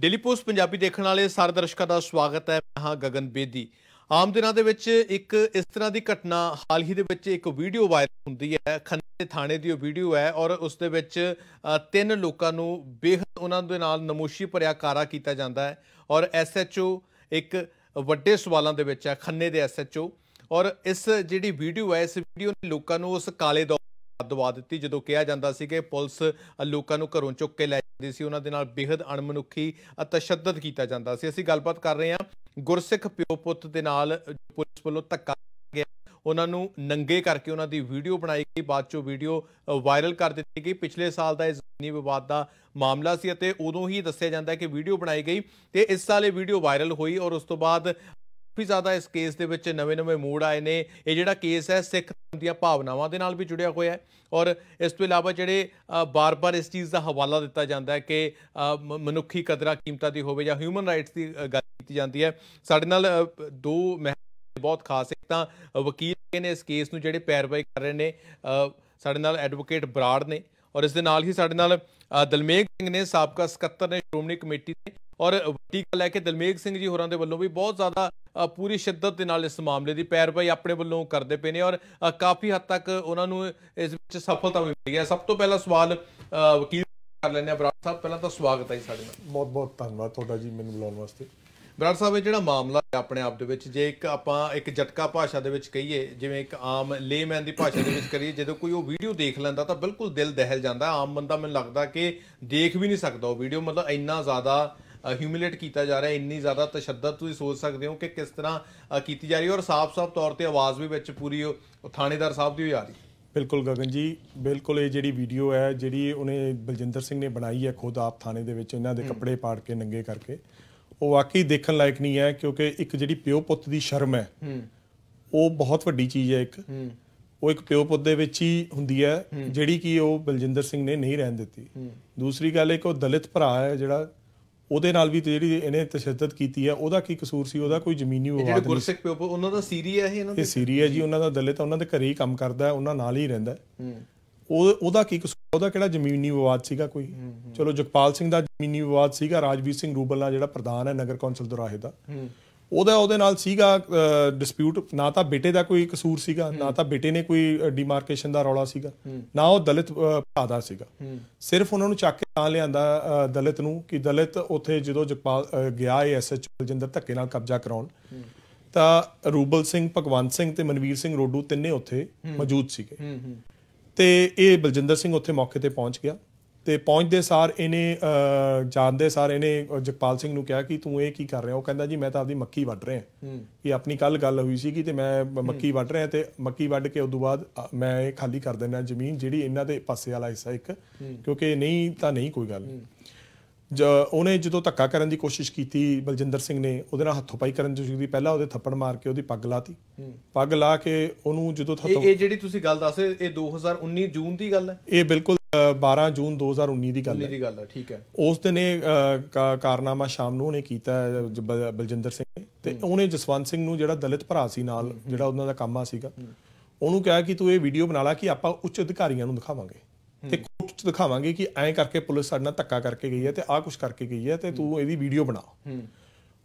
daily post Punjabi ਦੇਖਣ ਵਾਲੇ ਸਾਰੇ ਦਰਸ਼ਕਾਂ ਦਾ ਸਵਾਗਤ ਹੈ ਮੈਂ ਹਾਂ ਗਗਨ ਬੇਦੀ ਆਮ ਦਿਨਾਂ ਦੇ ਵਿੱਚ ਇੱਕ ਇਸ ਤਰ੍ਹਾਂ ਦੀ ਘਟਨਾ ਹਾਲ ਹੀ ਦੇ ਵਿੱਚ ਇੱਕ ਵੀਡੀਓ ਵਾਇਰਲ ਹੁੰਦੀ ਹੈ ਖੰਨੇ ਥਾਣੇ ਦੀ ਉਹ ਵੀਡੀਓ ਹੈ ਔਰ ਉਸ ਦੇ ਵਿੱਚ ਤਿੰਨ ਲੋਕਾਂ ਨੂੰ ਬੇਹਦ ਉਹਨਾਂ ਦੇ ਨਾਲ ਨਮੋਸ਼ੀ ਭਰਿਆ ਕਾਰਾ ਕੀਤਾ ਜਾਂਦਾ ਹੈ ਔਰ ਐਸਐਚਓ ਇੱਕ ਵੱਡੇ ਸਵਾਲਾਂ ਦੇ ਵਿੱਚ ਹੈ ਖੰਨੇ ਦੇ ਐਸਐਚਓ ਔਰ ਇਸ ਜਿਹੜੀ ਵੀਡੀਓ ਹੈ ਇਸ ਵੀਡੀਓ ਨੇ ਲੋਕਾਂ ਨੂੰ ਉਸ ਕਾਲੇ ਦੌਰ ਦਵਾ ਦਿੱਤੀ ਜਦੋਂ ਕਿਹਾ ਜਾਂਦਾ ਸੀ ਕਿ ਪੁਲਿਸ ਲੋਕਾਂ ਨੂੰ ਘਰੋਂ ਚੁੱਕ ਕੇ ਲੈ ਜਾਂਦੀ ਸੀ ਉਹਨਾਂ ਦੇ ਨਾਲ ਬੇहद ਅਣਮਨੁੱਖੀ ਤਸ਼ੱਦਦ ਕੀਤਾ ਜਾਂਦਾ ਸੀ ਅਸੀਂ ਗੱਲਬਾਤ ਕਰ ਰਹੇ ਹਾਂ ਗੁਰਸਿੱਖ ਪਿਓ ਪੁੱਤ ਦੇ ਨਾਲ ਪੁਲਿਸ ਵੱਲੋਂ ਧੱਕਾ ਗਿਆ ਉਹਨਾਂ ਨੂੰ ਨੰਗੇ ਕਰਕੇ ਉਹਨਾਂ ਦੀ ਵੀਡੀਓ ਬਣਾਈ ਗਈ ਬਾਅਦ ਚੋਂ ਵੀਡੀਓ ਵਾਇਰਲ ਕਰ ਦਿੱਤੀ ਗਈ ਪਿਛਲੇ ਸਾਲ ਦਾ ਇਹ ਜ਼ਮੀਨੀ ਵਿਵਾਦ ਦਾ ਮਾਮਲਾ ਸੀ ਅਤੇ ਉਦੋਂ ਹੀ ਦੱਸਿਆ ਜਾਂਦਾ ਹੈ ਕਿ ਵੀਡੀਓ ਬਣਾਈ ਗਈ ਤੇ ਇਸ ਸਾਲ ਇਹ ਵੀਡੀਓ ਵਾਇਰਲ ਹੋਈ ਔਰ ਉਸ ਤੋਂ ਬਾਅਦ ਕਾਫੀ ਜ਼ਿਆਦਾ ਇਸ ਕੇਸ ਦੇ ਵਿੱਚ ਨਵੇਂ-ਨਵੇਂ ਮੂਡ ਆਏ ਨੇ ਇਹ ਜਿਹੜਾ ਕੇਸ ਹੈ ਸਿੱਖ ਦੀਆਂ ਭਾਵਨਾਵਾਂ ਦੇ ਨਾਲ ਵੀ ਜੁੜਿਆ ਹੋਇਆ ਹੈ ਔਰ ਇਸ ਤੋਂ ਇਲਾਵਾ ਜਿਹੜੇ ਬਾਰ-ਬਾਰ ਇਸ ਚੀਜ਼ ਦਾ ਹਵਾਲਾ ਦਿੱਤਾ ਜਾਂਦਾ ਹੈ ਕਿ ਮਨੁੱਖੀ ਕਦਰਾਂ ਕੀਮਤਾਂ ਦੀ ਹੋਵੇ ਜਾਂ ਹਿਊਮਨ ਰਾਈਟਸ ਦੀ ਗੱਲ ਕੀਤੀ ਜਾਂਦੀ ਹੈ ਸਾਡੇ ਨਾਲ ਦੋ ਬਹੁਤ ਖਾਸ ਇੱਕ ਤਾਂ ਵਕੀਲ ਨੇ ਇਸ ਕੇਸ ਨੂੰ ਜਿਹੜੇ ਪੈਰਵਾਈ ਕਰ ਰਹੇ ਨੇ ਸਾਡੇ ਨਾਲ ਐਡਵੋਕੇਟ ਬਰਾੜ ਨੇ ਔਰ ਇਸ ਦੇ ਨਾਲ ਹੀ ਸਾਡੇ ਨਾਲ ਦਲਮੇਗ ਸਿੰਘ ਨੇ ਸਾਬਕਾ ਸਕੱਤਰ ਨੇ ਸ਼੍ਰੋਮਣੀ ਕਮੇਟੀ ਦੇ ਔਰ ਵੱਡੀ ਲੈ ਕੇ ਦਲਮੇਗ ਸਿੰਘ ਜੀ ਹੋਰਾਂ ਦੇ ਵੱਲੋਂ ਵੀ ਬਹੁਤ ਜ਼ਿਆਦਾ ਪੂਰੀ ਸ਼ਿੱਦਤ ਦੇ ਨਾਲ ਇਸ ਮਾਮਲੇ ਦੀ ਪੈਰਵਾਈ ਆਪਣੇ ਵੱਲੋਂ ਕਰਦੇ ਪਏ ਨੇ ਔਰ ਕਾਫੀ ਹੱਦ ਤੱਕ ਉਹਨਾਂ ਨੂੰ ਇਸ ਵਿੱਚ ਸਫਲਤਾ ਵੀ ਮਿਲੀ ਹੈ ਸਭ ਤੋਂ ਪਹਿਲਾ ਸਵਾਲ ਵਕੀਲ ਕਰ ਲੈਣੇ ਆ ਬਰਾੜ ਸਾਹਿਬ ਪਹਿਲਾਂ ਤਾਂ ਸਵਾਗਤ ਹੈ ਸਾਡੇ ਨਾਲ ਬਹੁਤ ਬਹੁਤ ਧੰਨਵਾਦ ਤੁਹਾਡਾ ਜੀ ਮੈਨੂੰ ਬੁਲਾਉਣ ਵਾਸਤੇ ਬਰਾੜ ਸਾਹਿਬ ਇਹ ਜਿਹੜਾ ਮਾਮਲਾ ਹੈ ਆਪਣੇ ਆਪ ਦੇ ਵਿੱਚ ਜੇ ਇੱਕ ਆਪਾਂ ਇੱਕ ਝਟਕਾ ਭਾਸ਼ਾ ਦੇ ਵਿੱਚ ਕਹੀਏ ਜਿਵੇਂ ਇੱਕ ਆਮ ਲੇਮੈਨ ਦੀ ਭਾਸ਼ਾ ਦੇ ਵਿੱਚ ਕਰੀਏ ਜਦੋਂ ਕੋਈ ਉਹ ਵੀਡੀਓ ਦੇਖ ਲੈਂਦਾ ਤਾਂ ਬਿਲਕੁਲ ਦਿਲ ਦਹਿਲ ਜਾਂਦਾ ਆਮ ਬੰਦਾ ਮੈਨੂੰ ਲੱਗਦਾ ਕਿ ਦੇਖ ਵੀ ਨਹੀਂ ਸਕਦਾ ਉਹ ਵੀਡੀਓ ਮਤਲਬ ਇੰਨਾ ਜ਼ਿਆਦਾ ਹਿਊਮਿਲੇਟ ਕੀਤਾ ਜਾ ਰਿਹਾ ਇੰਨੀ ਜ਼ਿਆਦਾ ਤਸ਼ੱਦਦ ਤੁਸੀਂ ਸੋਚ ਸਕਦੇ ਹੋ ਕਿ ਕਿਸ ਤਰ੍ਹਾਂ ਕੀਤੀ ਜਾ ਰਹੀ ਹੈ ਔਰ ਸਾਫ਼-ਸਾਫ਼ ਤੌਰ ਤੇ ਆਵਾਜ਼ ਵੀ ਵਿੱਚ ਪੂਰੀ ਥਾਣੇਦਾਰ ਸਾਹਿਬ ਦੀ ਹੋ ਆ ਰਹੀ ਹੈ ਬਿਲਕੁਲ ਗਗਨ ਜੀ ਬਿਲਕੁਲ ਇਹ ਜਿਹੜੀ ਵੀਡੀਓ ਹੈ ਜਿਹੜੀ ਉਹਨੇ ਬਲਜਿੰਦਰ ਸਿੰਘ ਨੇ ਬਣਾਈ ਹੈ ਖੁਦ ਆਪ ਥਾਣੇ ਦੇ ਵਿੱਚ ਇਹਨਾਂ ਦੇ ਕੱਪੜੇ ਪਾੜ ਕੇ ਨੰਗੇ ਕਰਕੇ ਉਹ ਵਾਕਈ ਦੇਖਣ ਲਾਇਕ ਨਹੀਂ ਹੈ ਕਿਉਂਕਿ ਇੱਕ ਜਿਹੜੀ ਪਿਓ ਪੁੱਤ ਦੀ ਸ਼ਰਮ ਹੈ ਉਹ ਬਹੁਤ ਵੱਡੀ ਚੀਜ਼ ਹੈ ਇੱਕ ਉਹ ਇੱਕ ਪਿਓ ਪੁੱਤ ਦੇ ਵਿੱਚ ਹੀ ਹੁੰਦੀ ਹੈ ਜਿਹੜੀ ਕਿ ਉਹ ਬਲਜਿੰਦਰ ਸਿੰਘ ਨੇ ਨਹੀਂ ਰਹਿਣ ਦਿੱਤੀ ਦੂਸਰੀ ਗੱਲ ਇਹ ਕਿ ਉਹ ਦਲਿਤ ਭਰਾ ਹੈ ਜਿਹੜਾ ਉਹਦੇ ਨਾਲ ਵੀ ਜਿਹੜੀ ਇਹਨੇ ਤਸ਼ੱਦਦ ਕੀਤੀ ਹੈ ਉਹਦਾ ਕੀ ਕਸੂਰ ਸੀ ਉਹਦਾ ਕੋਈ ਜ਼ਮੀਨੀ ਵਿਵਾਦ ਨਹੀਂ ਜਿਹੜੇ ਗੁਰਸਿੱਖ ਪਿਓ ਉਹਨਾਂ ਦਾ ਸੀਰੀ ਹੈ ਇਹ ਇਹਨਾਂ ਦੇ ਇਹ ਸੀਰੀ ਹੈ ਜੀ ਉਹਨਾਂ ਦਾ ਦਲਿਤ ਉਹਨਾਂ ਦੇ ਘਰੇ ਹੀ ਕੰਮ ਕਰਦਾ ਹੈ ਉਹਨਾਂ ਨਾਲ ਹੀ ਰਹਿੰਦਾ ਹੈ ਉਹ ਉਹਦਾ ਕੀ ਕਸੂਰ ਉਹਦਾ ਕਿਹੜਾ ਜ਼ਮੀਨੀ ਵਿਵਾਦ ਸੀਗਾ ਕੋਈ ਚਲੋ ਜਗਪਾਲ ਸਿੰਘ ਦਾ ਜ਼ਮੀਨੀ ਵਿਵਾਦ ਸੀਗਾ ਰਾਜਵੀਰ ਸਿੰਘ ਰੂਬਲ ਨਾਲ ਜਿਹੜਾ ਪ੍ਰਧਾਨ ਹੈ ਨਗਰ ਕੌਂਸਲ ਦੁਰਾਹੇ ਦਾ ਉਹਦਾ ਉਹਦੇ ਨਾਲ ਸੀਗਾ ਡਿਸਪਿਊਟ ਨਾ ਤਾਂ ਬੇਟੇ ਦਾ ਕੋਈ ਕਸੂਰ ਸੀਗਾ ਨਾ ਤਾਂ ਬੇਟੇ ਨੇ ਕੋਈ ਡੀਮਾਰਕੇਸ਼ਨ ਦਾ ਰੌਲਾ ਸੀਗਾ ਨਾ ਉਹ ਦਲਿਤ ਭਰਾ ਦਾ ਸੀਗਾ ਸਿਰਫ ਉਹਨਾਂ ਨੂੰ ਚੱਕ ਕੇ ਤਾਂ ਲਿਆਂਦਾ ਦਲਿਤ ਨੂੰ ਕਿ ਦਲਿਤ ਉੱਥੇ ਜਦੋਂ ਜਗਪਾਲ ਗਿਆ ਐਸਐਚ ਜਿੰਦਰ ਧੱਕੇ ਨਾਲ ਕਬਜ਼ਾ ਕਰਾਉਣ ਤਾਂ ਰੂਬਲ ਸਿੰਘ ਭਗਵੰਤ ਸਿੰਘ ਤੇ ਮਨਵੀਰ ਸਿੰਘ ਰੋਡੂ ਤਿੰਨੇ ਉੱਥੇ ਮੌਜੂਦ ਸੀਗੇ ਤੇ ਇਹ ਬਲਜਿੰਦਰ ਸਿੰਘ ਉੱਥੇ ਮੌਕੇ ਤੇ ਪਹੁੰਚ ਗਿਆ ਤੇ ਪਹੁੰਚਦੇ ਸਾਰ ਇਹਨੇ ਜਾਣਦੇ ਸਾਰ ਇਹਨੇ ਜਗਪਾਲ ਸਿੰਘ ਨੂੰ ਕਿਹਾ ਕਿ ਤੂੰ ਇਹ ਕੀ ਕਰ ਰਿਹਾ ਉਹ ਕਹਿੰਦਾ ਜੀ ਮੈਂ ਤਾਂ ਆਪਦੀ ਮੱਕੀ ਵੱਢ ਰਿਹਾ ਕਿ ਆਪਣੀ ਕੱਲ ਗੱਲ ਹੋਈ ਸੀ ਕਿ ਤੇ ਮੈਂ ਮੱਕੀ ਵੱਢ ਰਿਹਾ ਤੇ ਮੱਕੀ ਵੱਢ ਕੇ ਉਦੋਂ ਬਾਅਦ ਮੈਂ ਇਹ ਖਾਲੀ ਕਰ ਦਿੰਦਾ ਜ਼ਮੀਨ ਜਿਹੜੀ ਇਹਨਾਂ ਦੇ ਪਾਸੇ ਵਾਲਾ ਹਿੱਸਾ ਇੱਕ ਕਿਉਂਕਿ ਨਹੀਂ ਤਾਂ ਨਹੀਂ ਕੋਈ ਗੱਲ ਉਹਨੇ ਜਦੋਂ ਧੱਕਾ ਕਰਨ ਦੀ ਕੋਸ਼ਿਸ਼ ਕੀਤੀ ਬਲਜਿੰਦਰ ਸਿੰਘ ਨੇ ਉਹਦੇ ਨਾਲ ਹੱਥੋਂ ਪਾਈ ਕਰਨ ਦੀ ਕੋਸ਼ਿਸ਼ ਕੀਤੀ ਪਹਿਲਾਂ ਉਹਦੇ ਥੱਪੜ ਮਾਰ ਕੇ ਉਹਦੀ ਪੱਗ ਲਾਤੀ ਪੱਗ ਲਾ ਕੇ ਉਹਨੂੰ ਜਦੋਂ ਥੱਤੋਂ ਇਹ ਜਿਹੜੀ ਤੁਸੀਂ ਗੱਲ ਦੱਸ ਇਹ 2019 ਜੂਨ ਦੀ ਗੱਲ ਹੈ ਇਹ ਬਿਲਕੁਲ 12 ਜੂਨ 2019 ਦੀ ਗੱਲ ਹੈ ਗੱਲ ਹੈ ਠੀਕ ਹੈ ਉਸ ਦਿਨ ਇਹ ਕਾਰਨਾਮਾ ਸ਼ਾਮ ਨੂੰ ਉਹਨੇ ਕੀਤਾ ਬਲਜਿੰਦਰ ਸਿੰਘ ਤੇ ਉਹਨੇ ਜਸਵੰਤ ਸਿੰਘ ਨੂੰ ਜਿਹੜਾ ਦਲਿਤ ਭਰਾ ਸੀ ਨਾਲ ਜਿਹੜਾ ਉਹਨਾਂ ਦਾ ਕੰਮਾ ਸੀਗਾ ਉਹਨੂੰ ਕਿਹਾ ਕਿ ਤੂੰ ਇਹ ਵੀਡੀਓ ਬਣਾ ਲੈ ਕਿ ਆਪਾਂ ਉੱਚ ਅਧਿਕਾਰੀਆਂ ਨੂੰ ਦਿਖਾਵਾਂਗੇ ਤੇ ਕੋਰਟ 'ਚ ਦਿਖਾਵਾਂਗੇ ਕਿ ਐਂ ਕਰਕੇ ਪੁਲਿਸ ਸਾਡੇ ਨਾਲ ਧੱਕਾ ਕਰਕੇ ਗਈ ਹੈ ਤੇ ਆਹ ਕੁਝ ਕਰਕੇ ਗਈ ਹੈ ਤੇ ਤੂੰ ਇਹਦੀ ਵੀਡੀਓ ਬਣਾ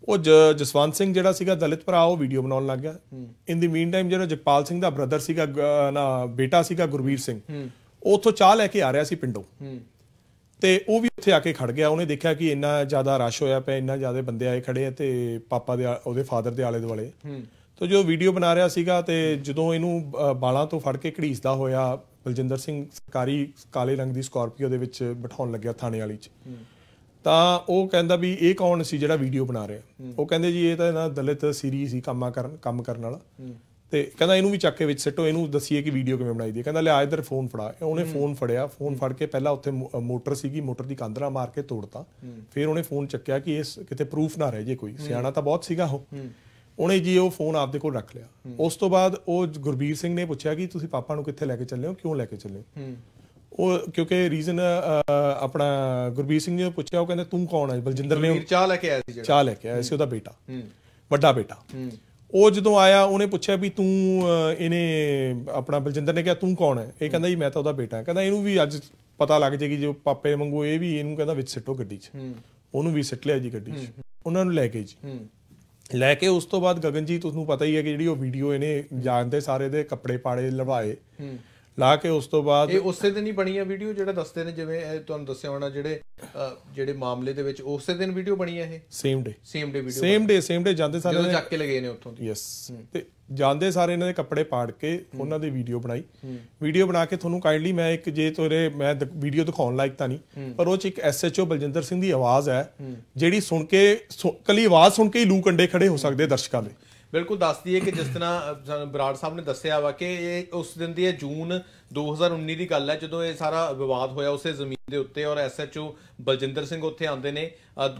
ਉਹ ਜਸਵੰਤ ਸਿੰਘ ਜਿਹੜਾ ਸੀਗਾ ਦਲਿਤ ਭਰਾ ਉਹ ਵੀਡੀਓ ਬਣਾਉਣ ਲੱਗ ਗਿਆ ਇਨ ਦੀ ਮੀਨ ਟਾਈਮ ਜਿਹੜਾ ਜਗਪਾਲ ਸਿੰਘ ਦਾ ਬ੍ਰਦਰ ਸੀਗਾ ਨਾ ਬੇਟਾ ਸੀਗਾ ਗੁਰਵੀਰ ਸਿੰਘ ਉੱਥੋਂ ਚਾਹ ਲੈ ਕੇ ਆ ਰਿਹਾ ਸੀ ਪਿੰਡੋਂ ਤੇ ਉਹ ਵੀ ਉੱਥੇ ਆ ਕੇ ਖੜ ਗਿਆ ਉਹਨੇ ਦੇਖਿਆ ਕਿ ਇੰਨਾ ਜ਼ਿਆਦਾ ਰਸ਼ ਹੋਇਆ ਪਿਆ ਇੰਨਾ ਜ਼ਿਆਦਾ ਬੰਦੇ ਆਏ ਖੜੇ ਆ ਤੇ ਪਾਪਾ ਦੇ ਉਹਦੇ ਫਾਦਰ ਦੇ ਆਲੇ ਦੁਆਲੇ ਤਾਂ ਜੋ ਵੀਡੀਓ ਬਣਾ ਰਿਹਾ ਸੀਗਾ ਤੇ ਜਦੋਂ ਇਹਨੂੰ ਬਾਲਾਂ ਤੋਂ ਫੜ ਕੇ ਘੜੀਸਦਾ ਹੋਇਆ ਬਲਜਿੰਦਰ ਸਿੰਘ ਸਰਕਾਰੀ ਕਾਲੇ ਰੰਗ ਦੀ ਸਕਾਰਪੀਓ ਦੇ ਵਿੱਚ ਬਿਠਾਉਣ ਲੱਗਿਆ ਥਾਣੇ ਵਾਲੀ 'ਚ ਤਾਂ ਉਹ ਕਹਿੰਦਾ ਵੀ ਇਹ ਕੌਣ ਸੀ ਜਿਹੜਾ ਵੀਡੀਓ ਬਣਾ ਰਿਹਾ ਉਹ ਕਹਿੰਦੇ ਜੀ ਇਹ ਤਾਂ ਇਹਨਾਂ ਦਲਿਤ ਸੀਰੀ ਸੀ ਕੰਮ ਕਰਨ ਕੰਮ ਕਰਨ ਵਾਲਾ ਤੇ ਕਹਿੰਦਾ ਇਹਨੂੰ ਵੀ ਚੱਕ ਕੇ ਵਿੱਚ ਸਿੱਟੋ ਇਹਨੂੰ ਦਸੀਏ ਕਿ ਵੀਡੀਓ ਕਿਵੇਂ ਬਣਾਈ ਦੀ ਕਹਿੰਦਾ ਲੈ ਆ ਇਧਰ ਫੋਨ ਫੜਾ ਉਹਨੇ ਫੋਨ ਫੜਿਆ ਫੋਨ ਫੜ ਕੇ ਪਹਿਲਾਂ ਉੱਥੇ ਮੋਟਰ ਸੀਗੀ ਮੋਟਰ ਦੀ ਕਾਂਦਰਾ ਮਾਰ ਕੇ ਤੋੜਤਾ ਫਿਰ ਉਹਨੇ ਫੋਨ ਚੱਕਿਆ ਕਿ ਇਸ ਕਿਤੇ ਪ੍ਰੂਫ ਨਾ ਰਹਿ ਜੇ ਕੋਈ ਸਿਆਣਾ ਤਾਂ ਬਹੁਤ ਸੀਗਾ ਉਹ ਉਹਨੇ ਜੀ ਉਹ ਫੋਨ ਆਪਦੇ ਕੋਲ ਰੱਖ ਲਿਆ ਉਸ ਤੋਂ ਬਾਅਦ ਉਹ ਗੁਰਬੀਰ ਸਿੰਘ ਨੇ ਪੁੱਛਿਆ ਕਿ ਤੁਸੀਂ ਪਾਪਾ ਨੂੰ ਕਿੱਥੇ ਲੈ ਕੇ ਚੱਲੇ ਹੋ ਕਿਉਂ ਲੈ ਕੇ ਚੱਲੇ ਉਹ ਕਿਉਂਕਿ ਰੀਜ਼ਨ ਆਪਣਾ ਗੁਰਬੀਰ ਸਿੰਘ ਨੇ ਪੁੱਛਿਆ ਉਹ ਕਹਿੰਦਾ ਤੂੰ ਕੌਣ ਹੈ ਬਲਜਿੰਦਰ ਨੇ ਚਾਹ ਲੈ ਕੇ ਆਇਆ ਸੀ ਜਿਹੜਾ ਚਾਹ ਲੈ ਕੇ ਆਇਆ ਸੀ ਉਹਦਾ ਬੇਟਾ ਵੱਡਾ ਬੇਟਾ ਉਹ ਜਦੋਂ ਆਇਆ ਉਹਨੇ ਪੁੱਛਿਆ ਵੀ ਤੂੰ ਇਹਨੇ ਆਪਣਾ ਬਲਜਿੰਦਰ ਨੇ ਕਿਹਾ ਤੂੰ ਕੌਣ ਹੈ ਇਹ ਕਹਿੰਦਾ ਜੀ ਮੈਂ ਤਾਂ ਉਹਦਾ ਬੇਟਾ ਕਹਿੰਦਾ ਇਹਨੂੰ ਵੀ ਅੱਜ ਪਤਾ ਲੱਗ ਜੇਗੀ ਜੋ ਪਾਪੇ ਵਾਂਗੂ ਇਹ ਵੀ ਇਹਨੂੰ ਕਹਿੰਦਾ ਵਿੱਚ ਸਿੱਟੋ ਗੱਡੀ 'ਚ ਉਹਨੂੰ ਵੀ ਸਿੱਟ ਲਿਆ ਜੀ ਗੱਡੀ 'ਚ ਉਹਨਾਂ ਨੂੰ ਲੈ ਕੇ ਜੀ ਲੈ ਕੇ ਉਸ ਤੋਂ ਬਾਅਦ ਗਗਨਜੀਤ ਉਸ ਨੂੰ ਪਤਾ ਹੀ ਹੈ ਕਿ ਜਿਹੜੀ ਉਹ ਵੀਡੀਓ ਇਹਨੇ ਜਾਣਦੇ ਸਾਰੇ ਦੇ ਕੱਪੜੇ ਪਾੜੇ ਲਵਾਏ ਲਾ ਕੇ ਉਸ ਤੋਂ ਬਾਅਦ ਇਹ ਉਸੇ ਦਿਨ ਹੀ ਬਣੀ ਹੈ ਵੀਡੀਓ ਜਿਹੜਾ ਦੱਸਦੇ ਨੇ ਜਿਵੇਂ ਇਹ ਤੁਹਾਨੂੰ ਦੱਸਿਆ ਹੋਣਾ ਜਿਹੜੇ ਜਿਹੜੇ ਮਾਮਲੇ ਦੇ ਵਿੱਚ ਉਸੇ ਦਿਨ ਵੀਡੀਓ ਬਣੀ ਹੈ ਇਹ same day same day video same day same day ਜਾਂਦੇ ਸਾਰੇ ਜਦੋਂ ਚੱਕ ਕੇ ਲਗੇ ਨੇ ਉੱਥੋਂ ਦੀ ਯੈਸ ਤੇ ਜਾਂਦੇ ਸਾਰੇ ਇਹਨਾਂ ਦੇ ਕੱਪੜੇ ਪਾੜ ਕੇ ਉਹਨਾਂ ਦੀ ਵੀਡੀਓ ਬਣਾਈ ਵੀਡੀਓ ਬਣਾ ਕੇ ਤੁਹਾਨੂੰ ਕਾਈਂਡਲੀ ਮੈਂ ਇੱਕ ਜੇ ਤੋਰੇ ਮੈਂ ਵੀਡੀਓ ਦਿਖਾਉਣ ਲਾਇਕ ਤਾਂ ਨਹੀਂ ਪਰ ਉਹ ਚ ਇੱਕ ਐਸਐਚਓ ਬਲਜਿੰਦਰ ਸਿੰਘ ਦੀ ਆਵਾਜ਼ ਹੈ ਜਿਹੜੀ ਸੁਣ ਕੇ ਕਲੀ ਆਵਾਜ਼ ਸੁਣ ਕੇ ਹੀ ਲੂ ਕੰਡੇ ਖੜੇ ਹੋ ਸਕਦੇ ਦਰਸ਼ਕਾਂ ਦੇ ਬਿਲਕੁਲ ਦੱਸ ਦਈਏ ਕਿ ਜਿਸ ਤਰ੍ਹਾਂ ਬਰਾੜ ਸਾਹਿਬ ਨੇ ਦੱਸਿਆ ਵਾ ਕਿ ਇਹ ਉਸ ਦਿਨ ਦੀ ਹੈ ਜੂਨ 2019 ਦੀ ਗੱਲ ਹੈ ਜਦੋਂ ਇਹ ਸਾਰਾ ਵਿਵਾਦ ਹੋਇਆ ਉਸੇ ਜ਼ਮੀਨ ਦੇ ਉੱਤੇ ਔਰ ਐਸਐਚਓ ਬਲਜਿੰਦਰ ਸਿੰਘ ਉੱਥੇ ਆਉਂਦੇ ਨੇ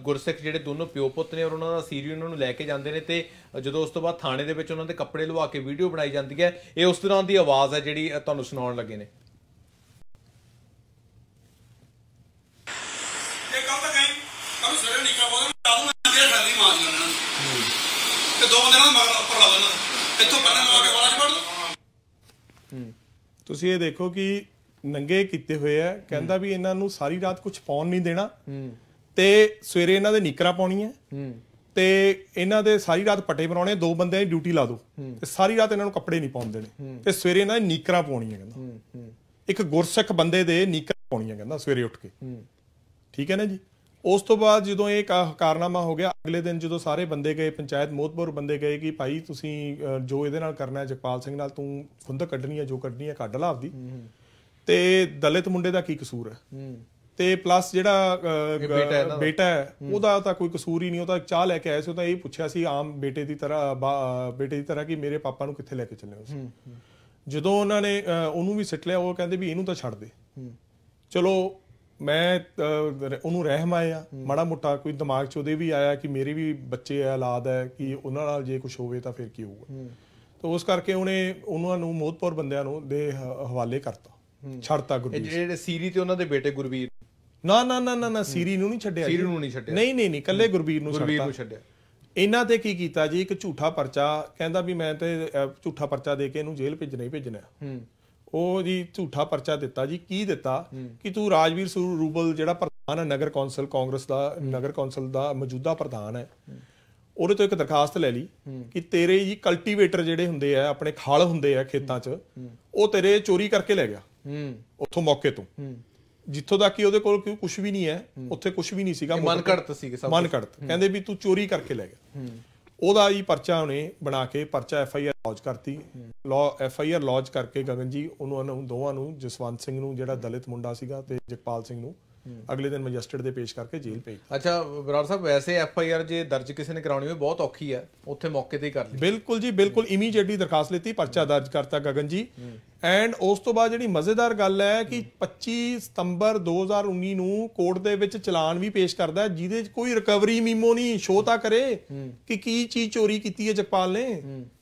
ਗੁਰਸਿੱਖ ਜਿਹੜੇ ਦੋਨੋਂ ਪਿਓ ਪੁੱਤ ਨੇ ਔਰ ਉਹਨਾਂ ਦਾ ਸੀਰੀ ਉਹਨਾਂ ਨੂੰ ਲੈ ਕੇ ਜਾਂਦੇ ਨੇ ਤੇ ਜਦੋਂ ਉਸ ਤੋਂ ਬਾਅਦ ਥਾਣੇ ਦੇ ਵਿੱਚ ਉਹਨਾਂ ਦੇ ਕੱਪੜੇ ਲਵਾ ਕੇ ਵੀਡੀਓ ਬਣਾਈ ਜਾਂਦੀ ਹੈ ਇਹ ਉਸ ਤਰ੍ਹਾਂ ਦੀ ਆਵਾਜ਼ ਹੈ ਜਿਹੜੀ ਤੁਹਾਨੂੰ ਸੁਣਾਉਣ ਲੱਗੇ ਨੇ ਇਹ ਕੰਮ ਤਾਂ ਕਹੀਂ ਕਮ ਸਵੇਰੇ ਨਿਕਲ ਬੋਲਦਾ ਮੈਂ ਆਦਮ ਦੇ ਖਾਲੀ ਮਾਰ ਲੈਣਾ ਦੋ ਬੰਦੇ ਨਾਲ ਮਗਰ ਉੱਪਰ ਲਾ ਦੋ ਇੱਥੋਂ ਬੰਨੇ ਲਾ ਕੇ ਵਾਲਾ ਚ ਦੋ ਤੁਸੀਂ ਇਹ ਦੇਖੋ ਕਿ ਨੰਗੇ ਕੀਤੇ ਹੋਏ ਆ ਕਹਿੰਦਾ ਵੀ ਇਹਨਾਂ ਨੂੰ ਸਾਰੀ ਰਾਤ ਕੁਝ ਪਾਉਣ ਨਹੀਂ ਦੇਣਾ ਤੇ ਸਵੇਰੇ ਇਹਨਾਂ ਦੇ ਨਿਕਰਾ ਪਾਉਣੀ ਹੈ ਤੇ ਇਹਨਾਂ ਦੇ ਸਾਰੀ ਰਾਤ ਪੱਟੇ ਬਣਾਉਣੇ ਦੋ ਬੰਦੇ ਦੀ ਡਿਊਟੀ ਲਾ ਦੋ ਤੇ ਸਾਰੀ ਰਾਤ ਇਹਨਾਂ ਨੂੰ ਕੱਪੜੇ ਨਹੀਂ ਪਾਉਣ ਦੇਣੇ ਤੇ ਸਵੇਰੇ ਇਹਨਾਂ ਨਿਕਰਾ ਪਾਉਣੀ ਪਾਉਣੀਆਂ ਕਹਿੰਦਾ ਇੱਕ ਗੁਰਸਿੱਖ ਬੰਦੇ ਦੇ ਪਾਉਣੀ ਪਾਉਣੀਆਂ ਕਹਿੰਦਾ ਸਵੇਰੇ ਉੱਠ ਕੇ ਠੀਕ ਹੈ ਨਾ ਜੀ ਉਸ ਤੋਂ ਬਾਅਦ ਜਦੋਂ ਇਹ ਕਾਰਨਾਮਾ ਹੋ ਗਿਆ ਅਗਲੇ ਦਿਨ ਜਦੋਂ ਸਾਰੇ ਬੰਦੇ ਗਏ ਪੰਚਾਇਤ ਮੋਤਪੁਰ ਬੰਦੇ ਗਏ ਕਿ ਭਾਈ ਤੁਸੀਂ ਜੋ ਇਹਦੇ ਨਾਲ ਕਰਨਾ ਹੈ ਜਗਪਾਲ ਸਿੰਘ ਨਾਲ ਤੂੰ ਖੁੰਦਕ ਕੱਢਣੀ ਹੈ ਜੋ ਕੱਢਣੀ ਹੈ ਕੱਢ ਲਾ ਆਪਦੀ ਤੇ ਦਲਿਤ ਮੁੰਡੇ ਦਾ ਕੀ ਕਸੂਰ ਹੈ ਤੇ ਪਲੱਸ ਜਿਹੜਾ ਬੇਟਾ ਹੈ ਉਹਦਾ ਤਾਂ ਕੋਈ ਕਸੂਰ ਹੀ ਨਹੀਂ ਉਹ ਤਾਂ ਚਾਹ ਲੈ ਕੇ ਆਇਆ ਸੀ ਉਹ ਤਾਂ ਇਹ ਪੁੱਛਿਆ ਸੀ ਆਮ ਬੇਟੇ ਦੀ ਤਰ੍ਹਾਂ ਬੇਟੇ ਦੀ ਤਰ੍ਹਾਂ ਕਿ ਮੇਰੇ ਪਾਪਾ ਨੂੰ ਕਿੱਥੇ ਲੈ ਕੇ ਚੱਲੇ ਹੋ ਜਦੋਂ ਉਹਨਾਂ ਨੇ ਉਹਨੂੰ ਵੀ ਸਿੱਟ ਲਿਆ ਉਹ ਕਹਿੰਦੇ ਵੀ ਇਹਨੂੰ ਤਾਂ ਛੱਡ ਦੇ ਚਲੋ ਮੈਂ ਉਹਨੂੰ ਰਹਿਮ ਆਇਆ ਮਾੜਾ ਮੋਟਾ ਕੋਈ ਦਿਮਾਗ 'ਚ ਉਹਦੇ ਵੀ ਆਇਆ ਕਿ ਮੇਰੇ ਵੀ ਬੱਚੇ ਆ ਔਲਾਦ ਹੈ ਕਿ ਉਹਨਾਂ ਨਾਲ ਜੇ ਕੁਝ ਹੋਵੇ ਤਾਂ ਫਿਰ ਕੀ ਹੋਊਗਾ ਤਾਂ ਉਸ ਕਰਕੇ ਉਹਨੇ ਉਹਨਾਂ ਨੂੰ ਮੋਦਪੁਰ ਬੰਦਿਆਂ ਨੂੰ ਦੇ ਹਵਾਲੇ ਕਰਤਾ ਛੱਡਤਾ ਇਹ ਜਿਹੜੇ ਸੀਰੀ ਤੇ ਉਹਨਾਂ ਦੇ ਬੇਟੇ ਗੁਰਵੀਰ ਨਾ ਨਾ ਨਾ ਨਾ ਨਾ ਸੀਰੀ ਨੂੰ ਨਹੀਂ ਛੱਡਿਆ ਸੀਰੀ ਨੂੰ ਨਹੀਂ ਛੱਡਿਆ ਨਹੀਂ ਨਹੀਂ ਨਹੀਂ ਕੱਲੇ ਗੁਰਵੀਰ ਨੂੰ ਛੱਡਿਆ ਗੁਰਬੀਰ ਨੂੰ ਛੱਡਿਆ ਇਹਨਾਂ ਤੇ ਕੀ ਕੀਤਾ ਜੀ ਇੱਕ ਝੂਠਾ ਪਰਚਾ ਕਹਿੰਦਾ ਵੀ ਮੈਂ ਤੇ ਝੂਠਾ ਪਰਚਾ ਦੇ ਕੇ ਇਹਨੂੰ ਜੇਲ੍ਹ ਭੇਜਣਾ ਹੀ ਭੇਜਣਾ ਹੂੰ ਉਹਦੀ ਝੂਠਾ ਪਰਚਾ ਦਿੱਤਾ ਜੀ ਕੀ ਦਿੱਤਾ ਕਿ ਤੂੰ ਰਾਜਵੀਰ ਰੂਬਲ ਜਿਹੜਾ ਪ੍ਰਧਾਨ ਹੈ ਨਗਰ ਕੌਂਸਲ ਕਾਂਗਰਸ ਦਾ ਨਗਰ ਕੌਂਸਲ ਦਾ ਮੌਜੂਦਾ ਪ੍ਰਧਾਨ ਹੈ ਉਹਦੇ ਤੋਂ ਇੱਕ ਦਰਖਾਸਤ ਲੈ ਲਈ ਕਿ ਤੇਰੇ ਜੀ ਕਲਟੀਵੇਟਰ ਜਿਹੜੇ ਹੁੰਦੇ ਆ ਆਪਣੇ ਖਾਲ ਹੁੰਦੇ ਆ ਖੇਤਾਂ 'ਚ ਉਹ ਤੇਰੇ ਚੋਰੀ ਕਰਕੇ ਲੈ ਗਿਆ ਉੱਥੋਂ ਮੌਕੇ ਤੋਂ ਜਿੱਥੋਂ ਤੱਕ ਕਿ ਉਹਦੇ ਕੋਲ ਕੋਈ ਕੁਝ ਵੀ ਨਹੀਂ ਹੈ ਉੱਥੇ ਕੁਝ ਵੀ ਨਹੀਂ ਸੀਗਾ ਮਨਕੜਤ ਸੀਗੇ ਸਭ ਮਨਕੜਤ ਕਹਿੰਦੇ ਵੀ ਤੂੰ ਚੋਰੀ ਕਰਕੇ ਲੈ ਗਿਆ ਉਹਦਾ ਹੀ ਪਰਚਾ ਉਹਨੇ ਬਣਾ ਕੇ ਪਰਚਾ ਐਫ ਆਈ ਆਰ ਲੌਜ ਕਰਤੀ ਲਾ ਐਫ ਆਈ ਆਰ ਲੌਜ ਕਰਕੇ ਗਗਨ ਜੀ ਉਹਨੂੰ ਦੋਵਾਂ ਨੂੰ ਜਸਵੰਤ ਸਿੰਘ ਨੂੰ ਜਿਹੜਾ ਦਲਿਤ ਮੁੰਡਾ ਸੀਗਾ ਤੇ ਜਗਪਾਲ ਸਿੰਘ ਨੂੰ ਅਗਲੇ ਦਿਨ ਮੈਜਿਸਟਰੇਟ ਦੇ ਪੇਸ਼ ਕਰਕੇ ਜੇਲ੍ਹ ਭੇਜ ਅੱਛਾ ਬਰਾੜ ਸਾਹਿਬ ਵੈਸੇ ਐਫ ਆਈ ਆਰ ਜੇ ਦਰਜ ਕਿਸੇ ਨੇ ਕਰਾਉਣੀ ਹੋਵੇ ਬਹੁਤ ਔਖੀ ਹੈ ਉੱਥੇ ਮੌਕੇ ਤੇ ਹੀ ਕਰ ਲਈ ਬਿਲਕੁਲ ਜੀ ਬਿਲਕੁਲ ਇਮੀਡੀਏਟਲੀ ਦਰਖਾਸਤ ਲਈਤੀ ਪਰਚਾ ਦਰਜ ਕਰਤਾ ਗਗਨ ਜੀ ਐਂਡ ਉਸ ਤੋਂ ਬਾਅਦ ਜਿਹੜੀ ਮਜ਼ੇਦਾਰ ਗੱਲ ਹੈ ਕਿ 25 ਸਤੰਬਰ 2019 ਨੂੰ ਕੋਰਟ ਦੇ ਵਿੱਚ ਚਲਾਨ ਵੀ ਪੇਸ਼ ਕਰਦਾ ਹੈ ਜਿਹਦੇ ਵਿੱਚ ਕੋਈ ਰਿਕਵਰੀ ਮੀਮੋ ਨਹੀਂ ਸ਼ੋਤਾ ਤਾਂ ਕਰੇ ਕਿ ਕੀ ਚੀਜ਼ ਚੋਰੀ ਕੀਤੀ ਹੈ ਜਗਪਾਲ ਨੇ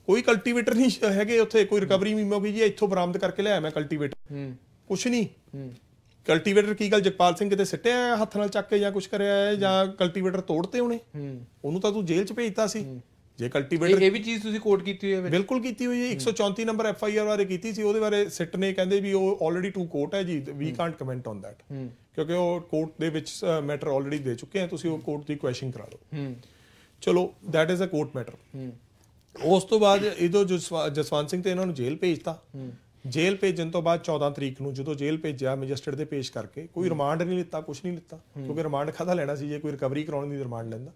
ਕੋਈ ਕਲਟੀਵੇਟਰ ਨਹੀਂ ਹੈਗੇ ਉੱਥੇ ਕੋਈ ਰਿਕਵਰੀ ਮੀਮੋ ਕੀ ਜੀ ਇੱਥੋਂ ਬਰਾਮਦ ਕਰਕੇ ਲਿਆਇਆ ਮੈਂ ਕਲਟੀਵੇਟਰ ਕੁਛ ਨਹੀਂ ਕਲਟੀਵੇਟਰ ਕੀ ਗੱਲ ਜਗਪਾਲ ਸਿੰਘ ਕਿਤੇ ਸਿੱਟਿਆ ਹੱਥ ਨਾਲ ਚੱਕ ਕੇ ਜਾਂ ਕੁਝ ਕਰਿਆ ਹੈ ਜਾਂ ਕਲਟੀਵੇਟਰ ਤੋੜਤੇ ਉਹਨੇ ਉਹਨੂੰ ਤਾਂ ਤੂੰ ਜੇਲ੍ਹ 'ਚ ਭੇਜਤਾ ਸੀ ਜੇ ਕਲਟੀਵੇਟਰ ਇਹ ਵੀ ਚੀਜ਼ ਤੁਸੀਂ ਕੋਟ ਕੀਤੀ ਹੋਈ ਹੈ ਬਿਲਕੁਲ ਕੀਤੀ ਹੋਈ ਹੈ 134 ਨੰਬਰ ਐਫ ਆਈ ਆਰ ਬਾਰੇ ਕੀਤੀ ਸੀ ਉਹਦੇ ਬਾਰੇ ਸਿੱਟ ਨੇ ਕਹਿੰਦੇ ਵੀ ਉਹ ਆਲਰੇਡੀ ਟੂ ਕੋਰਟ ਹੈ ਜੀ we can't comment on that ਕਿਉਂਕਿ ਉਹ ਕੋਰਟ ਦੇ ਵਿੱਚ ਮੈਟਰ ਆਲਰੇਡੀ ਦੇ ਚੁੱਕੇ ਆ ਤੁਸੀਂ ਉਹ ਕੋਰਟ ਦੀ ਕੁਐਸਚਨ ਕਰਾ ਲਓ ਚਲੋ that is a court matter ਉਸ ਤੋਂ ਬਾਅਦ ਇਹਦੋ ਜਸਵੰਤ ਸਿੰਘ ਤੇ ਇਹਨਾਂ ਨੂੰ ਜੇਲ੍ਹ ਭੇਜਤਾ ਜੇਲ੍ਹ ਭੇਜਣ ਤੋਂ ਬਾਅਦ 14 ਤਰੀਕ ਨੂੰ ਜਦੋਂ ਜੇਲ੍ਹ ਭੇਜਿਆ ਮੈਜਿਸਟਰੇਟ ਦੇ ਪੇਸ਼ ਕਰਕੇ ਕੋਈ ਰਿਮਾਂਡ ਨਹੀਂ ਲਿੱਤਾ ਕੁਝ ਨਹੀਂ ਲਿੱਤਾ ਕਿਉਂਕਿ ਰਿਮਾਂਡ ਖਾਦਾ ਲੈਣਾ ਸੀ ਜੇ ਕੋਈ ਰਿਕਵਰੀ ਕਰਾਉਣ ਦੀ ਰਿਮਾਂਡ ਲੈਂਦਾ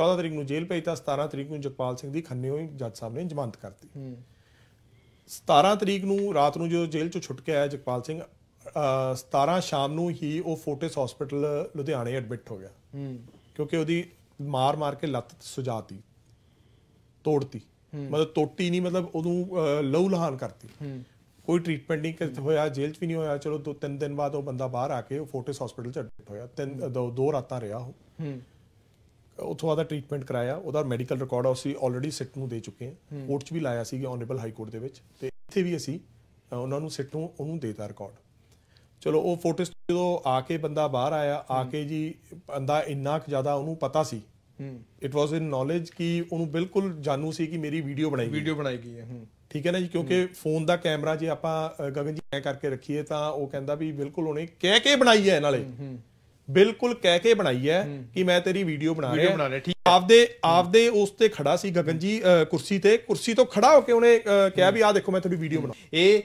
14 ਤਰੀਕ ਨੂੰ ਜੇਲ੍ਹ ਭੇਜਤਾ 17 ਤਰੀਕ ਨੂੰ ਜਗਪਾਲ ਸਿੰਘ ਦੀ ਖੰਨੇ ਹੋਈ ਜੱਜ ਸਾਹਿਬ ਨੇ ਜ਼ਮਾਨਤ ਕਰਤੀ 17 ਤਰੀਕ ਨੂੰ ਰਾਤ ਨੂੰ ਜਦੋਂ ਜੇਲ੍ਹ ਚੋਂ ਛੁੱਟ ਕੇ ਆਇਆ ਜਗਪਾਲ ਸਿੰਘ 17 ਸ਼ਾਮ ਨੂੰ ਹੀ ਉਹ ਫੋਟੇਸ ਹਸਪੀਟਲ ਲੁਧਿਆਣੇ ਐਡਮਿਟ ਹੋ ਗਿਆ ਕਿਉਂਕਿ ਉਹਦੀ ਮਾਰ ਮਾਰ ਕੇ ਲੱਤ ਸੁਜਾਤੀ ਤੋੜਤੀ ਮਤਲਬ ਟੋਟੀ ਨਹੀਂ ਮਤਲਬ ਉਹਨੂੰ ਲਹੂ ਲਹਾਨ ਕਰਤੀ ਕੋਈ ਟ੍ਰੀਟਮੈਂਟ ਨਹੀਂ ਹੋਇਆ ਜੇਲ੍ਹ 'ਚ ਵੀ ਨਹੀਂ ਹੋਇਆ ਚਲੋ ਦੋ ਤਿੰਨ ਦਿਨ ਬਾਅਦ ਉਹ ਬੰਦਾ ਬਾਹਰ ਆ ਕੇ ਫੋਰਟਿਸ ਹਸਪੀਟਲ 'ਚ ਐਡਮਿਟ ਹੋਇਆ ਤਿੰਨ ਦੋ ਦੋ ਰਾਤਾਂ ਰਿਹਾ ਉਹ ਉਥੋਂ ਆਦਾ ਟ੍ਰੀਟਮੈਂਟ ਕਰਾਇਆ ਉਹਦਾ ਮੈਡੀਕਲ ਰਿਕਾਰਡ ਅਸੀਂ ਆਲਰੇਡੀ ਸਿੱਟ ਨੂੰ ਦੇ ਚੁੱਕੇ ਹਾਂ ਕੋਰਟ 'ਚ ਵੀ ਲਾਇਆ ਸੀ ਆਨਰੇਬਲ ਹਾਈ ਕੋਰਟ ਦੇ ਵਿੱਚ ਤੇ ਇੱਥੇ ਵੀ ਅਸੀਂ ਉਹਨਾਂ ਨੂੰ ਸਿੱਟ ਨੂੰ ਉਹਨੂੰ ਦੇਤਾ ਰਿਕਾਰਡ ਚਲੋ ਉਹ ਫੋਰਟਿਸ ਜਦੋਂ ਆ ਕੇ ਬੰਦਾ ਬਾਹਰ ਆਇਆ ਆ ਕੇ ਜੀ ਬੰਦਾ ਇੰਨਾ ਕੁ ਜ਼ਿਆਦਾ ਉਹਨੂੰ ਪਤਾ ਸੀ ਇਟ ਵਾਸ ਇਨ ਨੋਲੇਜ ਕਿ ਉਹਨੂੰ ਬਿਲਕੁਲ ਜਾਣੂ ਸੀ ਕਿ ਮੇਰੀ ਵੀਡੀਓ ਬਣਾਈ ਗਈ ਵੀਡੀਓ ਬਣਾਈ ਗਈ ਹੈ ਠੀਕ ਹੈ ਨਾ ਜੀ ਕਿਉਂਕਿ ਫੋਨ ਦਾ ਕੈਮਰਾ ਜੇ ਆਪਾਂ ਗਗਨ ਜੀ ਐ ਕਰਕੇ ਰੱਖੀਏ ਤਾਂ ਉਹ ਕਹਿੰਦਾ ਵੀ ਬਿਲਕੁਲ ਉਹਨੇ ਕਹਿ ਕੇ ਬਣਾਈ ਹੈ ਨਾਲੇ ਬਿਲਕੁਲ ਕਹਿ ਕੇ ਬਣਾਈ ਹੈ ਕਿ ਮੈਂ ਤੇਰੀ ਵੀਡੀਓ ਬਣਾ ਰਿਹਾ ਵੀਡੀਓ ਬਣਾ ਰਿਹਾ ਠੀਕ ਆਪਦੇ ਆਪਦੇ ਉਸ ਤੇ ਖੜਾ ਸੀ ਗਗਨ ਜੀ ਕੁਰਸੀ ਤੇ ਕੁਰਸੀ ਤੋਂ ਖੜਾ ਹੋ ਕੇ ਉਹਨੇ ਕਿਹਾ ਵੀ ਆ ਦੇਖੋ ਮੈਂ ਤੁਹਾਡੀ ਵੀਡੀਓ ਬਣਾ ਇਹ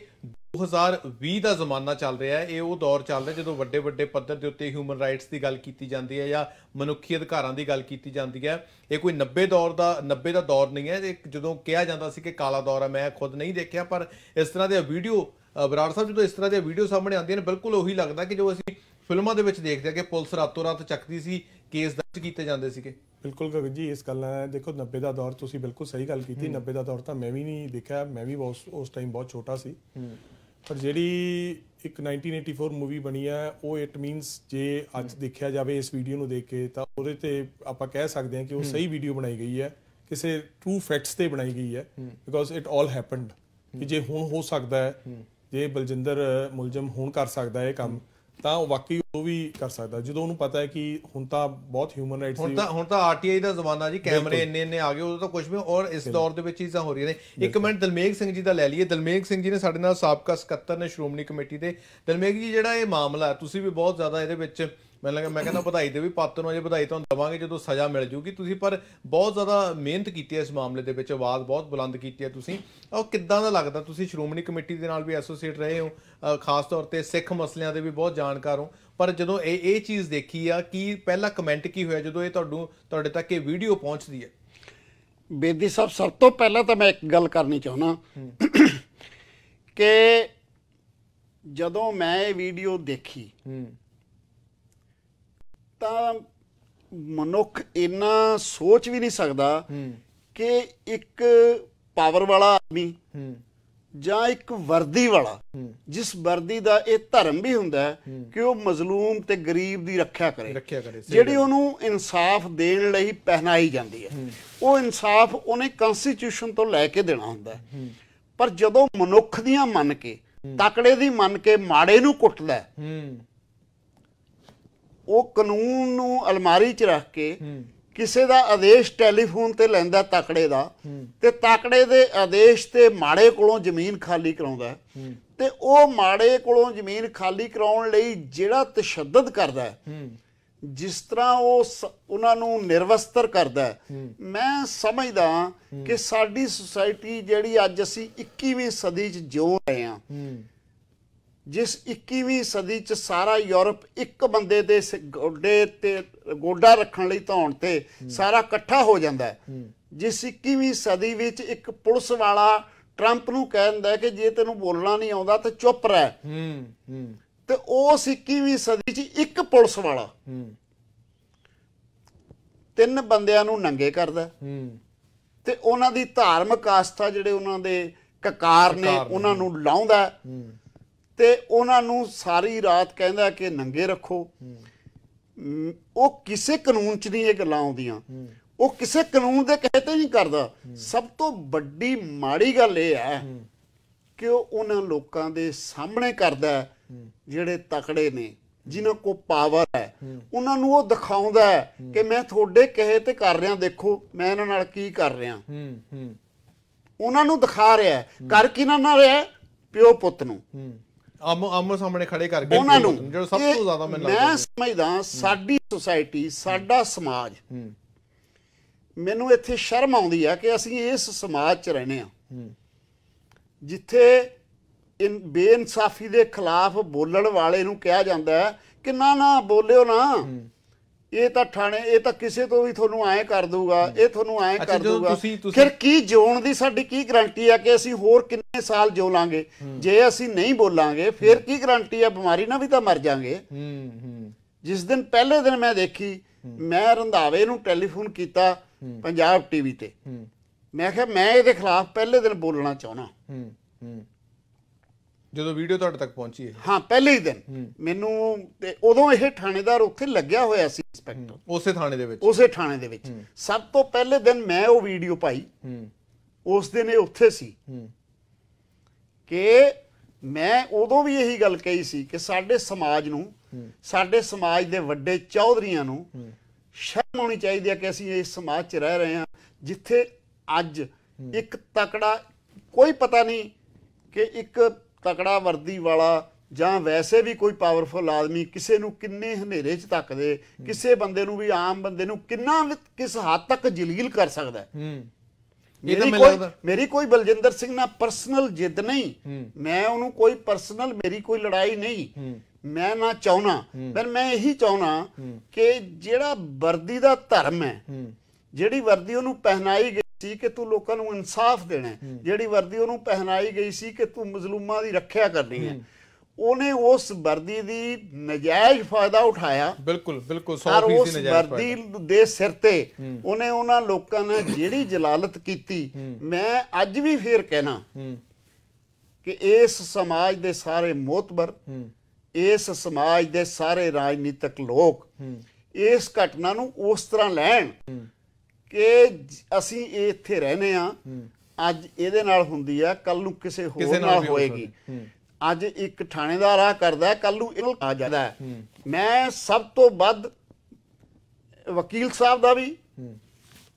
2020 ਦਾ ਜ਼ਮਾਨਾ ਚੱਲ ਰਿਹਾ ਹੈ ਇਹ ਉਹ ਦੌਰ ਚੱਲ ਰਿਹਾ ਜਦੋਂ ਵੱਡੇ ਵੱਡੇ ਪੱਧਰ ਦੇ ਉੱਤੇ ਹਿਊਮਨ ਰਾਈਟਸ ਦੀ ਗੱਲ ਕੀਤੀ ਜਾਂਦੀ ਹੈ ਜਾਂ ਮਨੁੱਖੀ ਅਧਿਕਾਰਾਂ ਦੀ ਗੱਲ ਕੀਤੀ ਜਾਂਦੀ ਹੈ ਇਹ ਕੋਈ 90 ਦੌਰ ਦਾ 90 ਦਾ ਦੌਰ ਨਹੀਂ ਹੈ ਜਦੋਂ ਕਿਹਾ ਜਾਂਦਾ ਸੀ ਕਿ ਕਾਲਾ ਦੌਰ ਹੈ ਮੈਂ ਖੁਦ ਨਹੀਂ ਦੇਖਿਆ ਪਰ ਇਸ ਤਰ੍ਹਾਂ ਦੇ ਵੀਡੀਓ ਬਰਾੜ ਸਾਹਿਬ ਜਦੋਂ ਇਸ ਤਰ੍ਹਾਂ ਦੇ ਵੀਡੀਓ ਸਾਹਮਣੇ ਆਉਂਦੀਆਂ ਨੇ ਬਿਲਕੁਲ ਉਹੀ ਲੱਗਦਾ ਕਿ ਜੋ ਅਸੀਂ ਫਿਲਮਾਂ ਦੇ ਵਿੱਚ ਦੇਖਦੇ ਆ ਕਿ ਪੁਲਿਸ ਰਾਤੋਂ ਰਾਤ ਚੱਕਦੀ ਸੀ ਕੇਸ ਦਰਜ ਕੀਤੇ ਜਾਂਦੇ ਸੀਗੇ ਬਿਲਕੁਲ ਗਗਨ ਜੀ ਇਸ ਗੱਲ ਨਾਲ ਦੇਖੋ 90 ਦਾ ਦੌਰ ਤੁਸੀਂ ਬਿਲਕੁਲ ਸਹੀ ਗੱਲ ਕੀਤੀ 90 ਦਾ ਦੌਰ ਤਾਂ ਮੈਂ ਵੀ ਨਹੀਂ ਦੇਖਿਆ ਮੈਂ ਵੀ ਉਸ ਟਾਈਮ ਬਹੁਤ ਛੋਟਾ ਸੀ ਪਰ ਜਿਹੜੀ ਇੱਕ 1984 ਮੂਵੀ ਬਣੀ ਆ ਉਹ ਇਟ ਮੀਨਸ ਜੇ ਅੱਜ ਦੇਖਿਆ ਜਾਵੇ ਇਸ ਵੀਡੀਓ ਨੂੰ ਦੇਖ ਕੇ ਤਾਂ ਉਹਦੇ ਤੇ ਆਪਾਂ ਕਹਿ ਸਕਦੇ ਹਾਂ ਕਿ ਉਹ ਸਹੀ ਵੀਡੀਓ ਬਣਾਈ ਗਈ ਹੈ ਕਿਸੇ ਟਰੂ ਫੈਕਟਸ ਤੇ ਬਣਾਈ ਗਈ ਹੈ ਬਿਕੋਜ਼ ਇਟ ਆਲ ਹੈਪਨਡ ਕਿ ਜੇ ਹੁਣ ਹੋ ਸਕਦਾ ਹੈ ਜੇ ਬਲਜਿੰਦਰ ਮੁਲਜ਼ਮ ਹੁਣ ਕਰ ਸਕਦਾ ਹੈ ਇਹ ਕੰਮ ਤਾਂ ਵਾਕਈ ਉਹ ਵੀ ਕਰ ਸਕਦਾ ਜਦੋਂ ਉਹਨੂੰ ਪਤਾ ਹੈ ਕਿ ਹੁਣ ਤਾਂ ਬਹੁਤ ਹਿਊਮਨ ਰਾਈਟਸ ਹੁਣ ਤਾਂ ਹੁਣ ਤਾਂ ਆਰਟੀਆਈ ਦਾ ਜ਼ਮਾਨਾ ਜੀ ਕੈਮਰੇ ਇੰਨੇ ਇੰਨੇ ਆ ਗਏ ਉਦੋਂ ਤਾਂ ਕੁਝ ਵੀ ਔਰ ਇਸ ਦੌਰ ਦੇ ਵਿੱਚ ਚੀਜ਼ਾਂ ਹੋ ਰਹੀਆਂ ਨੇ ਇੱਕ ਮਿੰਟ ਦਲਮੇਗ ਸਿੰਘ ਜੀ ਦਾ ਲੈ ਲਈਏ ਦਲਮੇਗ ਸਿੰਘ ਜੀ ਨੇ ਸਾਡੇ ਨਾਲ ਸਾਬਕਾ ਸਕੱਤਰ ਨੇ ਸ਼੍ਰੋਮਣੀ ਕਮੇਟੀ ਦੇ ਦਲਮੇਗ ਜੀ ਜਿਹੜਾ ਇਹ ਮਾਮਲਾ ਤੁਸੀਂ ਵੀ ਬਹੁਤ ਜ਼ਿਆਦਾ ਇਹਦੇ ਵਿੱਚ ਮੈਨੂੰ ਲੱਗਾ ਮੈਂ ਕਹਿੰਦਾ ਵਧਾਈ ਦੇ ਵੀ ਪੱਤ ਨੂੰ ਅਜੇ ਵਧਾਈ ਤੁਹਾਨੂੰ ਦਵਾਂਗੇ ਜਦੋਂ ਸਜ਼ਾ ਮਿਲ ਜੂਗੀ ਤੁਸੀਂ ਪਰ ਬਹੁਤ ਜ਼ਿਆਦਾ ਮਿਹਨਤ ਕੀਤੀ ਹੈ ਇਸ ਮਾਮਲੇ ਦੇ ਵਿੱਚ ਆਵਾਜ਼ ਬਹੁਤ ਬੁਲੰਦ ਕੀਤੀ ਹੈ ਤੁਸੀਂ ਉਹ ਕਿੱਦਾਂ ਦਾ ਲੱਗਦਾ ਤੁਸੀਂ ਸ਼੍ਰੋਮਣੀ ਕਮੇਟੀ ਦੇ ਨਾਲ ਵੀ ਐਸੋਸੀਏਟ ਰਹੇ ਹੋ ਖਾਸ ਤੌਰ ਤੇ ਸਿੱਖ ਮਸਲਿਆਂ ਦੇ ਵੀ ਬਹੁਤ ਜਾਣਕਾਰ ਹੋ ਪਰ ਜਦੋਂ ਇਹ ਇਹ ਚੀਜ਼ ਦੇਖੀ ਆ ਕੀ ਪਹਿਲਾ ਕਮੈਂਟ ਕੀ ਹੋਇਆ ਜਦੋਂ ਇਹ ਤੁਹਾਨੂੰ ਤੁਹਾਡੇ ਤੱਕ ਇਹ ਵੀਡੀਓ ਪਹੁੰਚਦੀ ਹੈ ਬੇਦੀ ਸਾਹਿਬ ਸਭ ਤੋਂ ਪਹਿਲਾਂ ਤਾਂ ਮੈਂ ਇੱਕ ਗੱਲ ਕਰਨੀ ਚਾਹੁੰਦਾ ਕਿ ਜਦੋਂ ਮੈਂ ਇਹ ਵੀਡੀਓ ਦੇਖੀ ਤਾਂ ਮਨੁੱਖ ਇੰਨਾ ਸੋਚ ਵੀ ਨਹੀਂ ਸਕਦਾ ਕਿ ਇੱਕ ਪਾਵਰ ਵਾਲਾ ਆਦਮੀ ਜਾਂ ਇੱਕ ਵਰਦੀ ਵਾਲਾ ਜਿਸ ਵਰਦੀ ਦਾ ਇਹ ਧਰਮ ਵੀ ਹੁੰਦਾ ਕਿ ਉਹ ਮਜ਼ਲੂਮ ਤੇ ਗਰੀਬ ਦੀ ਰੱਖਿਆ ਕਰੇ ਜਿਹੜੀ ਉਹਨੂੰ ਇਨਸਾਫ ਦੇਣ ਲਈ ਪਹਿਨਾਈ ਜਾਂਦੀ ਹੈ ਉਹ ਇਨਸਾਫ ਉਹਨੇ ਕਨਸਟੀਟਿਊਸ਼ਨ ਤੋਂ ਲੈ ਕੇ ਦੇਣਾ ਹੁੰਦਾ ਪਰ ਜਦੋਂ ਮਨੁੱਖ ਦੀਆਂ ਮੰਨ ਕੇ ਤਕੜੇ ਦੀ ਮੰਨ ਕੇ ਮਾੜੇ ਨੂੰ ਕੁੱਟਦਾ ਉਹ ਕਾਨੂੰਨ ਨੂੰ ਅਲਮਾਰੀ 'ਚ ਰੱਖ ਕੇ ਕਿਸੇ ਦਾ ਆਦੇਸ਼ ਟੈਲੀਫੋਨ ਤੇ ਲੈਂਦਾ ਤਕੜੇ ਦਾ ਤੇ ਤਕੜੇ ਦੇ ਆਦੇਸ਼ ਤੇ ਮਾੜੇ ਕੋਲੋਂ ਜ਼ਮੀਨ ਖਾਲੀ ਕਰਾਉਂਦਾ ਤੇ ਉਹ ਮਾੜੇ ਕੋਲੋਂ ਜ਼ਮੀਨ ਖਾਲੀ ਕਰਾਉਣ ਲਈ ਜਿਹੜਾ ਤਸ਼ੱਦਦ ਕਰਦਾ ਜਿਸ ਤਰ੍ਹਾਂ ਉਹ ਉਹਨਾਂ ਨੂੰ ਨਿਰਵਸਤਰ ਕਰਦਾ ਮੈਂ ਸਮਝਦਾ ਕਿ ਸਾਡੀ ਸੁਸਾਇਟੀ ਜਿਹੜੀ ਅੱਜ ਅਸੀਂ 21ਵੀਂ ਸਦੀ 'ਚ ਜਿਉ ਰਹੇ ਹਾਂ ਜਿਸ 21ਵੀਂ ਸਦੀ 'ਚ ਸਾਰਾ ਯੂਰਪ ਇੱਕ ਬੰਦੇ ਦੇ ਗੋਡੇ ਤੇ ਗੋਡਾ ਰੱਖਣ ਲਈ ਧੌਣ ਤੇ ਸਾਰਾ ਇਕੱਠਾ ਹੋ ਜਾਂਦਾ ਹੈ ਜਿਸ 21ਵੀਂ ਸਦੀ ਵਿੱਚ ਇੱਕ ਪੁਲਿਸ ਵਾਲਾ ਟਰੰਪ ਨੂੰ ਕਹਿੰਦਾ ਕਿ ਜੇ ਤੈਨੂੰ ਬੋਲਣਾ ਨਹੀਂ ਆਉਂਦਾ ਤਾਂ ਚੁੱਪ ਰਹਿ ਤੇ ਉਸ 21ਵੀਂ ਸਦੀ 'ਚ ਇੱਕ ਪੁਲਿਸ ਵਾਲਾ ਤਿੰਨ ਬੰਦਿਆਂ ਨੂੰ ਨੰਗੇ ਕਰਦਾ ਤੇ ਉਹਨਾਂ ਦੀ ਧਾਰਮਿਕ ਆਸਥਾ ਜਿਹੜੇ ਉਹਨਾਂ ਦੇ ਕਕਾਰ ਨੇ ਉਹਨਾਂ ਨੂੰ ਲਾਉਂਦਾ ਤੇ ਉਹਨਾਂ ਨੂੰ ਸਾਰੀ ਰਾਤ ਕਹਿੰਦਾ ਕਿ ਨੰਗੇ ਰੱਖੋ ਉਹ ਕਿਸੇ ਕਾਨੂੰਨ 'ਚ ਨਹੀਂ ਇਹ ਗੱਲਾਂ ਆਉਂਦੀਆਂ ਉਹ ਕਿਸੇ ਕਾਨੂੰਨ ਦੇ ਕਹਤੇ ਤੇ ਨਹੀਂ ਕਰਦਾ ਸਭ ਤੋਂ ਵੱਡੀ ਮਾੜੀ ਗੱਲ ਇਹ ਹੈ ਕਿ ਉਹ ਉਹਨਾਂ ਲੋਕਾਂ ਦੇ ਸਾਹਮਣੇ ਕਰਦਾ ਜਿਹੜੇ ਤਕੜੇ ਨੇ ਜਿਨ੍ਹਾਂ ਕੋ ਪਾਵਰ ਹੈ ਉਹਨਾਂ ਨੂੰ ਉਹ ਦਿਖਾਉਂਦਾ ਹੈ ਕਿ ਮੈਂ ਤੁਹਾਡੇ ਕਹੇ ਤੇ ਕਰ ਰਿਹਾ ਦੇਖੋ ਮੈਂ ਇਹਨਾਂ ਨਾਲ ਕੀ ਕਰ ਰਿਹਾ ਉਹਨਾਂ ਨੂੰ ਦਿਖਾ ਰਿਹਾ ਕਰ ਕਿਨਾਂ ਨਾਲ ਰਿਹਾ ਪਿਓ ਪੁੱਤ ਨੂੰ ਆਮੋ ਸਾਹਮਣੇ ਖੜੇ ਕਰਕੇ ਉਹਨਾਂ ਨੂੰ ਜਿਹੜਾ ਸਭ ਤੋਂ ਜ਼ਿਆਦਾ ਮੈਨੂੰ ਲੱਗਦਾ ਮੈਂ ਸਮਝਦਾ ਸਾਡੀ ਸੋਸਾਇਟੀ ਸਾਡਾ ਸਮਾਜ ਮੈਨੂੰ ਇੱਥੇ ਸ਼ਰਮ ਆਉਂਦੀ ਆ ਕਿ ਅਸੀਂ ਇਸ ਸਮਾਜ 'ਚ ਰਹਿੰਦੇ ਆ ਜਿੱਥੇ ਇਨ ਬੇਇਨਸਾਫੀ ਦੇ ਖਿਲਾਫ ਬੋਲਣ ਵਾਲੇ ਨੂੰ ਕਿਹਾ ਜਾਂਦਾ ਹੈ ਕਿ ਨਾ ਨਾ ਬੋਲਿਓ ਨਾ ਇਹ ਤਾਂ ਥਾਣੇ ਇਹ ਤਾਂ ਕਿਸੇ ਤੋਂ ਵੀ ਤੁਹਾਨੂੰ ਐ ਕਰ ਦੂਗਾ ਇਹ ਤੁਹਾਨੂੰ ਐ ਕਰ ਦੂਗਾ ਫਿਰ ਕੀ ਜਿਉਣ ਦੀ ਸਾਡੀ ਕੀ ਗਰੰਟੀ ਆ ਕਿ ਅਸੀਂ ਹੋਰ ਕਿੰਨੇ ਸਾਲ ਜਿਉ ਲਾਂਗੇ ਜੇ ਅਸੀਂ ਨਹੀਂ ਬੋਲਾਂਗੇ ਫਿਰ ਕੀ ਗਰੰਟੀ ਆ ਬਿਮਾਰੀ ਨਾਲ ਵੀ ਤਾਂ ਮਰ ਜਾਾਂਗੇ ਜਿਸ ਦਿਨ ਪਹਿਲੇ ਦਿਨ ਮੈਂ ਦੇਖੀ ਮੈਂ ਰੰਧਾਵੇ ਨੂੰ ਟੈਲੀਫੋਨ ਕੀਤਾ ਪੰਜਾਬ ਟੀਵੀ ਤੇ ਮੈਂ ਕਿਹਾ ਮੈਂ ਇਹਦੇ ਖਿਲਾਫ ਪਹਿਲੇ ਦਿਨ ਬੋਲਣਾ ਚਾਹਣਾ ਜਦੋਂ ਵੀਡੀਓ ਤੁਹਾਡੇ ਤੱਕ ਪਹੁੰਚੀ ਹੈ ਹਾਂ ਪਹਿਲੇ ਹੀ ਦਿਨ ਮੈਨੂੰ ਤੇ ਉਦੋਂ ਇਹ ਥਾਣੇਦਾਰ ਉੱਥੇ ਲੱਗਿਆ ਹੋਇਆ ਸੀ ਇਨਸਪੈਕਟਰ ਉਸੇ ਥਾਣੇ ਦੇ ਵਿੱਚ ਉਸੇ ਥਾਣੇ ਦੇ ਵਿੱਚ ਸਭ ਤੋਂ ਪਹਿਲੇ ਦਿਨ ਮੈਂ ਉਹ ਵੀਡੀਓ ਪਾਈ ਉਸ ਦਿਨ ਇਹ ਉੱਥੇ ਸੀ ਕਿ ਮੈਂ ਉਦੋਂ ਵੀ ਇਹੀ ਗੱਲ ਕਹੀ ਸੀ ਕਿ ਸਾਡੇ ਸਮਾਜ ਨੂੰ ਸਾਡੇ ਸਮਾਜ ਦੇ ਵੱਡੇ ਚੌਧਰੀਆਂ ਨੂੰ ਸ਼ਰਮ ਆਉਣੀ ਚਾਹੀਦੀ ਹੈ ਕਿ ਅਸੀਂ ਇਸ ਸਮਾਜ 'ਚ ਰਹਿ ਰਹੇ ਹਾਂ ਜਿੱਥੇ ਅੱਜ ਇੱਕ ਤਕੜਾ ਕੋਈ ਪਤਾ ਨਹੀਂ ਕਿ ਇੱਕ ਤਕੜਾ ਵਰਦੀ ਵਾਲਾ ਜਾਂ ਵੈਸੇ ਵੀ ਕੋਈ ਪਾਵਰਫੁਲ ਆਦਮੀ ਕਿਸੇ ਨੂੰ ਕਿੰਨੇ ਹਨੇਰੇ 'ਚ ਤੱਕਦੇ ਕਿਸੇ ਬੰਦੇ ਨੂੰ ਵੀ ਆਮ ਬੰਦੇ ਨੂੰ ਕਿੰਨਾ ਕਿਸ ਹੱਦ ਤੱਕ ਜਲੀਲ ਕਰ ਸਕਦਾ ਹੂੰ ਇਹ ਤਾਂ ਮੈਨੂੰ ਲੱਗਦਾ ਮੇਰੀ ਕੋਈ ਬਲਜਿੰਦਰ ਸਿੰਘ ਨਾਲ ਪਰਸਨਲ ਜਿੱਦ ਨਹੀਂ ਮੈਂ ਉਹਨੂੰ ਕੋਈ ਪਰਸਨਲ ਮੇਰੀ ਕੋਈ ਲੜਾਈ ਨਹੀਂ ਮੈਂ ਨਾ ਚਾਹਣਾ ਪਰ ਮੈਂ ਇਹੀ ਚਾਹਣਾ ਕਿ ਜਿਹੜਾ ਵਰਦੀ ਦਾ ਧਰਮ ਹੈ ਜਿਹੜੀ ਵਰਦੀ ਉਹਨੂੰ ਪਹਿਨਾਈ ਸੀ ਕਿ ਤੂੰ ਲੋਕਾਂ ਨੂੰ ਇਨਸਾਫ ਦੇਣਾ ਜਿਹੜੀ ਵਰਦੀ ਉਹਨੂੰ ਪਹਿਨਾਈ ਗਈ ਸੀ ਕਿ ਤੂੰ ਮਜ਼ਲੂਮਾਂ ਦੀ ਰੱਖਿਆ ਕਰਨੀ ਹੈ ਉਹਨੇ ਉਸ ਵਰਦੀ ਦੀ ਨਜਾਇਜ਼ ਫਾਇਦਾ ਉਠਾਇਆ ਬਿਲਕੁਲ ਬਿਲਕੁਲ 100% ਨਜਾਇਜ਼ ਫਾਇਦਾ ਉਸ ਵਰਦੀ ਦੇ ਸਿਰ ਤੇ ਉਹਨੇ ਉਹਨਾਂ ਲੋਕਾਂ ਨੇ ਜਿਹੜੀ ਜਲਾਲਤ ਕੀਤੀ ਮੈਂ ਅੱਜ ਵੀ ਫੇਰ ਕਹਿਣਾ ਕਿ ਇਸ ਸਮਾਜ ਦੇ ਸਾਰੇ ਮੋਤਬਰ ਇਸ ਸਮਾਜ ਦੇ ਸਾਰੇ ਰਾਜਨੀਤਿਕ ਲੋਕ ਇਸ ਘਟਨਾ ਨੂੰ ਉਸ ਤਰ੍ਹਾਂ ਲੈਣ ਕਿ ਅਸੀਂ ਇੱਥੇ ਰਹਨੇ ਆ ਅੱਜ ਇਹਦੇ ਨਾਲ ਹੁੰਦੀ ਆ ਕੱਲ ਨੂੰ ਕਿਸੇ ਹੋਰ ਨਾਲ ਹੋਏਗੀ ਅੱਜ ਇੱਕ ਥਾਣੇਦਾਰ ਆ ਕਰਦਾ ਕੱਲ ਨੂੰ ਇਹ ਆ ਜਾਂਦਾ ਮੈਂ ਸਭ ਤੋਂ ਵੱਧ ਵਕੀਲ ਸਾਹਿਬ ਦਾ ਵੀ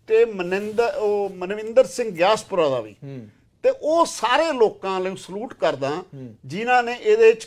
ਤੇ ਮਨਿੰਦਰ ਉਹ ਮਨਵਿੰਦਰ ਸਿੰਘ ਗਿਆਸਪੁਰਾ ਦਾ ਵੀ ਤੇ ਉਹ ਸਾਰੇ ਲੋਕਾਂ ਨੂੰ ਸਲੂਟ ਕਰਦਾ ਜਿਨ੍ਹਾਂ ਨੇ ਇਹਦੇ ਵਿੱਚ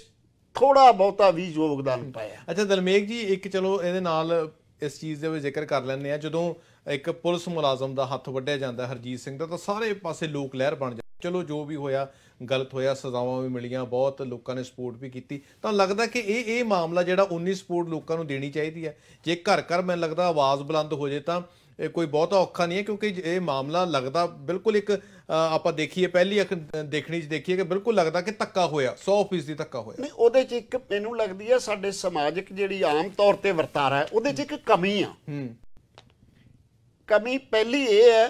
ਥੋੜਾ ਬਹੁਤਾ ਵੀ ਯੋਗਦਾਨ ਪਾਇਆ ਅੱਛਾ ਦਲਮੇਗ ਜੀ ਇੱਕ ਚਲੋ ਇਹਦੇ ਨਾਲ ਇਸ ਚੀਜ਼ ਦੇ ਵਿੱਚ ਜ਼ਿਕਰ ਕਰ ਲੈਂਦੇ ਆ ਜਦੋਂ ਇੱਕ ਪੁਲਿਸ ਮੁਲਾਜ਼ਮ ਦਾ ਹੱਥ ਵੱਢਿਆ ਜਾਂਦਾ ਹਰਜੀਤ ਸਿੰਘ ਦਾ ਤਾਂ ਸਾਰੇ ਪਾਸੇ ਲੋਕ ਲਹਿਰ ਬਣ ਜਾਂਦੀ ਚਲੋ ਜੋ ਵੀ ਹੋਇਆ ਗਲਤ ਹੋਇਆ ਸਜ਼ਾਵਾਂ ਵੀ ਮਿਲੀਆਂ ਬਹੁਤ ਲੋਕਾਂ ਨੇ ਸਪੋਰਟ ਵੀ ਕੀਤੀ ਤਾਂ ਲੱਗਦਾ ਕਿ ਇਹ ਇਹ ਮਾਮਲਾ ਜਿਹੜਾ 19 ਸਪੋਰਟ ਲੋਕਾਂ ਨੂੰ ਦੇਣੀ ਚਾਹੀਦੀ ਹੈ ਜੇ ਘਰ ਘਰ ਮੈਨੂੰ ਲੱਗਦਾ ਆਵਾਜ਼ ਬੁਲੰਦ ਹੋ ਜੇ ਤਾਂ ਇਹ ਕੋਈ ਬਹੁਤਾ ਔਖਾ ਨਹੀਂ ਹੈ ਕਿਉਂਕਿ ਇਹ ਮਾਮਲਾ ਲੱਗਦਾ ਬਿਲਕੁਲ ਇੱਕ ਆਪਾਂ ਦੇਖੀਏ ਪਹਿਲੀ ਅੱਖ ਦੇਖਣੀ ਚ ਦੇਖੀਏ ਕਿ ਬਿਲਕੁਲ ਲੱਗਦਾ ਕਿ ਤੱਕਾ ਹੋਇਆ 100% ਦੀ ਤੱਕਾ ਹੋਇਆ ਨਹੀਂ ਉਹਦੇ ਚ ਇੱਕ ਮੈਨੂੰ ਲੱਗਦੀ ਹੈ ਸਾਡੇ ਸਮਾਜਿਕ ਜਿਹੜੀ ਆਮ ਤੌਰ ਤੇ ਵਰਤਾਰਾ ਹੈ ਉਹਦੇ ਚ ਇੱਕ ਕਮੀ ਆ ਕਮੀ ਪਹਿਲੀ ਇਹ ਹੈ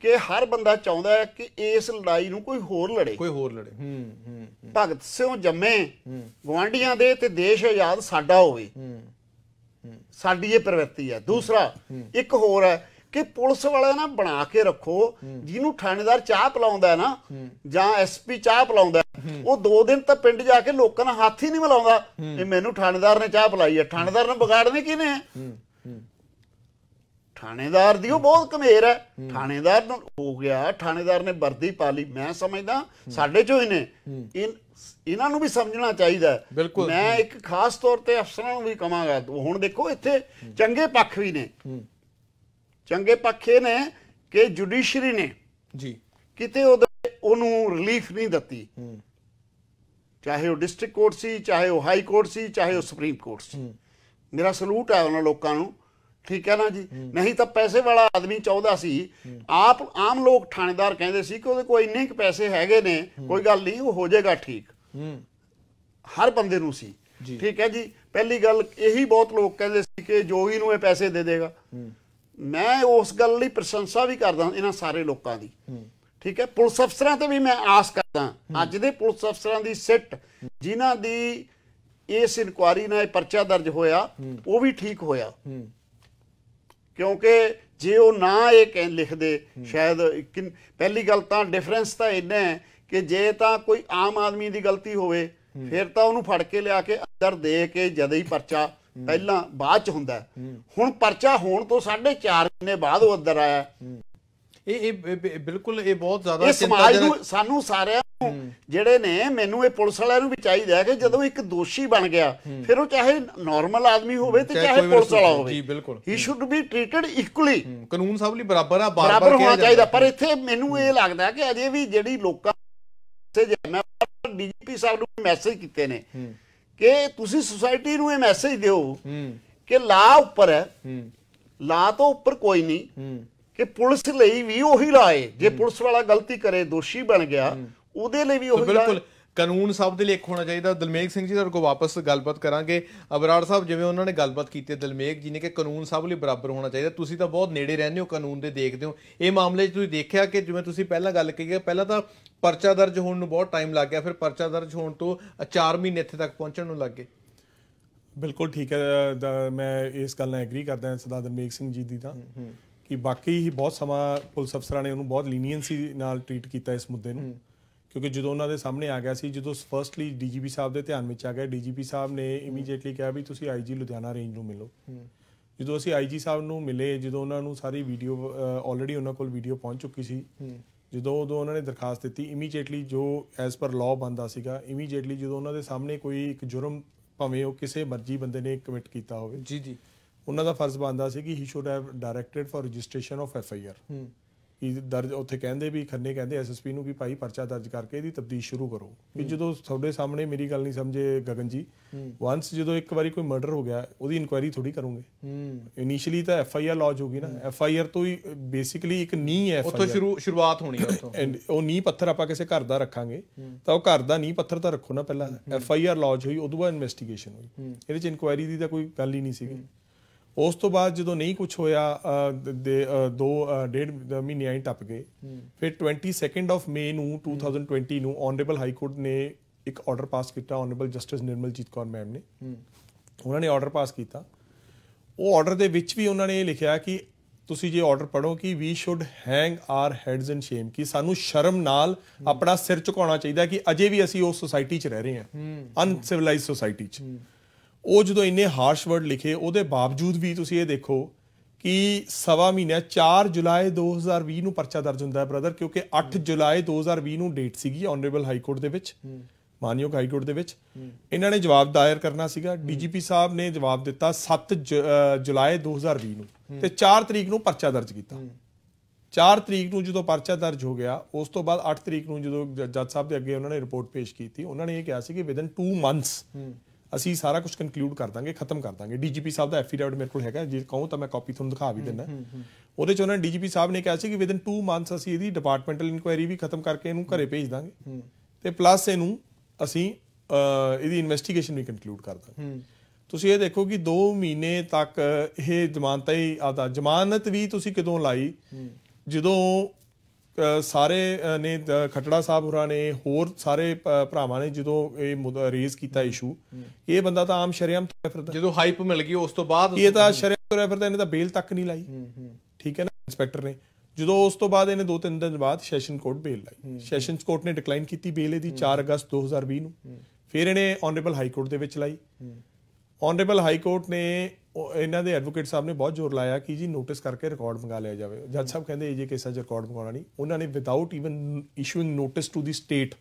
ਕਿ ਹਰ ਬੰਦਾ ਚਾਹੁੰਦਾ ਹੈ ਕਿ ਇਸ ਲੜਾਈ ਨੂੰ ਕੋਈ ਹੋਰ ਲੜੇ ਕੋਈ ਹੋਰ ਲੜੇ ਹੂੰ ਹੂੰ ਭਗਤ ਸਿੰਘ ਜੰਮੇ ਗਵਾਂਡੀਆਂ ਦੇ ਤੇ ਦੇਸ਼ ਆਜ਼ਾਦ ਸਾਡਾ ਹੋਵੇ ਹੂੰ ਸਾਡੀ ਇਹ ਪ੍ਰਵਿਰਤੀ ਹੈ ਦੂਸਰਾ ਇੱਕ ਹੋਰ ਹੈ ਕਿ ਪੁਲਿਸ ਵਾਲਿਆਂ ਨਾਲ ਬਣਾ ਕੇ ਰੱਖੋ ਜਿਹਨੂੰ ਥਾਣੇਦਾਰ ਚਾਹ ਪਲਾਉਂਦਾ ਨਾ ਜਾਂ ਐਸਪੀ ਚਾਹ ਪਲਾਉਂਦਾ ਉਹ ਦੋ ਦਿਨ ਤਾਂ ਪਿੰਡ ਜਾ ਕੇ ਲੋਕਾਂ ਨਾਲ ਹੱਥ ਹੀ ਨਹੀਂ ਮਿਲਾਉਂਦਾ ਇਹ ਮੈਨੂੰ ਥਾਣੇਦਾਰ ਨੇ ਚਾਹ ਪਲਾਈ ਹੈ ਥਾਣੇਦਾਰ ਨੇ ਵਿਗਾੜਨੇ ਕਿਨੇ ਹੂੰ ਥਾਣੇਦਾਰ ਦੀ ਉਹ ਬਹੁਤ ਕਮੇਰ ਹੈ ਥਾਣੇਦਾਰ ਨੂੰ ਹੋ ਗਿਆ ਥਾਣੇਦਾਰ ਨੇ ਵਰਦੀ ਪਾ ਲਈ ਮੈਂ ਸਮਝਦਾ ਸਾਡੇ ਚੋਂ ਹੀ ਨੇ ਇਹਨਾਂ ਨੂੰ ਵੀ ਸਮਝਣਾ ਚਾਹੀਦਾ ਮੈਂ ਇੱਕ ਖਾਸ ਤੌਰ ਤੇ ਅਫਸਰਾਂ ਨੂੰ ਵੀ ਕਹਾਂਗਾ ਹੁਣ ਦੇਖੋ ਇੱਥੇ ਚੰਗੇ ਪੱਖ ਵੀ ਨੇ ਚੰਗੇ ਪੱਖ ਇਹ ਨੇ ਕਿ ਜੁਡੀਸ਼ਰੀ ਨੇ ਜੀ ਕਿਤੇ ਉਹਨੂੰ ਰਿਲੀਫ ਨਹੀਂ ਦਿੱਤੀ ਚਾਹੇ ਉਹ ਡਿਸਟ੍ਰਿਕਟ ਕੋਰਟ ਸੀ ਚਾਹੇ ਉਹ ਹਾਈ ਕੋਰਟ ਸੀ ਚਾਹੇ ਉਹ ਸੁਪਰੀਮ ਕੋਰਟ ਸੀ ਮੇਰਾ ਸਲੂਟ ਹੈ ਉਹਨਾਂ ਲੋਕਾਂ ਨੂੰ ਠੀਕ ਹੈ ਨਾ ਜੀ ਨਹੀਂ ਤਾਂ ਪੈਸੇ ਵਾਲਾ ਆਦਮੀ ਚਾਹੁੰਦਾ ਸੀ ਆਪ ਆਮ ਲੋਕ ਥਾਣੇਦਾਰ ਕਹਿੰਦੇ ਸੀ ਕਿ ਉਹਦੇ ਕੋਲ ਇੰਨੇ ਕੁ ਪੈਸੇ ਹੈਗੇ ਨੇ ਕੋਈ ਗੱਲ ਨਹੀਂ ਉਹ ਹੋ ਜਾਏਗਾ ਠੀਕ ਹਰ ਬੰਦੇ ਨੂੰ ਸੀ ਠੀਕ ਹੈ ਜੀ ਪਹਿਲੀ ਗੱਲ ਇਹੀ ਬਹੁਤ ਲੋਕ ਕਹਿੰਦੇ ਸੀ ਕਿ ਜੋਗੀ ਨੂੰ ਇਹ ਪੈਸੇ ਦੇ ਦੇਗਾ ਮੈਂ ਉਸ ਗੱਲ ਲਈ ਪ੍ਰਸ਼ੰਸਾ ਵੀ ਕਰਦਾ ਇਹਨਾਂ ਸਾਰੇ ਲੋਕਾਂ ਦੀ ਠੀਕ ਹੈ ਪੁਲਿਸ ਅਫਸਰਾਂ ਤੇ ਵੀ ਮੈਂ ਆਸ ਕਰਦਾ ਅੱਜ ਦੇ ਪੁਲਿਸ ਅਫਸਰਾਂ ਦੀ ਸਿੱਟ ਜਿਨ੍ਹਾਂ ਦੀ ਇਸ ਇਨਕੁਆਰੀ ਨਾਲ ਪਰਚਾ ਦਰਜ ਹੋਇਆ ਉਹ ਵੀ ਠੀਕ ਹੋਇਆ ਕਿਉਂਕਿ ਜੇ ਉਹ ਨਾ ਇਹ ਕਹਿ ਲਿਖਦੇ ਸ਼ਾਇਦ ਪਹਿਲੀ ਗੱਲ ਤਾਂ ਡਿਫਰੈਂਸ ਤਾਂ ਇੰਨਾ ਹੈ ਕਿ ਜੇ ਤਾਂ ਕੋਈ ਆਮ ਆਦਮੀ ਦੀ ਗਲਤੀ ਹੋਵੇ ਫਿਰ ਤਾਂ ਉਹਨੂੰ ਫੜ ਕੇ ਲਿਆ ਕੇ ਅੰਦਰ ਦੇ ਕੇ ਜਦ ਹੀ ਪਰਚਾ ਪਹਿਲਾਂ ਬਾਅਦ ਚ ਹੁੰਦਾ ਹੁਣ ਪਰਚਾ ਹੋਣ ਤੋਂ 4.5 ਮਹੀਨੇ ਬਾਅਦ ਉਹ ਅੰਦਰ ਆਇਆ ਇਹ ਇਹ ਬਿਲਕੁਲ ਇਹ ਬਹੁਤ ਜ਼ਿਆਦਾ ਸਮਾਜ ਨੂੰ ਸਾਨੂੰ ਸਾਰਿਆਂ ਨੂੰ ਜਿਹੜੇ ਨੇ ਮੈਨੂੰ ਇਹ ਪੁਲਿਸ ਵਾਲਿਆਂ ਨੂੰ ਵੀ ਚਾਹੀਦਾ ਹੈ ਕਿ ਜਦੋਂ ਇੱਕ ਦੋਸ਼ੀ ਬਣ ਗਿਆ ਫਿਰ ਉਹ ਚਾਹੇ ਨਾਰਮਲ ਆਦਮੀ ਹੋਵੇ ਤੇ ਚਾਹੇ ਪੁਲਿਸ ਵਾਲਾ ਹੋਵੇ ਜੀ ਬਿਲਕੁਲ ਹੀ ਸ਼ੁੱਡ ਬੀ ਟ੍ਰੀਟਡ ਇਕੁਅਲੀ ਕਾਨੂੰਨ ਸਭ ਲਈ ਬਰਾਬਰ ਆ ਬਾਰ-ਬਾਰ ਕਿਹਾ ਚਾਹੀਦਾ ਪਰ ਇੱਥੇ ਮੈਨੂੰ ਇਹ ਲੱਗਦਾ ਕਿ ਅਜੇ ਵੀ ਜਿਹੜੀ ਲੋਕਾਂ ਸੇ ਮੈਂ ਡੀਜੀਪੀ ਸਾਹਿਬ ਨੂੰ ਮੈਸੇਜ ਕੀਤੇ ਨੇ ਕਿ ਤੁਸੀਂ ਸੁਸਾਇਟੀ ਨੂੰ ਇਹ ਮੈਸੇਜ ਦਿਓ ਕਿ ਲਾ ਉੱਪਰ ਹੈ ਲਾ ਤੋਂ ਉੱਪਰ ਕੋਈ ਨਹੀਂ ਇਹ ਪੁਲਿਸ ਲਈ ਵੀ ਉਹੀ ਲਾਏ ਜੇ ਪੁਲਿਸ ਵਾਲਾ ਗਲਤੀ ਕਰੇ ਦੋਸ਼ੀ ਬਣ ਗਿਆ ਉਹਦੇ ਲਈ ਵੀ ਉਹੀ ਲਾਏ ਬਿਲਕੁਲ ਕਾਨੂੰਨ ਸਭ ਦੇ ਲਈ ਇੱਕ ਹੋਣਾ ਚਾਹੀਦਾ ਦਲਮੇਗ ਸਿੰਘ ਜੀ ਤੁਹਾਡੇ ਕੋਲ ਵਾਪਸ ਗੱਲਬਾਤ ਕਰਾਂਗੇ ਅਬਰਾੜ ਸਾਹਿਬ ਜਿਵੇਂ ਉਹਨਾਂ ਨੇ ਗੱਲਬਾਤ ਕੀਤੀ ਦਲਮੇਗ ਜੀ ਨੇ ਕਿ ਕਾਨੂੰਨ ਸਭ ਲਈ ਬਰਾਬਰ ਹੋਣਾ ਚਾਹੀਦਾ ਤੁਸੀਂ ਤਾਂ ਬਹੁਤ ਨੇੜੇ ਰਹਿੰਦੇ ਹੋ ਕਾਨੂੰਨ ਦੇ ਦੇਖਦੇ ਹੋ ਇਹ ਮਾਮਲੇ 'ਚ ਤੁਸੀਂ ਦੇਖਿਆ ਕਿ ਜਿਵੇਂ ਤੁਸੀਂ ਪਹਿਲਾਂ ਗੱਲ ਕੀਤੀ ਪਹਿਲਾਂ ਤਾਂ ਪਰਚਾ ਦਰਜ ਹੋਣ ਨੂੰ ਬਹੁਤ ਟਾਈਮ ਲੱਗ ਗਿਆ ਫਿਰ ਪਰਚਾ ਦਰਜ ਹੋਣ ਤੋਂ 4 ਮਹੀਨੇ ਇੱਥੇ ਤੱਕ ਪਹੁੰਚਣ ਨੂੰ ਲੱਗੇ ਬਿਲਕੁਲ ਠੀਕ ਹੈ ਮੈਂ ਇਸ ਗੱਲ ਨਾਲ ਐਗਰੀ ਕਰਦਾ ਹਾਂ ਸਦਾ ਦਲਮੇਗ ਸਿੰਘ ਜੀ ਦੀ ਤਾਂ ਕਿ ਬਾਕੀ ਹੀ ਬਹੁਤ ਸਮਾਂ ਪੁਲਿਸ ਅਫਸਰਾਂ ਨੇ ਉਹਨੂੰ ਬਹੁਤ ਲੀਨੀਅੰਸੀ ਨਾਲ ਟ੍ਰੀਟ ਕੀਤਾ ਇਸ ਮੁੱਦੇ ਨੂੰ ਕਿਉਂਕਿ ਜਦੋਂ ਉਹਨਾਂ ਦੇ ਸਾਹਮਣੇ ਆ ਗਿਆ ਸੀ ਜਦੋਂ ਫਰਸਟਲੀ ਡੀਜੀਪੀ ਸਾਹਿਬ ਦੇ ਧਿਆਨ ਵਿੱਚ ਆ ਗਿਆ ਡੀਜੀਪੀ ਸਾਹਿਬ ਨੇ ਇਮੀਡੀਏਟਲੀ ਕਿਹਾ ਵੀ ਤੁਸੀਂ ਆਈਜੀ ਲੁਧਿਆਣਾ ਰੇਂਜ ਨੂੰ ਮਿਲੋ ਜਦੋਂ ਅਸੀਂ ਆਈਜੀ ਸਾਹਿਬ ਨੂੰ ਮਿਲੇ ਜਦੋਂ ਉਹਨਾਂ ਨੂੰ ਸਾਰੀ ਵੀਡੀਓ ਆਲਰੇਡੀ ਉਹਨਾਂ ਕੋਲ ਵੀਡੀਓ ਪਹੁੰਚ ਚੁੱਕੀ ਸੀ ਜਦੋਂ ਉਦੋਂ ਉਹਨਾਂ ਨੇ ਦਰਖਾਸਤ ਦਿੱਤੀ ਇਮੀਡੀਏਟਲੀ ਜੋ ਐਸ ਪਰ ਲਾਅ ਬੰਦਾ ਸੀਗਾ ਇਮੀਡੀਏਟਲੀ ਜਦੋਂ ਉਹਨਾਂ ਦੇ ਸਾਹਮਣੇ ਕੋਈ ਇੱਕ ਜੁਰਮ ਭਾਵੇਂ ਉਹ ਕਿਸੇ ਮਰਜ਼ੀ ਬੰਦੇ ਨੇ ਕਮਿਟ ਕੀਤਾ ਹੋਵੇ ਜੀ ਜੀ ਉਹਨਾਂ ਦਾ ਫਰਜ਼ ਬਣਦਾ ਸੀ ਕਿ ਹੀ should have directed for registration of F I R ਕਿ ਦਰਜ ਉੱਥੇ ਕਹਿੰਦੇ ਵੀ ਖੰਨੇ ਕਹਿੰਦੇ ਐਸਐਸਪੀ ਨੂੰ ਵੀ ਭਾਈ ਪਰਚਾ ਦਰਜ ਕਰਕੇ ਇਹਦੀ ਤਬਦੀਲ ਸ਼ੁਰੂ ਕਰੋ ਕਿ ਜਦੋਂ ਤੁਹਾਡੇ ਸਾਹਮਣੇ ਮੇਰੀ ਗੱਲ ਨਹੀਂ ਸਮਝੇ ਗਗਨ ਜੀ ਵਾਂਸ ਜਦੋਂ ਇੱਕ ਵਾਰੀ ਕੋਈ ਮਰਡਰ ਹੋ ਗਿਆ ਉਹਦੀ ਇਨਕੁਆਇਰੀ ਥੋੜੀ ਕਰੋਗੇ ਇਨੀਸ਼ੀਅਲੀ ਤਾਂ ਐਫ ਆਈ ਆਰ ਲੌਜ ਹੋਗੀ ਨਾ ਐਫ ਆਈ ਆਰ ਤੋਂ ਹੀ ਬੇਸਿਕਲੀ ਇੱਕ ਨੀ ਐਫ ਆਈ ਆਰ ਉੱਥੋਂ ਸ਼ੁਰੂ ਸ਼ੁਰੂਆਤ ਹੋਣੀ ਹੈ ਉੱਥੋਂ ਐਂਡ ਉਹ ਨੀ ਪੱਥਰ ਆਪਾਂ ਕਿਸੇ ਘਰ ਦਾ ਰੱਖਾਂਗੇ ਤਾਂ ਉਹ ਘਰ ਦਾ ਨੀ ਪੱਥਰ ਤਾਂ ਰੱਖੋ ਨਾ ਪਹਿਲਾਂ ਐਫ ਆਈ ਆਰ ਲੌਜ ਹੋਈ ਉਦੋਂ ਬਾਅਦ ਇਨਵੈਸਟੀਗੇਸ਼ਨ ਹੋਈ ਇਹਦੇ ਚ ਇਨਕੁਆਇਰੀ ਦੀ ਤਾਂ ਕੋਈ ਗੱਲ ਹੀ ਨਹੀਂ ਸੀਗੀ ਉਸ ਤੋਂ ਬਾਅਦ ਜਦੋਂ ਨਹੀਂ ਕੁਝ ਹੋਇਆ ਦੇ 2 ਡੇਢ ਮਹੀਨੇ ਆਈ ਟੱਪ ਗਏ ਫਿਰ 22nd ਆਫ ਮੇ ਨੂੰ 2020 ਨੂੰ ਆਨਰੇਬਲ ਹਾਈ ਕੋਰਟ ਨੇ ਇੱਕ ਆਰਡਰ ਪਾਸ ਕੀਤਾ honourable justice Nirmaljit Kaur ma'am ਨੇ ਉਹਨਾਂ ਨੇ ਆਰਡਰ ਪਾਸ ਕੀਤਾ ਉਹ ਆਰਡਰ ਦੇ ਵਿੱਚ ਵੀ ਉਹਨਾਂ ਨੇ ਇਹ ਲਿਖਿਆ ਕਿ ਤੁਸੀਂ ਜੇ ਆਰਡਰ ਪੜੋ ਕਿ we should hang our heads in shame ਕਿ ਸਾਨੂੰ ਸ਼ਰਮ ਨਾਲ ਆਪਣਾ ਸਿਰ ਝੁਕਾਉਣਾ ਚਾਹੀਦਾ ਕਿ ਅਜੇ ਵੀ ਅਸੀਂ ਉਸ ਸੋਸਾਇਟੀ 'ਚ ਰਹਿ ਰਹੇ ਹਾਂ ਅਨਸਿਵਲਾਈਜ਼ਡ ਸੋਸਾਇਟੀ 'ਚ ਉਹ ਜਦੋਂ ਇੰਨੇ ਹਾਰਸ਼ ਵਰਡ ਲਿਖੇ ਉਹਦੇ ਬਾਵਜੂਦ ਵੀ ਤੁਸੀਂ ਇਹ ਦੇਖੋ ਕਿ ਸਵਾ ਮਹੀਨਾ 4 ਜੁਲਾਈ 2020 ਨੂੰ ਪਰਚਾ ਦਰਜ ਹੁੰਦਾ ਹੈ ਬ੍ਰਦਰ ਕਿਉਂਕਿ 8 ਜੁਲਾਈ 2020 ਨੂੰ ਡੇਟ ਸੀਗੀ ਆਨਰੇਬਲ ਹਾਈ ਕੋਰਟ ਦੇ ਵਿੱਚ ਮਾਨਯੋਗ ਹਾਈ ਕੋਰਟ ਦੇ ਵਿੱਚ ਇਹਨਾਂ ਨੇ ਜਵਾਬ ਦਾਇਰ ਕਰਨਾ ਸੀਗਾ ਡੀਜੀਪੀ ਸਾਹਿਬ ਨੇ ਜਵਾਬ ਦਿੱਤਾ 7 ਜੁਲਾਈ 2020 ਨੂੰ ਤੇ 4 ਤਰੀਕ ਨੂੰ ਪਰਚਾ ਦਰਜ ਕੀਤਾ 4 ਤਰੀਕ ਨੂੰ ਜਦੋਂ ਪਰਚਾ ਦਰਜ ਹੋ ਗਿਆ ਉਸ ਤੋਂ ਬਾਅਦ 8 ਤਰੀਕ ਨੂੰ ਜਦੋਂ ਜੱਜ ਸਾਹਿਬ ਦੇ ਅੱਗੇ ਉਹਨਾਂ ਨੇ ਰਿਪੋਰਟ ਪੇਸ਼ ਕੀਤੀ ਉਹਨਾਂ ਨੇ ਇਹ ਕਿਹਾ ਸੀ ਕਿ ਵਿਦਨ 2 ਮੰਥਸ ਅਸੀਂ ਸਾਰਾ ਕੁਝ ਕਨਕਲੂਡ ਕਰ ਦਾਂਗੇ ਖਤਮ ਕਰ ਦਾਂਗੇ ਡੀਜੀਪੀ ਸਾਹਿਬ ਦਾ ਐਫੀਡੈਵਿਟ ਮੇਰੇ ਕੋਲ ਹੈਗਾ ਜੇ ਕਹੋ ਤਾਂ ਮੈਂ ਕਾਪੀ ਤੁਹਾਨੂੰ ਦਿਖਾ ਵੀ ਦਿੰਦਾ ਉਹਦੇ ਚ ਉਹਨਾਂ ਨੇ ਡੀਜੀਪੀ ਸਾਹਿਬ ਨੇ ਕਿਹਾ ਸੀ ਕਿ ਵਿਦਨ 2 ਮੰਥਸ ਅਸੀਂ ਇਹਦੀ ਡਿਪਾਰਟਮੈਂਟਲ ਇਨਕੁਆਇਰੀ ਵੀ ਖਤਮ ਕਰਕੇ ਇਹਨੂੰ ਘਰੇ ਭੇਜ ਦਾਂਗੇ ਤੇ ਪਲੱਸ ਇਹਨੂੰ ਅਸੀਂ ਇਹਦੀ ਇਨਵੈਸਟੀਗੇਸ਼ਨ ਵੀ ਕਨਕਲੂਡ ਕਰ ਦਾਂਗੇ ਤੁਸੀਂ ਇਹ ਦੇਖੋ ਕਿ 2 ਮਹੀਨੇ ਤੱਕ ਇਹ ਜ਼ਮਾਨਤ ਹੀ ਆਦਾ ਜ਼ਮਾਨਤ ਵੀ ਤੁਸੀਂ ਕਦੋਂ ਲਾਈ ਜਦੋਂ ਸਾਰੇ ਨੇ ਖਟੜਾ ਸਾਹਿਬ ਹੋਰਾਂ ਨੇ ਹੋਰ ਸਾਰੇ ਭਰਾਵਾਂ ਨੇ ਜਦੋਂ ਇਹ ਰੇਜ਼ ਕੀਤਾ ਇਸ਼ੂ ਇਹ ਬੰਦਾ ਤਾਂ ਆਮ ਸ਼ਰਿਆਮ ਤੁਰਿਆ ਫਿਰਦਾ ਜਦੋਂ ਹਾਈਪ ਮਿਲ ਗਈ ਉਸ ਤੋਂ ਬਾਅਦ ਇਹ ਤਾਂ ਸ਼ਰਿਆਮ ਤੁਰਿਆ ਫਿਰਦਾ ਇਹਨੇ ਤਾਂ ਬੇਲ ਤੱਕ ਨਹੀਂ ਲਾਈ ਠੀਕ ਹੈ ਨਾ ਇਨਸਪੈਕਟਰ ਨੇ ਜਦੋਂ ਉਸ ਤੋਂ ਬਾਅਦ ਇਹਨੇ 2-3 ਦਿਨ ਬਾਅਦ ਸੈਸ਼ਨ ਕੋਰਟ ਬੇਲ ਲਾਈ ਸੈਸ਼ਨ ਕੋਰਟ ਨੇ ਡਿਕਲਾਈਨ ਕੀਤੀ ਬੇਲ ਇਹਦੀ 4 ਅਗਸਤ 2020 ਨੂੰ ਫਿਰ ਇਹਨੇ ਆਨਰੇਬਲ ਹਾਈ ਕੋਰਟ ਦੇ ਵਿੱਚ ਲਾਈ ਆਨਰੇਬਲ ਹਾਈ ਕੋਰਟ ਨੇ ਇਹਨਾਂ ਦੇ ਐਡਵੋਕੇਟ ਸਾਹਿਬ ਨੇ ਬਹੁਤ ਜ਼ੋਰ ਲਾਇਆ ਕਿ ਜੀ ਨੋਟਿਸ ਕਰਕੇ ਰਿਕਾਰਡ ਮੰਗਾ ਲਿਆ ਜਾਵੇ ਜੱਜ ਸਾਹਿਬ ਕਹਿੰਦੇ ਇਹ ਜੇ ਕੇਸਾਂ 'ਚ ਰਿਕਾਰਡ ਮੰਗਾਉਣਾ ਨਹੀਂ ਉਹਨਾਂ ਨੇ without even issuing notice to the state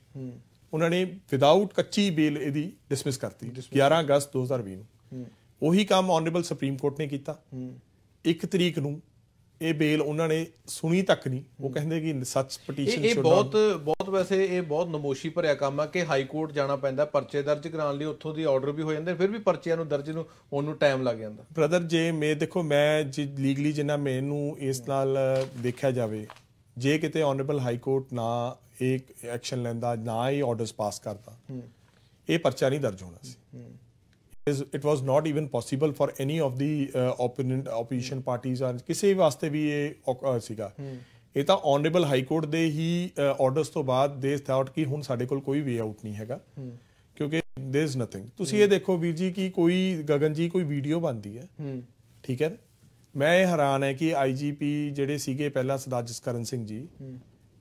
ਉਹਨਾਂ ਨੇ ਵਿਦਆਊਟ ਕੱਚੀ ਬੇਲ ਇਹਦੀ ਡਿਸਮਿਸ ਕਰਤੀ 11 ਅਗਸਤ 2020 ਨੂੰ ਉਹੀ ਕੰਮ ਆਨਰੇਬਲ ਸੁਪਰੀਮ ਕੋਰਟ ਨੇ ਕੀਤਾ 1 ਤਰੀਕ ਨੂੰ ਇਹ ਬੇਲ ਉਹਨਾਂ ਨੇ ਸੁਣੀ ਤੱਕ ਨਹੀਂ ਉਹ ਕਹਿੰਦੇ ਕਿ ਸੱਚ ਪਟੀਸ਼ਨ ਇਹ ਬਹੁਤ ਬਹੁਤ ਵੈਸੇ ਇਹ ਬਹੁਤ ਨਮੋਸ਼ੀ ਭਰਿਆ ਕੰਮ ਆ ਕਿ ਹਾਈ ਕੋਰਟ ਜਾਣਾ ਪੈਂਦਾ ਪਰਚੇ ਦਰਜ ਕਰਾਉਣ ਲਈ ਉੱਥੋਂ ਦੀ ਆਰਡਰ ਵੀ ਹੋ ਜਾਂਦੇ ਫਿਰ ਵੀ ਪਰਚਿਆਂ ਨੂੰ ਦਰਜ ਨੂੰ ਉਹਨੂੰ ਟਾਈਮ ਲੱਗ ਜਾਂਦਾ ਬ੍ਰਦਰ ਜੇ ਮੈਂ ਦੇਖੋ ਮੈਂ ਲੀਗਲੀ ਜਿੰਨਾ ਮੈਨੂੰ ਇਸ ਨਾਲ ਦੇਖਿਆ ਜਾਵੇ ਜੇ ਕਿਤੇ ਆਨਰੇਬਲ ਹਾਈ ਕੋਰਟ ਨਾ ਇੱਕ ਐਕਸ਼ਨ ਲੈਂਦਾ ਨਾ ਹੀ ਆਰਡਰਸ ਪਾਸ ਕਰਦਾ ਇਹ ਪਰਚਾ ਨਹੀਂ ਦਰਜ ਹੋਣਾ ਸੀ it was not even possible for any of the opponent opposition ਪਾਰਟੀਆਂ or ਕਿਸੇ ਵਾਸਤੇ ਵੀ ਇਹ ਸੀਗਾ ਇਹ ਤਾਂ ਆਨਰੇਬਲ ਹਾਈ ਕੋਰਟ ਦੇ ਹੀ ਆਰਡਰਸ ਤੋਂ ਬਾਅਦ ਦੇ ਥਾਟ ਕਿ ਹੁਣ ਸਾਡੇ ਕੋਲ ਕੋਈ ਵੇ ਆਊਟ ਨਹੀਂ ਹੈਗਾ ਕਿਉਂਕਿ देयर ਇਜ਼ ਨਥਿੰਗ ਤੁਸੀਂ ਇਹ ਦੇਖੋ ਵੀਰ ਜੀ ਕਿ ਕੋਈ ਗगन ਜੀ ਕੋਈ ਵੀਡੀਓ ਬਣਦੀ ਹੈ ਠੀਕ ਹੈ ਮੈਂ ਹੈਰਾਨ ਹੈ ਕਿ ਆਈਜੀਪੀ ਜਿਹੜੇ ਸੀਗੇ ਪਹਿਲਾਂ ਸਦਾ ਜਸਕਰਨ ਸਿੰਘ ਜੀ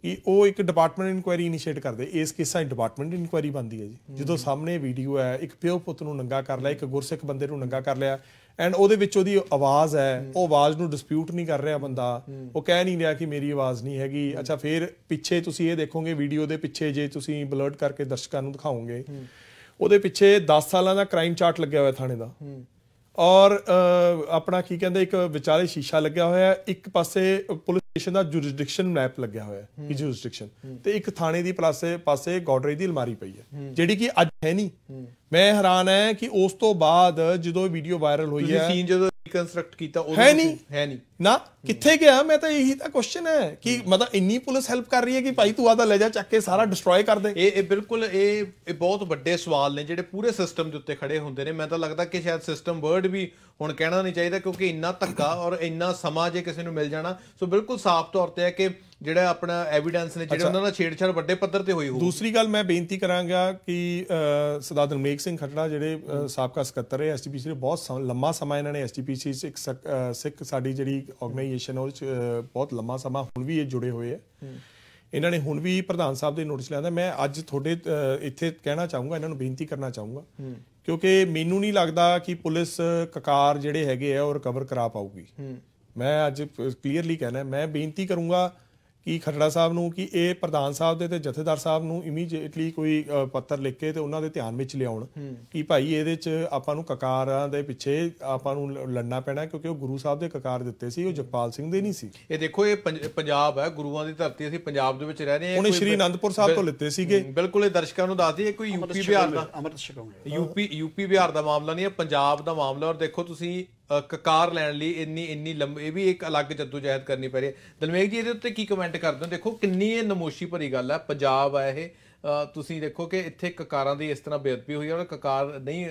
ਕਿ ਉਹ ਇੱਕ ਡਿਪਾਰਟਮੈਂਟ ਇਨਕੁਆਇਰੀ ਇਨੀਸ਼ੀਏਟ ਕਰਦੇ ਇਸ ਕੇਸਾਂ ਡਿਪਾਰਟਮੈਂਟ ਇਨਕੁਆਇਰੀ ਬੰਦੀ ਹੈ ਜੀ ਜਦੋਂ ਸਾਹਮਣੇ ਵੀਡੀਓ ਹੈ ਇੱਕ ਪਿਓ ਪੁੱਤ ਨੂੰ ਨੰਗਾ ਕਰ ਲਿਆ ਇੱਕ ਗੁਰਸਿੱਖ ਬੰਦੇ ਨੂੰ ਨੰਗਾ ਕਰ ਲਿਆ ਐਂਡ ਉਹਦੇ ਵਿੱਚ ਉਹਦੀ ਆਵਾਜ਼ ਹੈ ਉਹ ਆਵਾਜ਼ ਨੂੰ ਡਿਸਪਿਊਟ ਨਹੀਂ ਕਰ ਰਿਹਾ ਬੰਦਾ ਉਹ ਕਹਿ ਨਹੀਂ ਰਿਹਾ ਕਿ ਮੇਰੀ ਆਵਾਜ਼ ਨਹੀਂ ਹੈਗੀ ਅੱਛਾ ਫਿਰ ਪਿੱਛੇ ਤੁਸੀਂ ਇਹ ਦੇਖੋਗੇ ਵੀਡੀਓ ਦੇ ਪਿੱਛੇ ਜੇ ਤੁਸੀਂ ਬਲਰਟ ਕਰਕੇ ਦਰਸ਼ਕਾਂ ਨੂੰ ਦਿਖਾਓਗੇ ਉਹਦੇ ਪਿੱਛੇ 10 ਸਾਲਾਂ ਦਾ ਕ੍ਰਾਈਮ ਚਾਰਟ ਲੱਗਿਆ ਹੋਇਆ ਥਾਣੇ ਦਾ ਔਰ ਆਪਣਾ ਕੀ ਕਹਿੰਦੇ ਇੱਕ ਵਿਚਾਲੇ ਸ਼ੀਸ਼ਾ ਲੱਗਿਆ ਹੋਇਆ ਹੈ ਇੱਕ ਪਾਸੇ ਪੁਲਿਸ ਸਟੇਸ਼ਨ ਦਾ ਜੁਰਿਸਡਿਕਸ਼ਨ ਮੈਪ ਲੱਗਿਆ ਹੋਇਆ ਹੈ ਕਿ ਜੁਰਿਸਡਿਕਸ਼ਨ ਤੇ ਇੱਕ ਥਾਣੇ ਦੀ ਪਲਾਸੇ ਪਾਸੇ ਗੋਡਰੇਜ ਦੀ ਅਲਮਾਰੀ ਪਈ ਹੈ ਜਿਹੜੀ ਕਿ ਅੱਜ ਹੈ ਨਹੀਂ ਮੈਂ ਹੈਰਾਨ ਹੈ ਕਿ ਉਸ ਤੋਂ ਬਾਅਦ ਜਦੋਂ ਵੀਡੀਓ ਵਾਇਰਲ ਹੋਈ ਹੈ ਤੁਸੀਂ ਸੀਨ ਜਦੋਂ ਰੀਕਨਸਟਰਕਟ ਕੀਤਾ ਉਹ ਹੈ ਨਹੀਂ ਹੈ ਨਹੀਂ ਨਾ ਕਿੱਥੇ ਗਿਆ ਮੈਂ ਤਾਂ ਇਹੀ ਤਾਂ ਕੁਐਸਚਨ ਹੈ ਕਿ ਮਤਲਬ ਇੰਨੀ ਪੁਲਿਸ ਹੈਲਪ ਕਰ ਰਹੀ ਹੈ ਕਿ ਭਾਈ ਤੂੰ ਆਦਾ ਲੈ ਜਾ ਚੱਕ ਕੇ ਸਾਰਾ ਡਿਸਟਰੋਏ ਕਰ ਦੇ ਇਹ ਇਹ ਬਿਲਕੁਲ ਇਹ ਇਹ ਬਹੁਤ ਵੱਡੇ ਸਵਾਲ ਨੇ ਜਿਹੜੇ ਪੂਰੇ ਸਿਸਟਮ ਦੇ ਉੱਤੇ ਖੜੇ ਹੁੰਦੇ ਨੇ ਮੈਂ ਤਾਂ ਲੱਗਦਾ ਕਿ ਸ਼ਾਇਦ ਸਿਸਟਮ ਵਰਡ ਵੀ ਹੁਣ ਕਹਿਣਾ ਨਹੀਂ ਚਾਹੀਦਾ ਕਿਉਂਕਿ ਇੰਨਾ ਧੱਕਾ ਔਰ ਇੰਨਾ ਸਮਾਂ ਜੇ ਕਿਸੇ ਨੂੰ ਮਿਲ ਜਾਣਾ ਸੋ ਬਿਲਕੁਲ ਸਾਫ਼ ਤੌਰ ਤੇ ਹੈ ਕਿ ਜਿਹੜਾ ਆਪਣਾ ਐਵੀਡੈਂਸ ਨੇ ਜਿਹੜਾ ਉਹਨਾਂ ਨਾਲ ਛੇੜਛਾੜ ਵੱਡੇ ਪੱਧਰ ਤੇ ਹੋਈ ਹੋਊ ਦੂਸਰੀ ਗੱਲ ਮੈਂ ਬੇਨਤੀ ਕਰਾਂਗਾ ਕਿ ਸਦਾ ਦਰਮੇਕ ਸਿੰਘ ਖੱਟੜਾ ਜਿਹੜੇ ਸਾਬਕਾ ਸਕੱਤਰ ਹੈ ਐਸਟੀਪੀਸੀ ਦੇ ਬਹੁਤ ਲੰਮਾ ਸਮਾਂ ਇਹਨਾਂ ਨੇ ਐਸਟੀਪੀਸੀ ਇੱਕ ਸਿੱਖ ਸਾਡੀ ਜਿਹੜੀ ਆਰਗੇਨਾਈਜੇਸ਼ਨ ਉਹਦੇ ਚ ਬਹੁਤ ਲੰਮਾ ਸਮਾਂ ਹੁਣ ਵੀ ਇਹ ਜੁੜੇ ਹੋਏ ਆ ਇਹਨਾਂ ਨੇ ਹੁਣ ਵੀ ਪ੍ਰਧਾਨ ਸਾਹਿਬ ਦੇ ਨੋਟਿਸ ਲਿਆਂਦਾ ਮੈਂ ਅੱਜ ਤੁਹਾਡੇ ਇੱਥੇ ਕਹਿਣਾ ਚਾਹੂੰਗਾ ਇਹਨਾਂ ਨੂੰ ਬੇਨਤੀ ਕਰਨਾ ਚਾਹੂੰਗਾ ਕਿਉਂਕਿ ਮੈਨੂੰ ਨਹੀਂ ਲੱਗਦਾ ਕਿ ਪੁਲਿਸ ਕਕਾਰ ਜਿਹੜੇ ਹੈਗੇ ਆ ਉਹ ਰਿਕਵਰ ਕਰਾ ਪਾਊਗੀ ਮੈਂ ਅੱਜ ਕਲੀਅਰਲੀ ਕਹਿਣਾ ਮੈਂ ਬੇਨਤੀ ਕਰੂੰਗਾ ਕਿ ਖਰੜਾ ਸਾਹਿਬ ਨੂੰ ਕਿ ਇਹ ਪ੍ਰਧਾਨ ਸਾਹਿਬ ਦੇ ਤੇ ਜਥੇਦਾਰ ਸਾਹਿਬ ਨੂੰ ਇਮੀਡੀਏਟਲੀ ਕੋਈ ਪੱਤਰ ਲਿਖ ਕੇ ਤੇ ਉਹਨਾਂ ਦੇ ਧਿਆਨ ਵਿੱਚ ਲਿਆਉਣ ਕਿ ਭਾਈ ਇਹਦੇ 'ਚ ਆਪਾਂ ਨੂੰ ਕਕਾਰਾਂ ਦੇ ਪਿੱਛੇ ਆਪਾਂ ਨੂੰ ਲੜਨਾ ਪੈਣਾ ਕਿਉਂਕਿ ਉਹ ਗੁਰੂ ਸਾਹਿਬ ਦੇ ਕਕਾਰ ਦਿੱਤੇ ਸੀ ਉਹ ਜਗਪਾਲ ਸਿੰਘ ਦੇ ਨਹੀਂ ਸੀ ਇਹ ਦੇਖੋ ਇਹ ਪੰਜਾਬ ਹੈ ਗੁਰੂਆਂ ਦੀ ਧਰਤੀ ਅਸੀਂ ਪੰਜਾਬ ਦੇ ਵਿੱਚ ਰਹਿ ਰਹੇ ਹਾਂ ਉਹਨੇ ਸ਼੍ਰੀ ਅਨੰਦਪੁਰ ਸਾਹਿਬ ਤੋਂ ਲਿੱਤੇ ਸੀਗੇ ਬਿਲਕੁਲ ਇਹ ਦਰਸ਼ਕਾਂ ਨੂੰ ਦੱਸ ਦਈਏ ਕੋਈ ਯੂਪੀ ਬਿਹਾਰ ਦਾ ਅਮਰਤ ਛਕਾਉਂਦੇ ਯੂਪੀ ਯੂਪੀ ਬਿਹਾਰ ਦਾ ਮਾਮਲਾ ਨਹੀਂ ਹੈ ਪੰਜਾਬ ਦਾ ਮਾਮਲਾ ਔਰ ਦੇਖੋ ਤੁਸੀਂ ਕਕਾਰ ਲੈਣ ਲਈ ਇੰਨੀ ਇੰਨੀ ਲੰਬੀ ਇਹ ਵੀ ਇੱਕ ਅਲੱਗ ਜਹਿਦ ਕਰਨੀ ਪੈ ਰਹੀ ਹੈ ਦਲਮੇਗ ਜੀ ਇਹਦੇ ਉੱਤੇ ਕੀ ਕਮੈਂਟ ਕਰਦੇ ਹੋ ਦੇਖੋ ਕਿੰਨੀ ਇਹ ਨਮੋਸ਼ੀ ਭਰੀ ਗੱਲ ਹੈ ਪੰਜਾਬ ਆ ਇਹ ਤੁਸੀਂ ਦੇਖੋ ਕਿ ਇੱਥੇ ਕਕਾਰਾਂ ਦੀ ਇਸ ਤਰ੍ਹਾਂ ਬੇਅਦਬੀ ਹੋਈ ਹੈ ਉਹ ਕਕਾਰ ਨਹੀਂ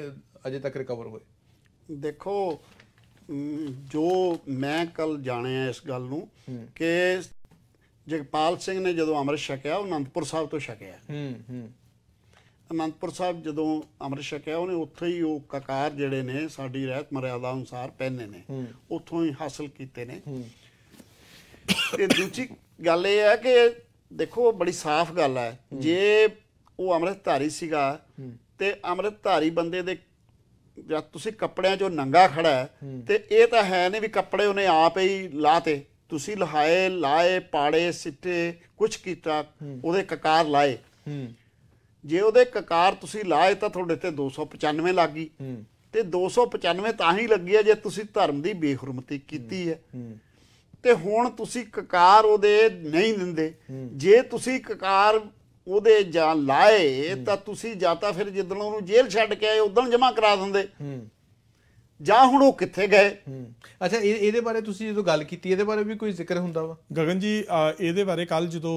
ਅਜੇ ਤੱਕ ਰਿਕਵਰ ਹੋਏ ਦੇਖੋ ਜੋ ਮੈਂ ਕੱਲ ਜਾਣਿਆ ਇਸ ਗੱਲ ਨੂੰ ਕਿ ਜਗਪਾਲ ਸਿੰਘ ਨੇ ਜਦੋਂ ਅੰਮ੍ਰਿਤ ਛਕਿਆ ਉਹ ਅਨੰਦਪੁਰ ਸਾਹਿਬ ਤੋਂ ਛਕਿਆ ਹੂੰ ਹੂੰ ਅਨੰਦਪੁਰ ਸਾਹਿਬ ਜਦੋਂ ਅੰਮ੍ਰਿਤ ਛਕਿਆ ਉਹਨੇ ਉੱਥੇ ਹੀ ਉਹ ਕਕਾਰ ਜਿਹੜੇ ਨੇ ਸਾਡੀ ਰਹਿਤ ਮਰਿਆਦਾ ਅਨੁਸਾਰ ਪਹਿਨੇ ਨੇ ਉੱਥੋਂ ਹੀ ਹਾਸਲ ਕੀਤੇ ਨੇ ਤੇ ਦੂਜੀ ਗੱਲ ਇਹ ਹੈ ਕਿ ਦੇਖੋ ਬੜੀ ਸਾਫ਼ ਗੱਲ ਹੈ ਜੇ ਉਹ ਅੰਮ੍ਰਿਤਧਾਰੀ ਸੀਗਾ ਤੇ ਅੰਮ੍ਰਿਤਧਾਰੀ ਬੰਦੇ ਦੇ ਜਦ ਤੁਸੀਂ ਕੱਪੜਿਆਂ 'ਚੋਂ ਨੰਗਾ ਖੜਾ ਤੇ ਇਹ ਤਾਂ ਹੈ ਨਹੀਂ ਵੀ ਕੱਪੜੇ ਉਹਨੇ ਆਪ ਹੀ ਲਾਤੇ ਤੁਸੀਂ ਲਹਾਏ ਲਾਏ ਪਾੜੇ ਸਿੱਟੇ ਕੁਝ ਕੀਤਾ ਉਹਦੇ ਕਕਾਰ ਲਾਏ ਜੇ ਉਹਦੇ ਕਕਾਰ ਤੁਸੀਂ ਲਾਏ ਤਾਂ ਤੁਹਾਡੇ ਤੇ 295 ਲੱਗੀ ਤੇ 295 ਤਾਂ ਹੀ ਲੱਗੀ ਹੈ ਜੇ ਤੁਸੀਂ ਧਰਮ ਦੀ ਬੇਹਰਮਤੀ ਕੀਤੀ ਹੈ ਤੇ ਹੁਣ ਤੁਸੀਂ ਕਕਾਰ ਉਹਦੇ ਨਹੀਂ ਦਿੰਦੇ ਜੇ ਤੁਸੀਂ ਕਕਾਰ ਉਹਦੇ ਜਾਂ ਲਾਏ ਤਾਂ ਤੁਸੀਂ ਜਾਂ ਤਾਂ ਫਿਰ ਜਿੱਦਣ ਉਹਨੂੰ ਜੇਲ੍ਹ ਛੱਡ ਕੇ ਆਏ ਉਦੋਂ ਜਮ੍ਹਾਂ ਕਰਾ ਦਿੰਦੇ ਜਾਂ ਹੁਣ ਉਹ ਕਿੱਥੇ ਗਏ ਅੱਛਾ ਇਹਦੇ ਬਾਰੇ ਤੁਸੀਂ ਜਦੋਂ ਗੱਲ ਕੀਤੀ ਇਹਦੇ ਬਾਰੇ ਵੀ ਕੋਈ ਜ਼ਿਕਰ ਹੁੰਦਾ ਵਾ ਗਗਨ ਜੀ ਇਹਦੇ ਬਾਰੇ ਕੱਲ ਜਦੋਂ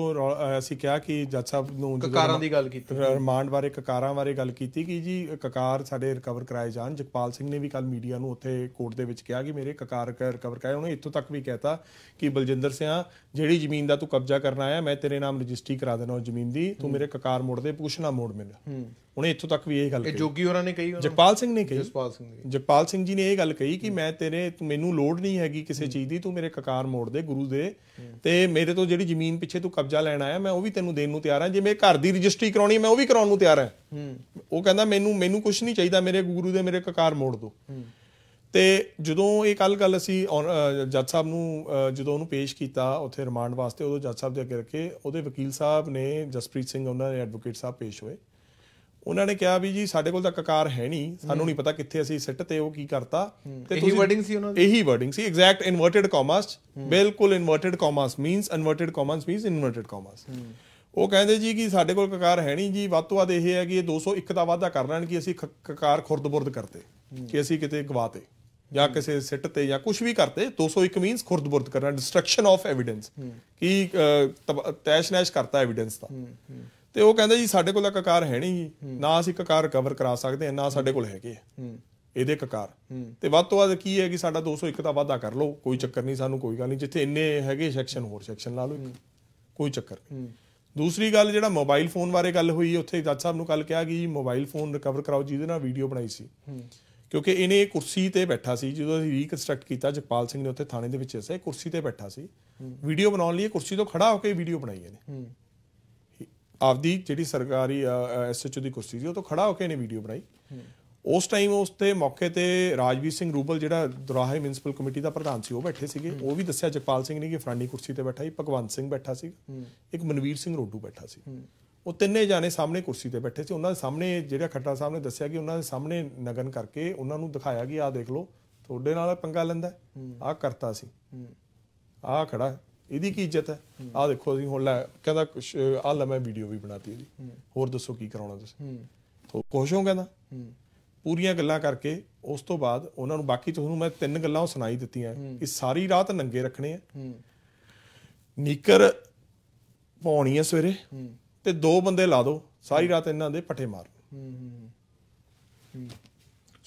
ਅਸੀਂ ਕਿਹਾ ਕਿ ਜੱਜ ਸਾਹਿਬ ਨੂੰ ਕਕਾਰਾਂ ਦੀ ਗੱਲ ਕੀਤੀ ਰਿਮਾਂਡ ਬਾਰੇ ਕਕਾਰਾਂ ਬਾਰੇ ਗੱਲ ਕੀਤੀ ਕਿ ਜੀ ਕਕਾਰ ਸਾਡੇ ਰਿਕਵਰ ਕਰਾਏ ਜਾਣ ਜਗਪਾਲ ਸਿੰਘ ਨੇ ਵੀ ਕੱਲ ਮੀਡੀਆ ਨੂੰ ਉੱਥੇ ਕੋਰਟ ਦੇ ਵਿੱਚ ਕਿਹਾ ਕਿ ਮੇਰੇ ਕਕਾਰ ਰਿਕਵਰ ਕਰਾਏ ਉਹਨੇ ਇੱਥੋਂ ਤੱਕ ਵੀ ਕਹਿਤਾ ਕਿ ਬਲਜਿੰਦਰ ਸਿੰਘ ਜਿਹੜੀ ਜ਼ਮੀਨ ਦਾ ਤੂੰ ਕਬਜ਼ਾ ਕਰਨਾ ਆਇਆ ਮੈਂ ਤੇਰੇ ਨਾਮ ਰਜਿਸਟਰੀ ਕਰਾ ਦੇਣਾ ਉਹ ਜ਼ਮੀਨ ਦੀ ਤੂੰ ਮੇਰੇ ਕਕਾਰ ਮੋੜ ਦੇ ਪੁੱਛਣਾ ਮੋੜ ਮੈਨੂੰ ਹੁਣ ਇੱਥੋਂ ਤੱਕ ਵੀ ਇਹ ਗੱਲ ਕਹੀ ਜੋਗੀ ਹੋਰਾਂ ਨੇ ਕਹੀ ਜਗਪਾਲ ਸਿੰਘ ਨੇ ਕਹੀ ਜਗਪਾਲ ਸਿੰਘ ਨੇ ਜਪਾਲ ਸਿੰਘ ਜੀ ਨੇ ਇਹ ਗੱਲ ਕਹੀ ਕਿ ਮੈਂ ਤੇਰੇ ਮੈਨੂੰ ਲੋੜ ਨਹੀਂ ਹੈਗੀ ਕਿਸੇ ਚੀਜ਼ ਦੀ ਤੂੰ ਮੇਰੇ ਕਕਾਰ ਮੋੜ ਦੇ ਗੁਰੂ ਦੇ ਤੇ ਮੇਰੇ ਤੋਂ ਜਿਹੜੀ ਜ਼ਮੀਨ ਪਿੱਛੇ ਤੂੰ ਕਬਜ਼ਾ ਲੈਣ ਆਇਆ ਮੈਂ ਉਹ ਵੀ ਤੈਨੂੰ ਦੇਣ ਨੂੰ ਤਿਆਰ ਹਾਂ ਜੇ ਘਰ ਦੀ ਰਜਿਸਟਰੀ ਕਰਾਉਣੀ ਮੈਂ ਉਹ ਵੀ ਕਰਾਉਣ ਨੂੰ ਤਿਆਰ ਹਾਂ ਉਹ ਕਹਿੰਦਾ ਮੈਨੂੰ ਮੈਨੂੰ ਕੁਝ ਨਹੀਂ ਚਾਹੀਦਾ ਮੇਰੇ ਗੁਰੂ ਦੇ ਮੇਰੇ ਕਕਾਰ ਮੋੜ ਦੋ ਤੇ ਜਦੋਂ ਇਹ ਕੱਲ ਗੱਲ ਅਸੀਂ ਜੱਜ ਸਾਹਿਬ ਨੂੰ ਜਦੋਂ ਉਹਨੂੰ ਪੇਸ਼ ਕੀਤਾ ਉੱਥੇ ਰਿਮਾਂਡ ਵਾਸਤੇ ਉਦੋਂ ਜੱਜ ਸਾਹਿਬ ਦੇ ਅੱਗੇ ਰੱਖੇ ਉਹਦੇ ਵਕੀਲ ਸਾਹਿਬ ਨੇ ਜਸਪ੍ਰੀਤ ਸਿੰਘ ਉਹਨਾਂ ਦੇ ਐਡਵੋਕੇਟ ਸਾਹਿਬ ਪੇਸ਼ ਹੋਏ ਉਹਨਾਂ ਨੇ ਕਿਹਾ ਵੀ ਜੀ ਸਾਡੇ ਕੋਲ ਤਾਂ ਕਕਾਰ ਹੈ ਨਹੀਂ ਸਾਨੂੰ ਨਹੀਂ ਪਤਾ ਕਿੱਥੇ ਅਸੀਂ ਸਿੱਟ ਤੇ ਉਹ ਕੀ ਕਰਤਾ ਤੇ ਇਹੀ ਵਰਡਿੰਗ ਸੀ ਉਹਨਾਂ ਦੀ ਇਹੀ ਵਰਡਿੰਗ ਸੀ ਐਗਜ਼ੈਕਟ ਇਨਵਰਟਡ ਕਾਮਾਸ ਬਿਲਕੁਲ inverted commas means inverted commas means inverted commas ਉਹ ਕਹਿੰਦੇ ਜੀ ਕਿ ਸਾਡੇ ਕੋਲ ਕਕਾਰ ਹੈ ਨਹੀਂ ਜੀ ਵੱਧ ਤੋਂ ਵੱਧ ਇਹ ਹੈ ਕਿ ਇਹ 201 ਦਾ ਵਾਅਦਾ ਕਰ ਲੈਣ ਕਿ ਅਸੀਂ ਕਕਾਰ ਖੁਰਦਬੁਰਦ ਕਰਤੇ ਕਿ ਅਸੀਂ ਕਿਤੇ ਗਵਾਤੇ ਜਾਂ ਕਿਸੇ ਸਿੱਟ ਤੇ ਜਾਂ ਕੁਝ ਵੀ ਕਰਤੇ 201 ਮੀਨਸ ਖੁਰਦਬੁਰਦ ਕਰਨਾ ਡਿਸਟਰਕਸ਼ਨ ਆਫ ਐਵੀਡੈਂਸ ਕਿ ਤੈਸ਼ਨੈਸ਼ ਕਰਤਾ ਐਵੀਡੈਂਸ ਦਾ ਤੇ ਉਹ ਕਹਿੰਦਾ ਜੀ ਸਾਡੇ ਕੋਲ ਕਕਾਰ ਹੈ ਨਹੀਂ ਜੀ ਨਾ ਅਸੀਂ ਕਕਾਰ ਰਿਕਵਰ ਕਰਾ ਸਕਦੇ ਆ ਨਾ ਸਾਡੇ ਕੋਲ ਹੈਗੇ ਆ ਇਹਦੇ ਕਕਾਰ ਤੇ ਵੱਧ ਤੋਂ ਵੱਧ ਕੀ ਹੈ ਕਿ ਸਾਡਾ 201 ਦਾ ਵਾਅਦਾ ਕਰ ਲਓ ਕੋਈ ਚੱਕਰ ਨਹੀਂ ਸਾਨੂੰ ਕੋਈ ਗੱਲ ਨਹੀਂ ਜਿੱਥੇ ਇੰਨੇ ਹੈਗੇ ਸੈਕਸ਼ਨ ਹੋਰ ਸੈਕਸ਼ਨ ਲਾ ਲਓ ਕੋਈ ਚੱਕਰ ਨਹੀਂ ਦੂਸਰੀ ਗੱਲ ਜਿਹੜਾ ਮੋਬਾਈਲ ਫੋਨ ਬਾਰੇ ਗੱਲ ਹੋਈ ਉੱਥੇ ਜੱਜ ਸਾਹਿਬ ਨੂੰ ਕੱਲ ਕਿਹਾ ਕਿ ਮੋਬਾਈਲ ਫੋਨ ਰਿਕਵਰ ਕਰਾਓ ਜਿਹਦੇ ਨਾਲ ਵੀਡੀਓ ਬਣਾਈ ਸੀ ਕਿਉਂਕਿ ਇਹਨੇ ਕੁਰਸੀ ਤੇ ਬੈਠਾ ਸੀ ਜਦੋਂ ਅਸੀਂ ਰੀਕਨਸਟਰਕਟ ਕੀਤਾ ਜਗਪਾਲ ਸਿੰਘ ਨੇ ਉੱਥੇ ਥਾਣੇ ਦੇ ਵਿੱਚ ਐਸੇ ਕੁਰਸੀ ਤੇ ਬੈਠਾ ਸੀ ਵੀਡੀਓ ਬਣਾਉਣ ਲਈ ਕੁਰਸੀ ਤੋਂ ਖੜਾ ਹੋ ਕੇ ਵੀਡੀਓ ਬਣਾਈ ਇਹਨੇ ਆਪਦੀ ਜਿਹੜੀ ਸਰਕਾਰੀ ਐਸਐਚਓ ਦੀ ਕੁਰਸੀ ਸੀ ਉਹ ਤੋਂ ਖੜਾ ਹੋ ਕੇ ਨੇ ਵੀਡੀਓ ਬਣਾਈ ਉਸ ਟਾਈਮ ਉਸ ਤੇ ਮੌਕੇ ਤੇ ਰਾਜਵੀਰ ਸਿੰਘ ਰੂਬਲ ਜਿਹੜਾ ਦੁਰਾਹੇ ਮਿਊਨਿਸਪਲ ਕਮੇਟੀ ਦਾ ਪ੍ਰਧਾਨ ਸੀ ਉਹ ਬੈਠੇ ਸੀਗੇ ਉਹ ਵੀ ਦੱਸਿਆ ਜਗਪਾਲ ਸਿੰਘ ਨੇ ਕਿ ਫਰਾਨੀ ਕੁਰਸੀ ਤੇ ਬੈਠਾ ਸੀ ਭਗਵੰਤ ਸਿੰਘ ਬੈਠਾ ਸੀ ਇੱਕ ਮਨਵੀਰ ਸਿੰਘ ਰੋਡੂ ਬੈਠਾ ਸੀ ਉਹ ਤਿੰਨੇ ਜਾਣੇ ਸਾਹਮਣੇ ਕੁਰਸੀ ਤੇ ਬੈਠੇ ਸੀ ਉਹਨਾਂ ਦੇ ਸਾਹਮਣੇ ਜਿਹੜਾ ਖੱਟਾ ਸਾਹਿਬ ਨੇ ਦੱਸਿਆ ਕਿ ਉਹਨਾਂ ਦੇ ਸਾਹਮਣੇ ਨਗਨ ਕਰਕੇ ਉਹਨਾਂ ਨੂੰ ਦਿਖਾਇਆ ਕਿ ਆਹ ਦੇਖ ਲਓ ਤੁਹਾਡੇ ਨਾਲ ਪੰਗਾ ਲੈਂਦਾ ਆਹ ਕਰਤਾ ਸੀ ਆਹ ਖੜਾ ਇਹਦੀ ਕੀ ਇੱਜ਼ਤ ਹੈ ਆ ਦੇਖੋ ਅਸੀਂ ਹੁਣ ਲੈ ਕਹਿੰਦਾ ਆ ਲੈ ਮੈਂ ਵੀਡੀਓ ਵੀ ਬਣਾਤੀ ਇਹਦੀ ਹੋਰ ਦੱਸੋ ਕੀ ਕਰਾਉਣਾ ਤੁਸੀਂ ਤੋ ਕੋਸ਼ੋਂ ਹੋ ਕਹਿੰਦਾ ਪੂਰੀਆਂ ਗੱਲਾਂ ਕਰਕੇ ਉਸ ਤੋਂ ਬਾਅਦ ਉਹਨਾਂ ਨੂੰ ਬਾਕੀ ਤੁਹਾਨੂੰ ਮੈਂ ਤਿੰਨ ਗੱਲਾਂ ਉਹ ਸੁਣਾਈ ਦਿੱਤੀਆਂ ਕਿ ਸਾਰੀ ਰਾਤ ਨੰਗੇ ਰੱਖਣੇ ਆ ਨੀਕਰ ਪਾਉਣੀ ਆ ਸਵੇਰੇ ਤੇ ਦੋ ਬੰਦੇ ਲਾ ਦਿਓ ਸਾਰੀ ਰਾਤ ਇਹਨਾਂ ਦੇ ਪੱਠੇ ਹੂੰ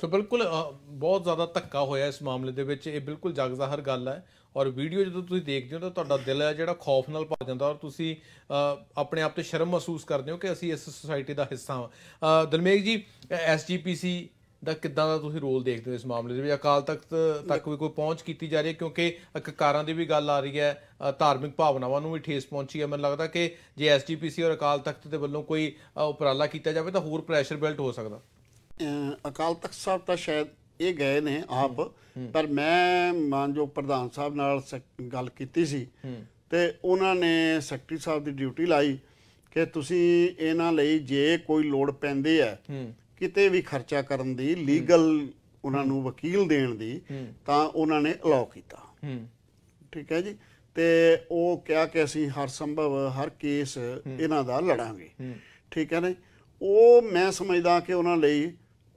ਸੋ ਬਿਲਕੁਲ ਬਹੁਤ ਜ਼ਿਆਦਾ ਧੱਕਾ ਹੋਇਆ ਇਸ ਮਾਮਲੇ ਦੇ ਵਿੱਚ ਇਹ ਬਿਲਕੁਲ ਜਗਜ਼ਾਹਰ ਗੱਲ ਹੈ ਔਰ ਵੀਡੀਓ ਜਦੋਂ ਤੁਸੀਂ ਦੇਖਦੇ ਹੋ ਤਾਂ ਤੁਹਾਡਾ ਦਿਲ ਹੈ ਜਿਹੜਾ ਖੌਫ ਨਾਲ ਭਰ ਜਾਂਦਾ ਔਰ ਤੁਸੀਂ ਆਪਣੇ ਆਪ ਤੇ ਸ਼ਰਮ ਮਹਿਸੂਸ ਕਰਦੇ ਹੋ ਕਿ ਅਸੀਂ ਇਸ ਸੋਸਾਇਟੀ ਦਾ ਹਿੱਸਾ ਹਾਂ ਦਲਮੇਗ ਜੀ ਐਸਜੀਪੀਸੀ ਦਾ ਕਿੱਦਾਂ ਦਾ ਤੁਸੀਂ ਰੋਲ ਦੇਖਦੇ ਹੋ ਇਸ ਮਾਮਲੇ ਦੇ ਵਿੱਚ ਅਕਾਲ ਤਖਤ ਤੱਕ ਵੀ ਕੋਈ ਪਹੁੰਚ ਕੀਤੀ ਜਾ ਰਹੀ ਹੈ ਕਿਉਂਕਿ ਅਕਕਾਰਾਂ ਦੀ ਵੀ ਗੱਲ ਆ ਰਹੀ ਹੈ ਧਾਰਮਿਕ ਭਾਵਨਾਵਾਂ ਨੂੰ ਵੀ ਠੇਸ ਪਹੁੰਚੀ ਹੈ ਮੈਨੂੰ ਲੱਗਦਾ ਕਿ ਜੇ ਐਸਜੀਪੀਸੀ ਔਰ ਅਕਾਲ ਤਖਤ ਦੇ ਵੱਲੋਂ ਕੋਈ ਉਪਰਾਲਾ ਕੀਤਾ ਜਾਵੇ ਤਾਂ ਹੋਰ ਪ੍ਰੈਸ਼ਰ ਬਿਲਟ ਹੋ ਸਕਦਾ ਅਕਾਲ ਤਖਤ ਸਾਹਿਬ ਤਾਂ ਸ਼ਾਇਦ ਇਹ ਗਏ ਨੇ ਆਪ ਪਰ ਮੈਂ ਮਾਨਯੋਗ ਪ੍ਰਧਾਨ ਸਾਹਿਬ ਨਾਲ ਗੱਲ ਕੀਤੀ ਸੀ ਤੇ ਉਹਨਾਂ ਨੇ ਸੈਕਟਰੀ ਸਾਹਿਬ ਦੀ ਡਿਊਟੀ ਲਾਈ ਕਿ ਤੁਸੀਂ ਇਹਨਾਂ ਲਈ ਜੇ ਕੋਈ ਲੋੜ ਪੈਂਦੀ ਹੈ ਕਿਤੇ ਵੀ ਖਰਚਾ ਕਰਨ ਦੀ ਲੀਗਲ ਉਹਨਾਂ ਨੂੰ ਵਕੀਲ ਦੇਣ ਦੀ ਤਾਂ ਉਹਨਾਂ ਨੇ ਅਲਾਉ ਕੀਤਾ ਠੀਕ ਹੈ ਜੀ ਤੇ ਉਹ ਕਿਹਾ ਕਿ ਅਸੀਂ ਹਰ ਸੰਭਵ ਹਰ ਕੇਸ ਇਹਨਾਂ ਦਾ ਲੜਾਂਗੇ ਠੀਕ ਹੈ ਨਾ ਉਹ ਮੈਂ ਸਮਝਦਾ ਕਿ ਉਹਨਾਂ ਲਈ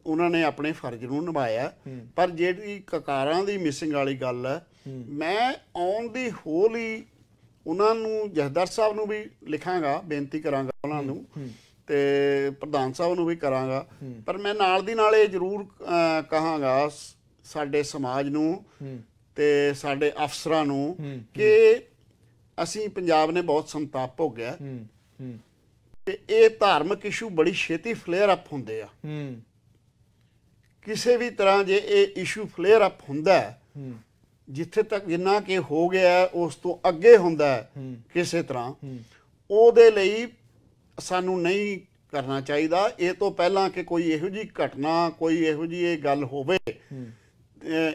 ਉਹਨਾਂ ਨੇ ਆਪਣੇ ਫਰਜ਼ ਨੂੰ ਨਿਭਾਇਆ ਪਰ ਜਿਹੜੀ ਕਕਾਰਾਂ ਦੀ ਮਿਸਿੰਗ ਵਾਲੀ ਗੱਲ ਹੈ ਮੈਂ ਔਨ ਦੀ ਹੋਲੀ ਉਹਨਾਂ ਨੂੰ ਜਹਦਰ ਸਾਹਿਬ ਨੂੰ ਵੀ ਲਿਖਾਂਗਾ ਬੇਨਤੀ ਕਰਾਂਗਾ ਉਹਨਾਂ ਨੂੰ ਤੇ ਪ੍ਰਧਾਨ ਸਾਹਿਬ ਨੂੰ ਵੀ ਕਰਾਂਗਾ ਪਰ ਮੈਂ ਨਾਲ ਦੀ ਨਾਲ ਇਹ ਜ਼ਰੂਰ ਕਹਾਂਗਾ ਸਾਡੇ ਸਮਾਜ ਨੂੰ ਤੇ ਸਾਡੇ ਅਫਸਰਾਂ ਨੂੰ ਕਿ ਅਸੀਂ ਪੰਜਾਬ ਨੇ ਬਹੁਤ ਸੰਤਾਪ ਭੋਗਿਆ ਤੇ ਇਹ ਧਾਰਮਿਕ ਇਸ਼ੂ ਬੜੀ ਛੇਤੀ ਫਲੇਅਰ ਅਪ ਹੁੰਦੇ ਆ ਕਿਸੇ ਵੀ ਤਰ੍ਹਾਂ ਜੇ ਇਹ ਇਸ਼ੂ ਫਲੇਅਰ ਅਪ ਹੁੰਦਾ ਹੈ ਜਿੱਥੇ ਤੱਕ ਜਿੰਨਾ ਕਿ ਹੋ ਗਿਆ ਉਸ ਤੋਂ ਅੱਗੇ ਹੁੰਦਾ ਹੈ ਕਿਸੇ ਤਰ੍ਹਾਂ ਉਹਦੇ ਲਈ ਸਾਨੂੰ ਨਹੀਂ ਕਰਨਾ ਚਾਹੀਦਾ ਇਹ ਤੋਂ ਪਹਿਲਾਂ ਕਿ ਕੋਈ ਇਹੋ ਜੀ ਘਟਨਾ ਕੋਈ ਇਹੋ ਜੀ ਇਹ ਗੱਲ ਹੋਵੇ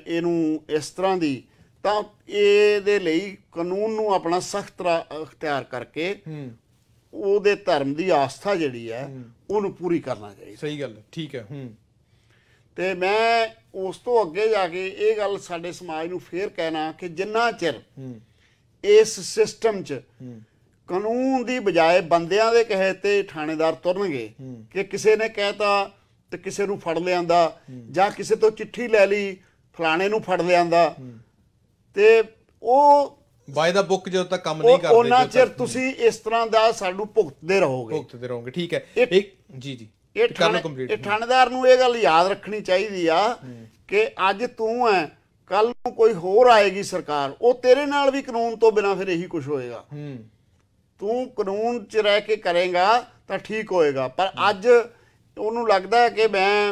ਇਹਨੂੰ ਇਸ ਤਰ੍ਹਾਂ ਦੀ ਤਾਂ ਇਹਦੇ ਲਈ ਕਾਨੂੰਨ ਨੂੰ ਆਪਣਾ ਸਖਤ ਅਖਤਿਆਰ ਕਰਕੇ ਉਹਦੇ ਧਰਮ ਦੀ ਆਸਥਾ ਜਿਹੜੀ ਹੈ ਉਹਨੂੰ ਪੂਰੀ ਕਰਨਾ ਚਾਹੀਦਾ ਸਹੀ ਗੱਲ ਠੀਕ ਹੈ ਹੂੰ ਤੇ ਮੈਂ ਉਸ ਤੋਂ ਅੱਗੇ ਜਾ ਕੇ ਇਹ ਗੱਲ ਸਾਡੇ ਸਮਾਜ ਨੂੰ ਫੇਰ ਕਹਿਣਾ ਕਿ ਜਿੰਨਾ ਚਿਰ ਇਸ ਸਿਸਟਮ 'ਚ ਕਾਨੂੰਨ ਦੀ ਬਜਾਏ ਬੰਦਿਆਂ ਦੇ ਕਹੇ ਤੇ ਥਾਣੇਦਾਰ ਤੁਰਨਗੇ ਕਿ ਕਿਸੇ ਨੇ ਕਹਿਤਾ ਤੇ ਕਿਸੇ ਨੂੰ ਫੜ ਲਿਆਂਦਾ ਜਾਂ ਕਿਸੇ ਤੋਂ ਚਿੱਠੀ ਲੈ ਲਈ ਫਲਾਣੇ ਨੂੰ ਫੜ ਲਿਆਂਦਾ ਤੇ ਉਹ ਬਾਈ ਦਾ ਬੁੱਕ ਜਦੋਂ ਤੱਕ ਕੰਮ ਨਹੀਂ ਕਰਦੇ ਉਹਨਾਂ ਚਿਰ ਤੁਸੀਂ ਇਸ ਤਰ੍ਹਾਂ ਦਾ ਸਾਨੂੰ ਭੁਗਤਦੇ ਰਹੋਗੇ ਭੁਗਤਦੇ ਰਹੋਗੇ ਠੀਕ ਹੈ ਇੱਕ ਜੀ ਜੀ ਇਹ ਥਾਣੇ ਇਹ ਥਾਣੇਦਾਰ ਨੂੰ ਇਹ ਗੱਲ ਯਾਦ ਰੱਖਣੀ ਚਾਹੀਦੀ ਆ ਕਿ ਅੱਜ ਤੂੰ ਐ ਕੱਲ ਨੂੰ ਕੋਈ ਹੋਰ ਆਏਗੀ ਸਰਕਾਰ ਉਹ ਤੇਰੇ ਨਾਲ ਵੀ ਕਾਨੂੰਨ ਤੋਂ ਬਿਨਾ ਫਿਰ ਇਹੀ ਕੁਝ ਹੋਏਗਾ ਤੂੰ ਕਾਨੂੰਨ 'ਚ ਰਹਿ ਕੇ ਕਰੇਗਾ ਤਾਂ ਠੀਕ ਹੋਏਗਾ ਪਰ ਅੱਜ ਉਹਨੂੰ ਲੱਗਦਾ ਕਿ ਮੈਂ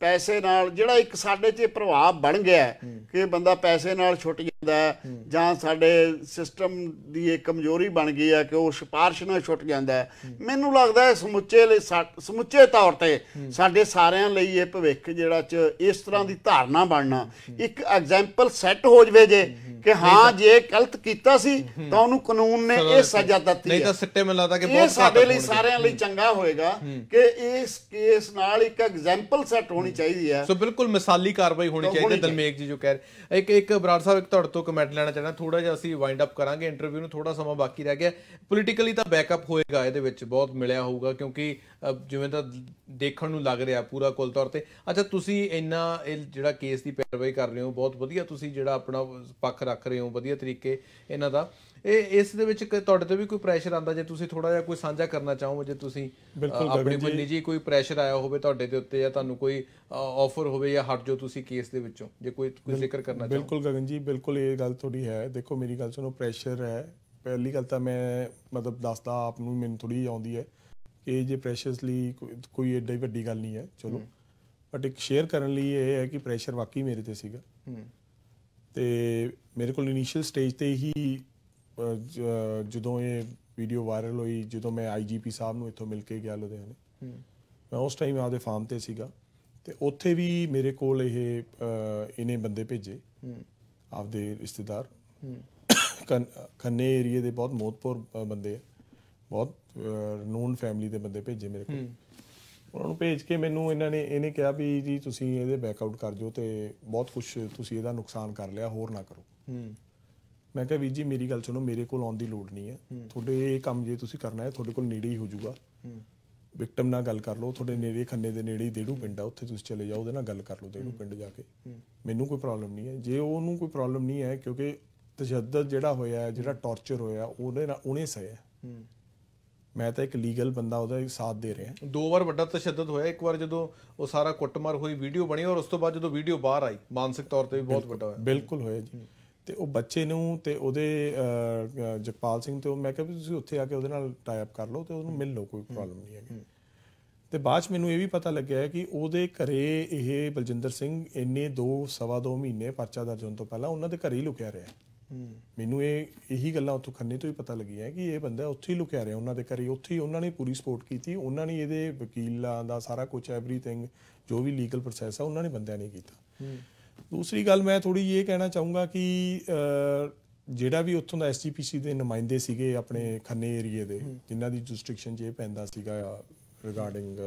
ਪੈਸੇ ਨਾਲ ਜਿਹੜਾ ਇੱਕ ਸਾਡੇ 'ਚ ਪ੍ਰਭਾਵ ਬਣ ਗਿਆ ਕਿ ਬੰਦਾ ਪੈਸੇ ਨਾਲ ਛੁੱਟ ਜਾਂਦਾ ਜਾਂ ਸਾਡੇ ਸਿਸਟਮ ਦੀ ਇਹ ਕਮਜ਼ੋਰੀ ਬਣ ਗਈ ਹੈ ਕਿ ਉਹ ਸਿਫਾਰਿਸ਼ ਨਾਲ ਛੁੱਟ ਜਾਂਦਾ ਮੈਨੂੰ ਲੱਗਦਾ ਹੈ ਸਮੁੱਚੇ ਲਈ ਸਮੁੱਚੇ ਤੌਰ ਤੇ ਸਾਡੇ ਸਾਰਿਆਂ ਲਈ ਇਹ ਭਵਿੱਖ ਜਿਹੜਾ 'ਚ ਇਸ ਤਰ੍ਹਾਂ ਦੀ ਧਾਰਨਾ ਬਣਨਾ ਇੱਕ ਐਗਜ਼ਾਮਪਲ ਸੈੱਟ ਹੋ ਜਵੇ ਜੇ ਕਿ ਹਾਂ ਜੇ ਗਲਤ ਕੀਤਾ ਸੀ ਤਾਂ ਉਹਨੂੰ ਕਾਨੂੰਨ ਨੇ ਇਹ ਸਜ਼ਾ ਦਿੱਤੀ ਨਹੀਂ ਤਾਂ ਸਿੱਟੇ ਮੈਨੂੰ ਲੱਗਦਾ ਕਿ ਬਹੁਤ ਸਾਡੇ ਲਈ ਸਾਰਿਆਂ ਲਈ ਚੰਗਾ ਹੋਏਗਾ ਕਿ ਇਸ ਕੇਸ ਨਾਲ ਇੱਕ ਐਗਜ਼ੈਂਪਲ ਸੈੱਟ ਹੋਣੀ ਚਾਹੀਦੀ ਹੈ ਸੋ ਬਿਲਕੁਲ ਮਿਸਾਲੀ ਕਾਰਵਾਈ ਹੋਣੀ ਚਾਹੀਦੀ ਹੈ ਦਲਮੇਕ ਜੀ ਜੋ ਕਹਿ ਰਹੇ ਇੱਕ ਇੱਕ ਬਰਾੜ ਸਾਹਿਬ ਇੱਕ ਤੁਹਾਡੇ ਤੋਂ ਕਮੈਂਟ ਲੈਣਾ ਚਾਹਣਾ ਥੋੜਾ ਜਿਹਾ ਅਸੀਂ ਵਾਈਂਡ ਅਪ ਕਰਾਂਗੇ ਇੰਟਰਵਿਊ ਨੂੰ ਥੋੜਾ ਸਮਾਂ ਬਾਕੀ ਰਹਿ ਗਿਆ ਪੋਲੀਟੀਕਲੀ ਤਾਂ ਬੈਕਅਪ ਹੋਏਗਾ ਇਹਦੇ ਵਿੱਚ ਬਹੁਤ ਮਿਲਿਆ ਹੋਊਗਾ ਕਿਉਂਕਿ ਜਿਵੇਂ ਤਾਂ ਦੇਖਣ ਨੂੰ ਲੱਗ ਰਿਹਾ ਪੂਰਾ ਕੁੱਲ ਤੌਰ ਤੇ ਅੱਛਾ ਤੁਸੀਂ ਇੰਨਾ ਜਿਹੜਾ ਕੇਸ ਦੀ ਪੈਰਵਾਈ ਕਰ ਰਹੇ ਹੋ ਬਹੁਤ ਵਧੀਆ ਤੁਸੀਂ ਜਿਹੜਾ ਆਪਣਾ ਪੱਖ ਰੱਖ ਰਹੇ ਹੋ ਵਧੀਆ ਤਰੀਕੇ ਇਹਨਾਂ ਦਾ ਇਹ ਇਸ ਦੇ ਵਿੱਚ ਤੁਹਾਡੇ ਤੇ ਵੀ ਕੋਈ ਪ੍ਰੈਸ਼ਰ ਆਂਦਾ ਜੇ ਤੁਸੀਂ ਥੋੜਾ ਜਿਹਾ ਕੋਈ ਸਾਂਝਾ ਕਰਨਾ ਚਾਹੋ ਜੇ ਤੁਸੀਂ ਆਪਣੀ ਮੰਨੀ ਜੀ ਕੋਈ ਪ੍ਰੈਸ਼ਰ ਆਇਆ ਹੋਵੇ ਤੁਹਾਡੇ ਦੇ ਉੱਤੇ ਜਾਂ ਤੁਹਾਨੂੰ ਕੋਈ ਆਫਰ ਹੋਵੇ ਜਾਂ ਹਟ ਜਾਓ ਤੁਸੀਂ ਕੇਸ ਦੇ ਵਿੱਚੋਂ ਜੇ ਕੋਈ ਕੋਈ ਜ਼ਿਕਰ ਕਰਨਾ ਚਾਹੋ ਬਿਲਕੁਲ ਗਗਨ ਜੀ ਬਿਲਕੁਲ ਇਹ ਗੱਲ ਥੋੜੀ ਹੈ ਦੇਖੋ ਮੇਰੀ ਗੱਲ ਸੁਣੋ ਪ੍ਰੈਸ਼ਰ ਹੈ ਪਹਿਲੀ ਗੱਲ ਤਾਂ ਮੈਂ ਮਤਲਬ ਦੱਸਦਾ ਆਪ ਨੂੰ ਮੈਨੂੰ ਥੋੜੀ ਆਉਂਦੀ ਹੈ ਕਿ ਜੇ ਪ੍ਰੈਸ਼ਰਸ ਲਈ ਕੋਈ ਐਡੀ ਵੱਡੀ ਗੱਲ ਨਹੀਂ ਹੈ ਚਲੋ ਬਟ ਇੱਕ ਸ਼ੇਅਰ ਕਰਨ ਲਈ ਇਹ ਹੈ ਕਿ ਪ੍ਰੈਸ਼ਰ ਵਾਕਈ ਮੇਰੇ ਤੇ ਸੀਗਾ ਹੂੰ ਤੇ ਮੇਰੇ ਕੋਲ ਇਨੀਸ਼ੀਅਲ ਸਟੇਜ ਤੇ ਹੀ ਜਦੋਂ ਇਹ ਵੀਡੀਓ ਵਾਇਰਲ ਹੋਈ ਜਦੋਂ ਮੈਂ ਆਈਜੀਪੀ ਸਾਹਿਬ ਨੂੰ ਇੱਥੋਂ ਮਿਲ ਕੇ ਗਿਆ ਲੁਧਿਆਣੇ ਮੈਂ ਉਸ ਟਾਈਮ ਆਪਦੇ ਫਾਰਮ ਤੇ ਸੀਗਾ ਤੇ ਉੱਥੇ ਵੀ ਮੇਰੇ ਕੋਲ ਇਹ ਇਹਨੇ ਬੰਦੇ ਭੇਜੇ ਆਪਦੇ ਰਿਸ਼ਤੇਦਾਰ ਖੰਨੇ ਏਰੀਏ ਦੇ ਬਹੁਤ ਮੋਤਪੁਰ ਬੰਦੇ ਬਹੁਤ ਨੋਨ ਫੈਮਿਲੀ ਦੇ ਬੰਦੇ ਭੇਜੇ ਮੇਰੇ ਕੋਲ ਉਹਨਾਂ ਨੂੰ ਭੇਜ ਕੇ ਮੈਨੂੰ ਇਹਨਾਂ ਨੇ ਇਹਨੇ ਕਿਹਾ ਵੀ ਜੀ ਤੁਸੀਂ ਇਹਦੇ ਬੈਕ ਆਊਟ ਕਰ ਜਿਓ ਤੇ ਬਹੁਤ ਕੁਝ ਤੁਸੀਂ ਇਹਦਾ ਨੁਕਸਾਨ ਕਰ ਲਿਆ ਹੋਰ ਨਾ ਕਰੋ ਹੂੰ ਮੈਂ ਕਿਹਾ ਵੀ ਜੀ ਮੇਰੀ ਗੱਲ ਸੁਣੋ ਮੇਰੇ ਕੋਲ ਆਉਣ ਦੀ ਲੋੜ ਨਹੀਂ ਹੈ ਤੁਹਾਡੇ ਇਹ ਕੰਮ ਜੇ ਤੁਸੀਂ ਕਰਨਾ ਹੈ ਤੁਹਾਡੇ ਕੋਲ ਨੇੜੇ ਹੀ ਹੋ ਜਾਊਗਾ ਹੂੰ ਵਿਕਟਮ ਨਾਲ ਗੱਲ ਕਰ ਲਓ ਤੁਹਾਡੇ ਨੇੜੇ ਖੰਨੇ ਦੇ ਨੇੜੇ ਦੇੜੂ ਪਿੰਡ ਆ ਉੱਥੇ ਤੁਸੀਂ ਚਲੇ ਜਾਓ ਉਹਦੇ ਨਾਲ ਗੱਲ ਕਰ ਲਓ ਦੇੜੂ ਪਿੰਡ ਜਾ ਕੇ ਮੈਨੂੰ ਕੋਈ ਪ੍ਰੋਬਲਮ ਨਹੀਂ ਹੈ ਜੇ ਉਹਨੂੰ ਕੋਈ ਪ੍ਰੋਬਲਮ ਨਹੀਂ ਹੈ ਕਿਉਂਕਿ ਤਸ਼ੱਦਦ ਜਿਹੜਾ ਹੋਇਆ ਜਿਹੜਾ ਟੌਰਚਰ ਹੋਇਆ ਉਹਦੇ ਨਾਲ ਉਹਨੇ ਸਹਿਆ ਮੈਂ ਤਾਂ ਇੱਕ ਲੀਗਲ ਬੰਦਾ ਉਹਦਾ ਸਾਥ ਦੇ ਰਿਹਾ ਦੋ ਵਾਰ ਵੱਡਾ ਤਸ਼ੱਦਦ ਹੋਇਆ ਇੱਕ ਵਾਰ ਜਦੋਂ ਉਹ ਸਾਰਾ ਕੁੱਟਮਾਰ ਹੋਈ ਵੀਡੀਓ ਬਣੀ ਔਰ ਉਸ ਤੋਂ ਬਾਅਦ ਜਦੋਂ ਵੀਡੀਓ ਬਾਹਰ ਆਈ ਮਾਨਸਿਕ ਤੌਰ ਤੇ ਵੀ ਬਹੁਤ ਵੱਡਾ ਹੋਇਆ ਬਿਲਕੁਲ ਹੋਇਆ ਜੀ ਤੇ ਉਹ ਬੱਚੇ ਨੂੰ ਤੇ ਉਹਦੇ ਜਗਪਾਲ ਸਿੰਘ ਤੇ ਉਹ ਮੈਂ ਕਿਹਾ ਵੀ ਤੁਸੀਂ ਉੱਥੇ ਆ ਕੇ ਉਹਦੇ ਨਾਲ ਟਾਈ ਅਪ ਕਰ ਲਓ ਤੇ ਉਹਨੂੰ ਮਿਲ ਲਓ ਕੋਈ ਪ੍ਰੋਬਲਮ ਨਹੀਂ ਹੈਗੀ ਤੇ ਬਾਅਦ ਚ ਮੈਨੂੰ ਇਹ ਵੀ ਪਤਾ ਲੱਗਿਆ ਕਿ ਉਹਦੇ ਘਰੇ ਇਹ ਬਲਜਿੰਦਰ ਸਿੰਘ ਇੰਨੇ 2 ਸਵਾ 2 ਮਹੀਨੇ ਪਰਚਾ ਦਰਜ ਹੋਣ ਤੋਂ ਪਹਿਲਾਂ ਉਹਨਾਂ ਦੇ ਘਰੇ ਹੀ ਲੁਕਿਆ ਰਿਹਾ ਮੈਨੂੰ ਇਹ ਇਹੀ ਗੱਲਾਂ ਉੱਥੋਂ ਖੰਨੇ ਤੋਂ ਹੀ ਪਤਾ ਲੱਗੀਆਂ ਕਿ ਇਹ ਬੰਦਾ ਉੱਥੇ ਹੀ ਲੁਕਿਆ ਰਿਹਾ ਉਹਨਾਂ ਦੇ ਘਰੇ ਉੱਥੇ ਹੀ ਉਹਨਾਂ ਨੇ ਪੂਰੀ ਸਪੋਰਟ ਕੀਤੀ ਉਹਨਾਂ ਨੇ ਇਹਦੇ ਵਕੀਲਾਂ ਦਾ ਸਾਰਾ ਕੁਝ ਐਵਰੀਥਿੰਗ ਜੋ ਵੀ ਲੀਗਲ ਪ੍ਰੋਸੈਸ ਆ ਉਹਨਾਂ ਨੇ ਬੰਦਿਆਂ ਨੇ ਕੀਤਾ ਦੂਸਰੀ ਗੱਲ ਮੈਂ ਥੋੜੀ ਇਹ ਕਹਿਣਾ ਚਾਹੂੰਗਾ ਕਿ ਜਿਹੜਾ ਵੀ ਉੱਥੋਂ ਦਾ ਐਸਜੀਪੀਸੀ ਦੇ ਨੁਮਾਇੰਦੇ ਸੀਗੇ ਆਪਣੇ ਖੰਨੇ ਏਰੀਆ ਦੇ ਜਿਨ੍ਹਾਂ ਦੀ ਜੁਰਿਸਡਿਕਸ਼ਨ 'ਚ ਇਹ ਪੈਂਦਾ ਸੀਗਾ ਰਿਗਾਰਡਿੰਗ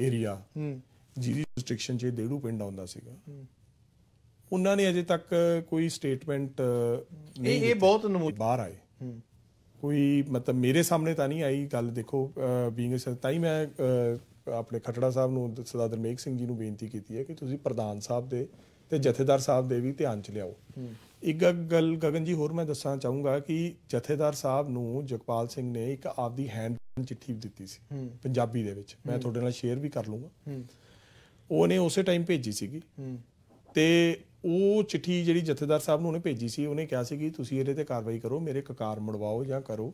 ਏਰੀਆ ਜਿਹਦੀ ਜੁਰਿਸਡਿਕਸ਼ਨ 'ਚ ਦੇੜੂ ਪਿੰਡ ਆਉਂਦਾ ਸੀਗਾ ਉਹਨਾਂ ਨੇ ਅਜੇ ਤੱਕ ਕੋਈ ਸਟੇਟਮੈਂਟ ਨਹੀਂ ਇਹ ਇਹ ਬਹੁਤ ਨਮੂਨੇ ਬਾਹਰ ਆਏ ਕੋਈ ਮਤਲਬ ਮੇਰੇ ਸਾਹਮਣੇ ਤਾਂ ਨਹੀਂ ਆਈ ਗੱਲ ਦੇਖੋ ਬੀਂਗ ਤਾਂ ਹੀ ਮੈਂ ਆਪਣੇ ਖਟੜਾ ਸਾਹਿਬ ਨੂੰ ਸਰਦਾਰ ਦਰਮੇਕ ਸਿੰਘ ਜੀ ਨੂੰ ਬੇਨਤੀ ਕੀਤੀ ਹੈ ਕਿ ਤੁਸੀਂ ਪ੍ਰਧਾਨ ਸਾਹਿਬ ਦੇ ਤੇ ਜਥੇਦਾਰ ਸਾਹਿਬ ਦੇ ਵੀ ਧਿਆਨ ਚ ਲਿਆਓ ਇੱਕ ਗੱਲ ਗਗਨ ਜੀ ਹੋਰ ਮੈਂ ਦੱਸਣਾ ਚਾਹੂੰਗਾ ਕਿ ਜਥੇਦਾਰ ਸਾਹਿਬ ਨੂੰ ਜਗਪਾਲ ਸਿੰਘ ਨੇ ਇੱਕ ਆਪਦੀ ਹੈਂਡ ਚਿੱਠੀ ਦਿੱਤੀ ਸੀ ਪੰਜਾਬੀ ਦੇ ਵਿੱਚ ਮੈਂ ਤੁਹਾਡੇ ਨਾਲ ਸ਼ੇਅਰ ਵੀ ਕਰ ਲੂੰਗਾ ਉਹਨੇ ਉਸੇ ਟਾਈਮ ਭੇਜੀ ਸੀਗੀ ਤੇ ਉਹ ਚਿੱਠੀ ਜਿਹੜੀ ਜਥੇਦਾਰ ਸਾਹਿਬ ਨੂੰ ਉਹਨੇ ਭੇਜੀ ਸੀ ਉਹਨੇ ਕਿਹਾ ਸੀ ਕਿ ਤੁਸੀਂ ਇਹਦੇ ਤੇ ਕਾਰਵਾਈ ਕਰੋ ਮੇਰੇ ਕਕਾਰ ਮੜਵਾਓ ਜਾਂ ਕਰੋ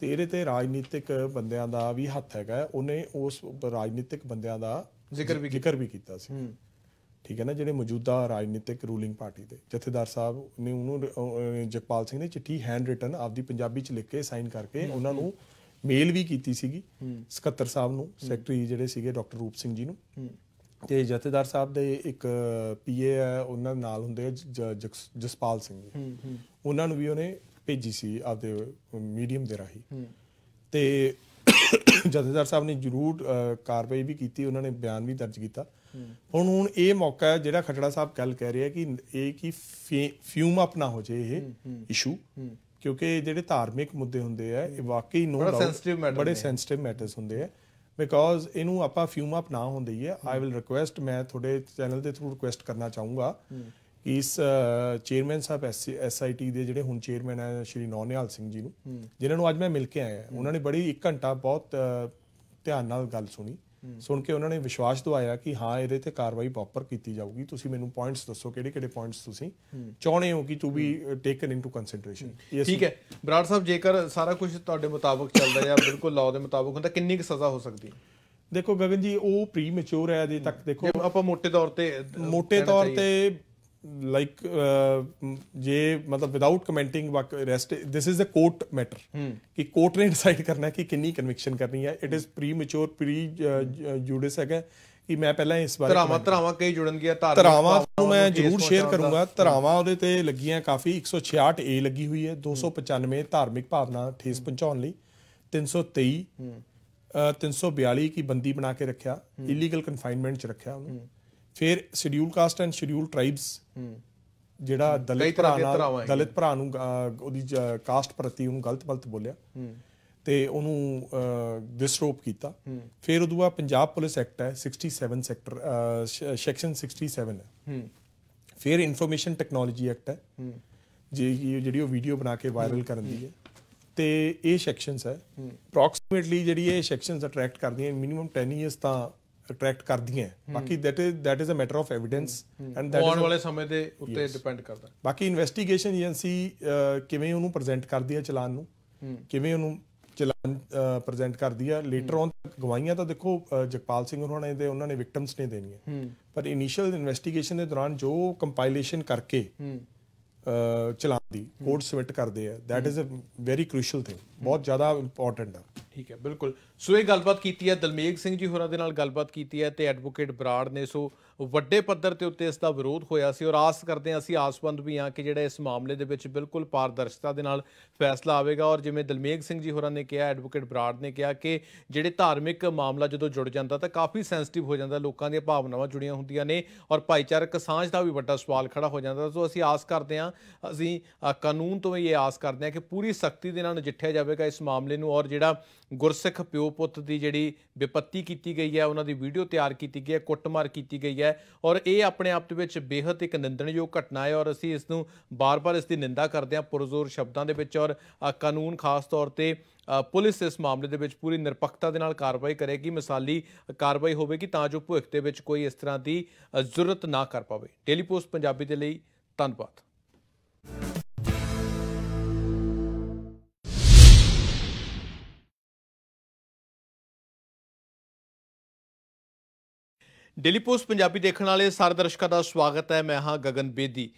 ਤੇ ਇਹਦੇ ਤੇ ਰਾਜਨੀਤਿਕ ਬੰਦਿਆਂ ਦਾ ਵੀ ਹੱਥ ਹੈਗਾ ਉਹਨੇ ਉਸ ਰਾਜਨੀਤਿਕ ਬੰਦਿਆਂ ਦਾ ਜ਼ਿਕਰ ਵੀ ਜ਼ਿਕਰ ਵੀ ਕੀਤਾ ਸੀ ਠੀਕ ਹੈ ਨਾ ਜਿਹੜੇ ਮੌਜੂਦਾ ਰਾਜਨੀਤਿਕ ਰੂਲਿੰਗ ਪਾਰਟੀ ਦੇ ਜਥੇਦਾਰ ਸਾਹਿਬ ਨੇ ਉਹਨੂੰ ਜਗਪਾਲ ਸਿੰਘ ਨੇ ਚਿੱਠੀ ਹੈਂਡ ਰਿਟਨ ਆਪਦੀ ਪੰਜਾਬੀ ਚ ਲਿਖ ਕੇ ਸਾਈਨ ਕਰਕੇ ਉਹਨਾਂ ਨੂੰ ਮੇਲ ਵੀ ਕੀਤੀ ਸੀਗੀ ਸਕੱਤਰ ਸਾਹਿਬ ਨੂੰ ਸੈਕਟਰੀ ਜਿਹੜੇ ਸੀਗੇ ਡਾਕਟਰ ਰੂਪ ਸਿੰਘ ਜੀ ਨੂੰ ਤੇ ਜਥੇਦਾਰ ਸਾਹਿਬ ਦੇ ਇੱਕ ਪੀਏ ਹੈ ਉਹਨਾਂ ਨਾਲ ਹੁੰਦੇ ਜਸਪਾਲ ਸਿੰਘ ਜੀ ਉਹਨਾਂ ਨੂੰ ਵੀ ਉਹਨੇ ਭੇਜੀ ਸੀ ਆਪਦੇ ਮੀਡੀਅਮ ਦੇ ਰਾਹੀਂ ਤੇ ਜਥੇਦਾਰ ਸਾਹਿਬ ਨੇ ਜ਼ਰੂਰ ਕਾਰਵਾਈ ਵੀ ਕੀਤੀ ਉਹਨਾਂ ਨੇ ਬਿਆਨ ਵੀ ਦਰਜ ਕੀਤਾ ਹੁਣ ਹੁਣ ਇਹ ਮੌਕਾ ਹੈ ਜਿਹੜਾ ਖਟੜਾ ਸਾਹਿਬ ਕੱਲ ਕਹਿ ਰਿਹਾ ਕਿ ਇਹ ਕਿ ਫਿਊਮ ਆਪਣਾ ਹੋ ਜੇ ਇਹ ਇਸ਼ੂ ਕਿਉਂਕਿ ਜਿਹੜੇ ਧਾਰਮਿਕ ਮੁੱਦੇ ਹੁੰਦੇ ਆ ਇਹ ਵਾਕਈ ਨੋ ਬੜੇ ਸੈਂਸਿਟਿਵ ਮੈਟਰਸ ਹੁੰਦੇ ਆ ਬਿਕੋਜ਼ ਇਹਨੂੰ ਆਪਾਂ ਫਿਊਮ ਅਪ ਨਾ ਹੋਣ ਦਈਏ ਆਈ ਵਿਲ ਰਿਕੁਐਸਟ ਮੈਂ ਤੁਹਾਡੇ ਚੈਨਲ ਦੇ ਥਰੂ ਰਿਕੁਐਸਟ ਕਰਨਾ ਚਾਹੂੰਗਾ ਕਿ ਇਸ ਚੇਅਰਮੈਨ ਸਾਹਿਬ ਐਸਆਈਟੀ ਦੇ ਜਿਹੜੇ ਹੁਣ ਚੇਅਰਮੈਨ ਹੈ ਸ਼੍ਰੀ ਨੌਨਿਆਲ ਸਿੰਘ ਜੀ ਨੂੰ ਜਿਨ੍ਹਾਂ ਨੂੰ ਅੱਜ ਮੈਂ ਮਿਲ ਕੇ ਆਇਆ ਉਹਨਾਂ ਨੇ ਬੜੀ 1 ਘੰਟਾ ਬਹੁਤ ਧਿਆਨ ਨਾਲ ਗੱਲ ਸੁਣੀ ਸੁਣ ਕੇ ਉਹਨਾਂ ਨੇ ਵਿਸ਼ਵਾਸ ਦਵਾਇਆ ਕਿ ਹਾਂ ਇਹਦੇ ਤੇ ਕਾਰਵਾਈ ਪ੍ਰੋਪਰ ਕੀਤੀ ਜਾਊਗੀ ਤੁਸੀਂ ਮੈਨੂੰ ਪੁਆਇੰਟਸ ਦੱਸੋ ਕਿਹੜੇ ਕਿਹੜੇ ਪੁਆਇੰਟਸ ਤੁਸੀਂ ਚਾਹੁੰਦੇ ਹੋ ਕਿ to be taken into concentration ਠੀਕ ਹੈ ਬਰਾੜ ਸਾਹਿਬ ਜੇਕਰ ਸਾਰਾ ਕੁਝ ਤੁਹਾਡੇ ਮੁਤਾਬਕ ਚੱਲਦਾ ਹੈ ਬਿਲਕੁਲ ਲਾਅ ਦੇ ਮੁਤਾਬਕ ਹੁੰਦਾ ਕਿੰਨੀ ਕੁ ਸਜ਼ਾ ਹੋ ਸਕਦੀ ਹੈ ਦੇਖੋ ਗਗਨ ਜੀ ਉਹ ਪ੍ਰੀ ਹੈ ਅਜੇ ਤੱਕ ਦੇਖੋ ਆਪਾਂ ਮੋٹے ਤੌਰ ਤੇ ਮੋٹے ਤੌਰ ਤੇ ਲਾਈਕ uh, ਜੇ ਮਤਲਬ without commenting rest this is a court matter ਕਿ ਕੋਰਟ ਨੇ ਡਿਸਾਈਡ ਕਰਨਾ ਹੈ ਕਿ ਕਿੰਨੀ ਕਨਵਿਕਸ਼ਨ ਕਰਨੀ ਹੈ it is premature prejudice ਹੈਗਾ ਕਿ ਮੈਂ ਪਹਿਲਾਂ ਇਸ ਬਾਰੇ ਧਰਾਵਾਂ ਧਰਾਵਾਂ ਕਈ ਜੁੜਨਗੀਆਂ ਧਾਰਮਿਕ ਧਰਾਵਾਂ ਨੂੰ ਮੈਂ ਜ਼ਰੂਰ ਸ਼ੇਅਰ ਕਰੂੰਗਾ ਧਰਾਵਾਂ ਉਹਦੇ ਤੇ ਲੱਗੀਆਂ ਕਾਫੀ 166 ਏ ਲੱਗੀ ਹੋਈ ਹੈ 295 ਧਾਰਮਿਕ ਭਾਵਨਾ ਠੇਸ ਪਹੁੰਚਾਉਣ ਲਈ 323 342 ਕੀ ਬੰਦੀ ਬਣਾ ਕੇ ਰੱਖਿਆ ਇਲੀਗਲ ਕਨਫਾਈਨਮੈਂਟ ਚ ਰੱਖਿਆ ਉਹਨੂੰ ਫਿਰ schedule caste and schedule tribes ਜਿਹੜਾ ਦਲਿਤ ਭਰਾ ਨਾਲ ਦਲਿਤ ਭਰਾ ਨੂੰ ਉਹਦੀ ਕਾਸਟ ਪ੍ਰਤੀ ਉਹਨੂੰ ਗਲਤ ਬਲਤ ਬੋਲਿਆ ਤੇ ਉਹਨੂੰ ਡਿਸਰੋਪ ਕੀਤਾ ਫਿਰ ਉਹਦੋਂ ਬਾਅਦ ਪੰਜਾਬ ਪੁਲਿਸ ਐਕਟ ਹੈ 67 ਸੈਕਟਰ ਸੈਕਸ਼ਨ 67 ਹੈ ਫਿਰ ਇਨਫੋਰਮੇਸ਼ਨ ਟੈਕਨੋਲੋਜੀ ਐਕਟ ਹੈ ਜੇ ਜਿਹੜੀ ਉਹ ਵੀਡੀਓ ਬਣਾ ਕੇ ਵਾਇਰਲ ਕਰਨ ਦੀ ਹੈ ਤੇ ਇਹ ਸੈਕਸ਼ਨਸ ਹੈ ਅਪਰੋਕਸੀਮੇਟਲੀ ਜਿਹੜੀ ਇਹ ਸੈਕਸ਼ਨਸ ਅਟਰੈਕਟ ਕਰਦੀਆਂ ਮਿਨੀਮਮ 10 ਇਅਰਸ ਤਾਂ ਅਟਰੈਕਟ ਕਰਦੀਆਂ ਬਾਕੀ that is that is a matter of evidence and that ਆਉਣ ਵਾਲੇ ਸਮੇਂ ਦੇ ਉੱਤੇ ਡਿਪੈਂਡ ਕਰਦਾ ਬਾਕੀ ਇਨਵੈਸਟੀਗੇਸ਼ਨ ਏਜੰਸੀ ਕਿਵੇਂ ਉਹਨੂੰ ਪ੍ਰੈਜ਼ੈਂਟ ਕਰਦੀ ਹੈ ਚਲਾਨ ਨੂੰ ਕਿਵੇਂ ਉਹਨੂੰ ਚਲਾਨ ਪ੍ਰੈਜ਼ੈਂਟ ਕਰਦੀ ਹੈ ਲੇਟਰ ਔਨ ਗਵਾਹੀਆਂ ਤਾਂ ਦੇਖੋ ਜਗਪਾਲ ਸਿੰਘ ਉਹਨਾਂ ਨੇ ਉਹਨਾਂ ਨੇ ਵਿਕਟਮਸ ਨੇ ਦੇਣੀਆਂ ਪਰ ਇਨੀਸ਼ੀਅਲ ਇਨਵੈਸਟੀਗੇਸ਼ਨ ਦੇ ਦੌਰਾਨ ਜੋ ਕੰਪਾਈਲੇਸ਼ਨ ਕਰਕੇ ਚਲਾਨ ਦੀ ਕੋਡ ਸਬਮਿਟ ਕਰਦੇ ਆ that is a very crucial thing ਬਹੁਤ ਜ਼ਿਆਦਾ ਇੰਪੋਰਟੈਂਟ ਆ ਠੀਕ ਹੈ ਬਿਲਕੁਲ ਸੋ ਇਹ ਗੱਲਬਾਤ ਕੀਤੀ ਹੈ ਦਲਮੇਗ ਸਿੰਘ ਜੀ ਹੋਰਾਂ ਦੇ ਨਾਲ ਗੱਲਬਾਤ ਕੀਤੀ ਹੈ ਤੇ ਐਡਵੋਕੇਟ ਬਰਾੜ ਨੇ ਸੋ ਵੱਡੇ ਪੱਧਰ ਤੇ ਉੱਤੇ ਇਸ ਦਾ ਵਿਰੋਧ ਹੋਇਆ ਸੀ ਔਰ ਆਸ ਕਰਦੇ ਹਾਂ ਅਸੀਂ ਆਸਵੰਦ ਵੀ ਹਾਂ ਕਿ ਜਿਹੜਾ ਇਸ ਮਾਮਲੇ ਦੇ ਵਿੱਚ ਬਿਲਕੁਲ ਪਾਰਦਰਸ਼ਤਾ ਦੇ ਨਾਲ ਫੈਸਲਾ ਆਵੇਗਾ ਔਰ ਜਿਵੇਂ ਦਲਮੇਗ ਸਿੰਘ ਜੀ ਹੋਰਾਂ ਨੇ ਕਿਹਾ ਐਡਵੋਕੇਟ ਬਰਾੜ ਨੇ ਕਿਹਾ ਕਿ ਜਿਹੜੇ ਧਾਰਮਿਕ ਮਾਮਲਾ ਜਦੋਂ ਜੁੜ ਜਾਂਦਾ ਤਾਂ ਕਾਫੀ ਸੈਂਸਿਟਿਵ ਹੋ ਜਾਂਦਾ ਲੋਕਾਂ ਦੀਆਂ ਭਾਵਨਾਵਾਂ ਜੁੜੀਆਂ ਹੁੰਦੀਆਂ ਨੇ ਔਰ ਭਾਈਚਾਰਕ ਸਾਂਝ ਦਾ ਵੀ ਵੱਡਾ ਸਵਾਲ ਖੜਾ ਹੋ ਜਾਂਦਾ ਸੋ ਅਸੀਂ ਆਸ ਕਰਦੇ ਹਾਂ ਅਸੀਂ ਕਾਨੂੰਨ ਤੋਂ ਇਹ ਆਸ ਕਰਦੇ ਹਾਂ ਕਿ ਪੂਰੀ ਸਖਤੀ ਦੇ ਨਾਲ ਨਜਿੱਠਿਆ ਜਾਵੇ ਜਾਵੇਗਾ ਇਸ ਮਾਮਲੇ ਨੂੰ ਔਰ ਜਿਹੜਾ ਗੁਰਸਿੱਖ ਪਿਓ ਪੁੱਤ ਦੀ ਜਿਹੜੀ ਵਿਪੱਤੀ ਕੀਤੀ ਗਈ ਹੈ ਉਹਨਾਂ ਦੀ ਵੀਡੀਓ ਤਿਆਰ ਕੀਤੀ ਗਈ ਹੈ ਕੁੱਟਮਾਰ ਕੀਤੀ ਗਈ ਹੈ ਔਰ ਇਹ ਆਪਣੇ ਆਪ ਦੇ ਵਿੱਚ ਬੇਹਤ ਇੱਕ ਨਿੰਦਣਯੋਗ ਘਟਨਾ ਹੈ ਔਰ ਅਸੀਂ ਇਸ ਨੂੰ ਬਾਰ-ਬਾਰ ਇਸ ਦੀ ਨਿੰਦਾ ਕਰਦੇ ਹਾਂ ਪੁਰਜ਼ੋਰ ਸ਼ਬਦਾਂ ਦੇ ਵਿੱਚ ਔਰ ਕਾਨੂੰਨ ਖਾਸ ਤੌਰ ਤੇ ਪੁਲਿਸ ਇਸ ਮਾਮਲੇ ਦੇ ਵਿੱਚ ਪੂਰੀ ਨਿਰਪੱਖਤਾ ਦੇ ਨਾਲ ਕਾਰਵਾਈ ਕਰੇਗੀ ਮਿਸਾਲੀ ਕਾਰਵਾਈ ਹੋਵੇਗੀ ਤਾਂ ਜੋ ਭੁਇਖ ਦੇ ਵਿੱਚ ਕੋਈ ਇਸ ਤਰ੍ਹਾਂ ਦੀ ਜ਼ਰੂਰਤ ਨਾ ਕਰ ਪਾਵੇ ਡੇਲੀ ਪੋਸਟ ਪੰਜਾਬੀ ਦੇ ਲਈ ਧੰਨਵਾਦ ਡੇਲੀ ਪੋਸਟ ਪੰਜਾਬੀ ਦੇਖਣ ਵਾਲੇ ਸਾਰੇ ਦਰਸ਼ਕਾਂ ਦਾ ਸਵਾਗਤ ਹੈ ਮੈਂ ਹਾਂ ਗਗਨ ਬੇਦੀ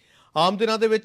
ਆਮ ਦਿਨਾਂ ਦੇ ਵਿੱਚ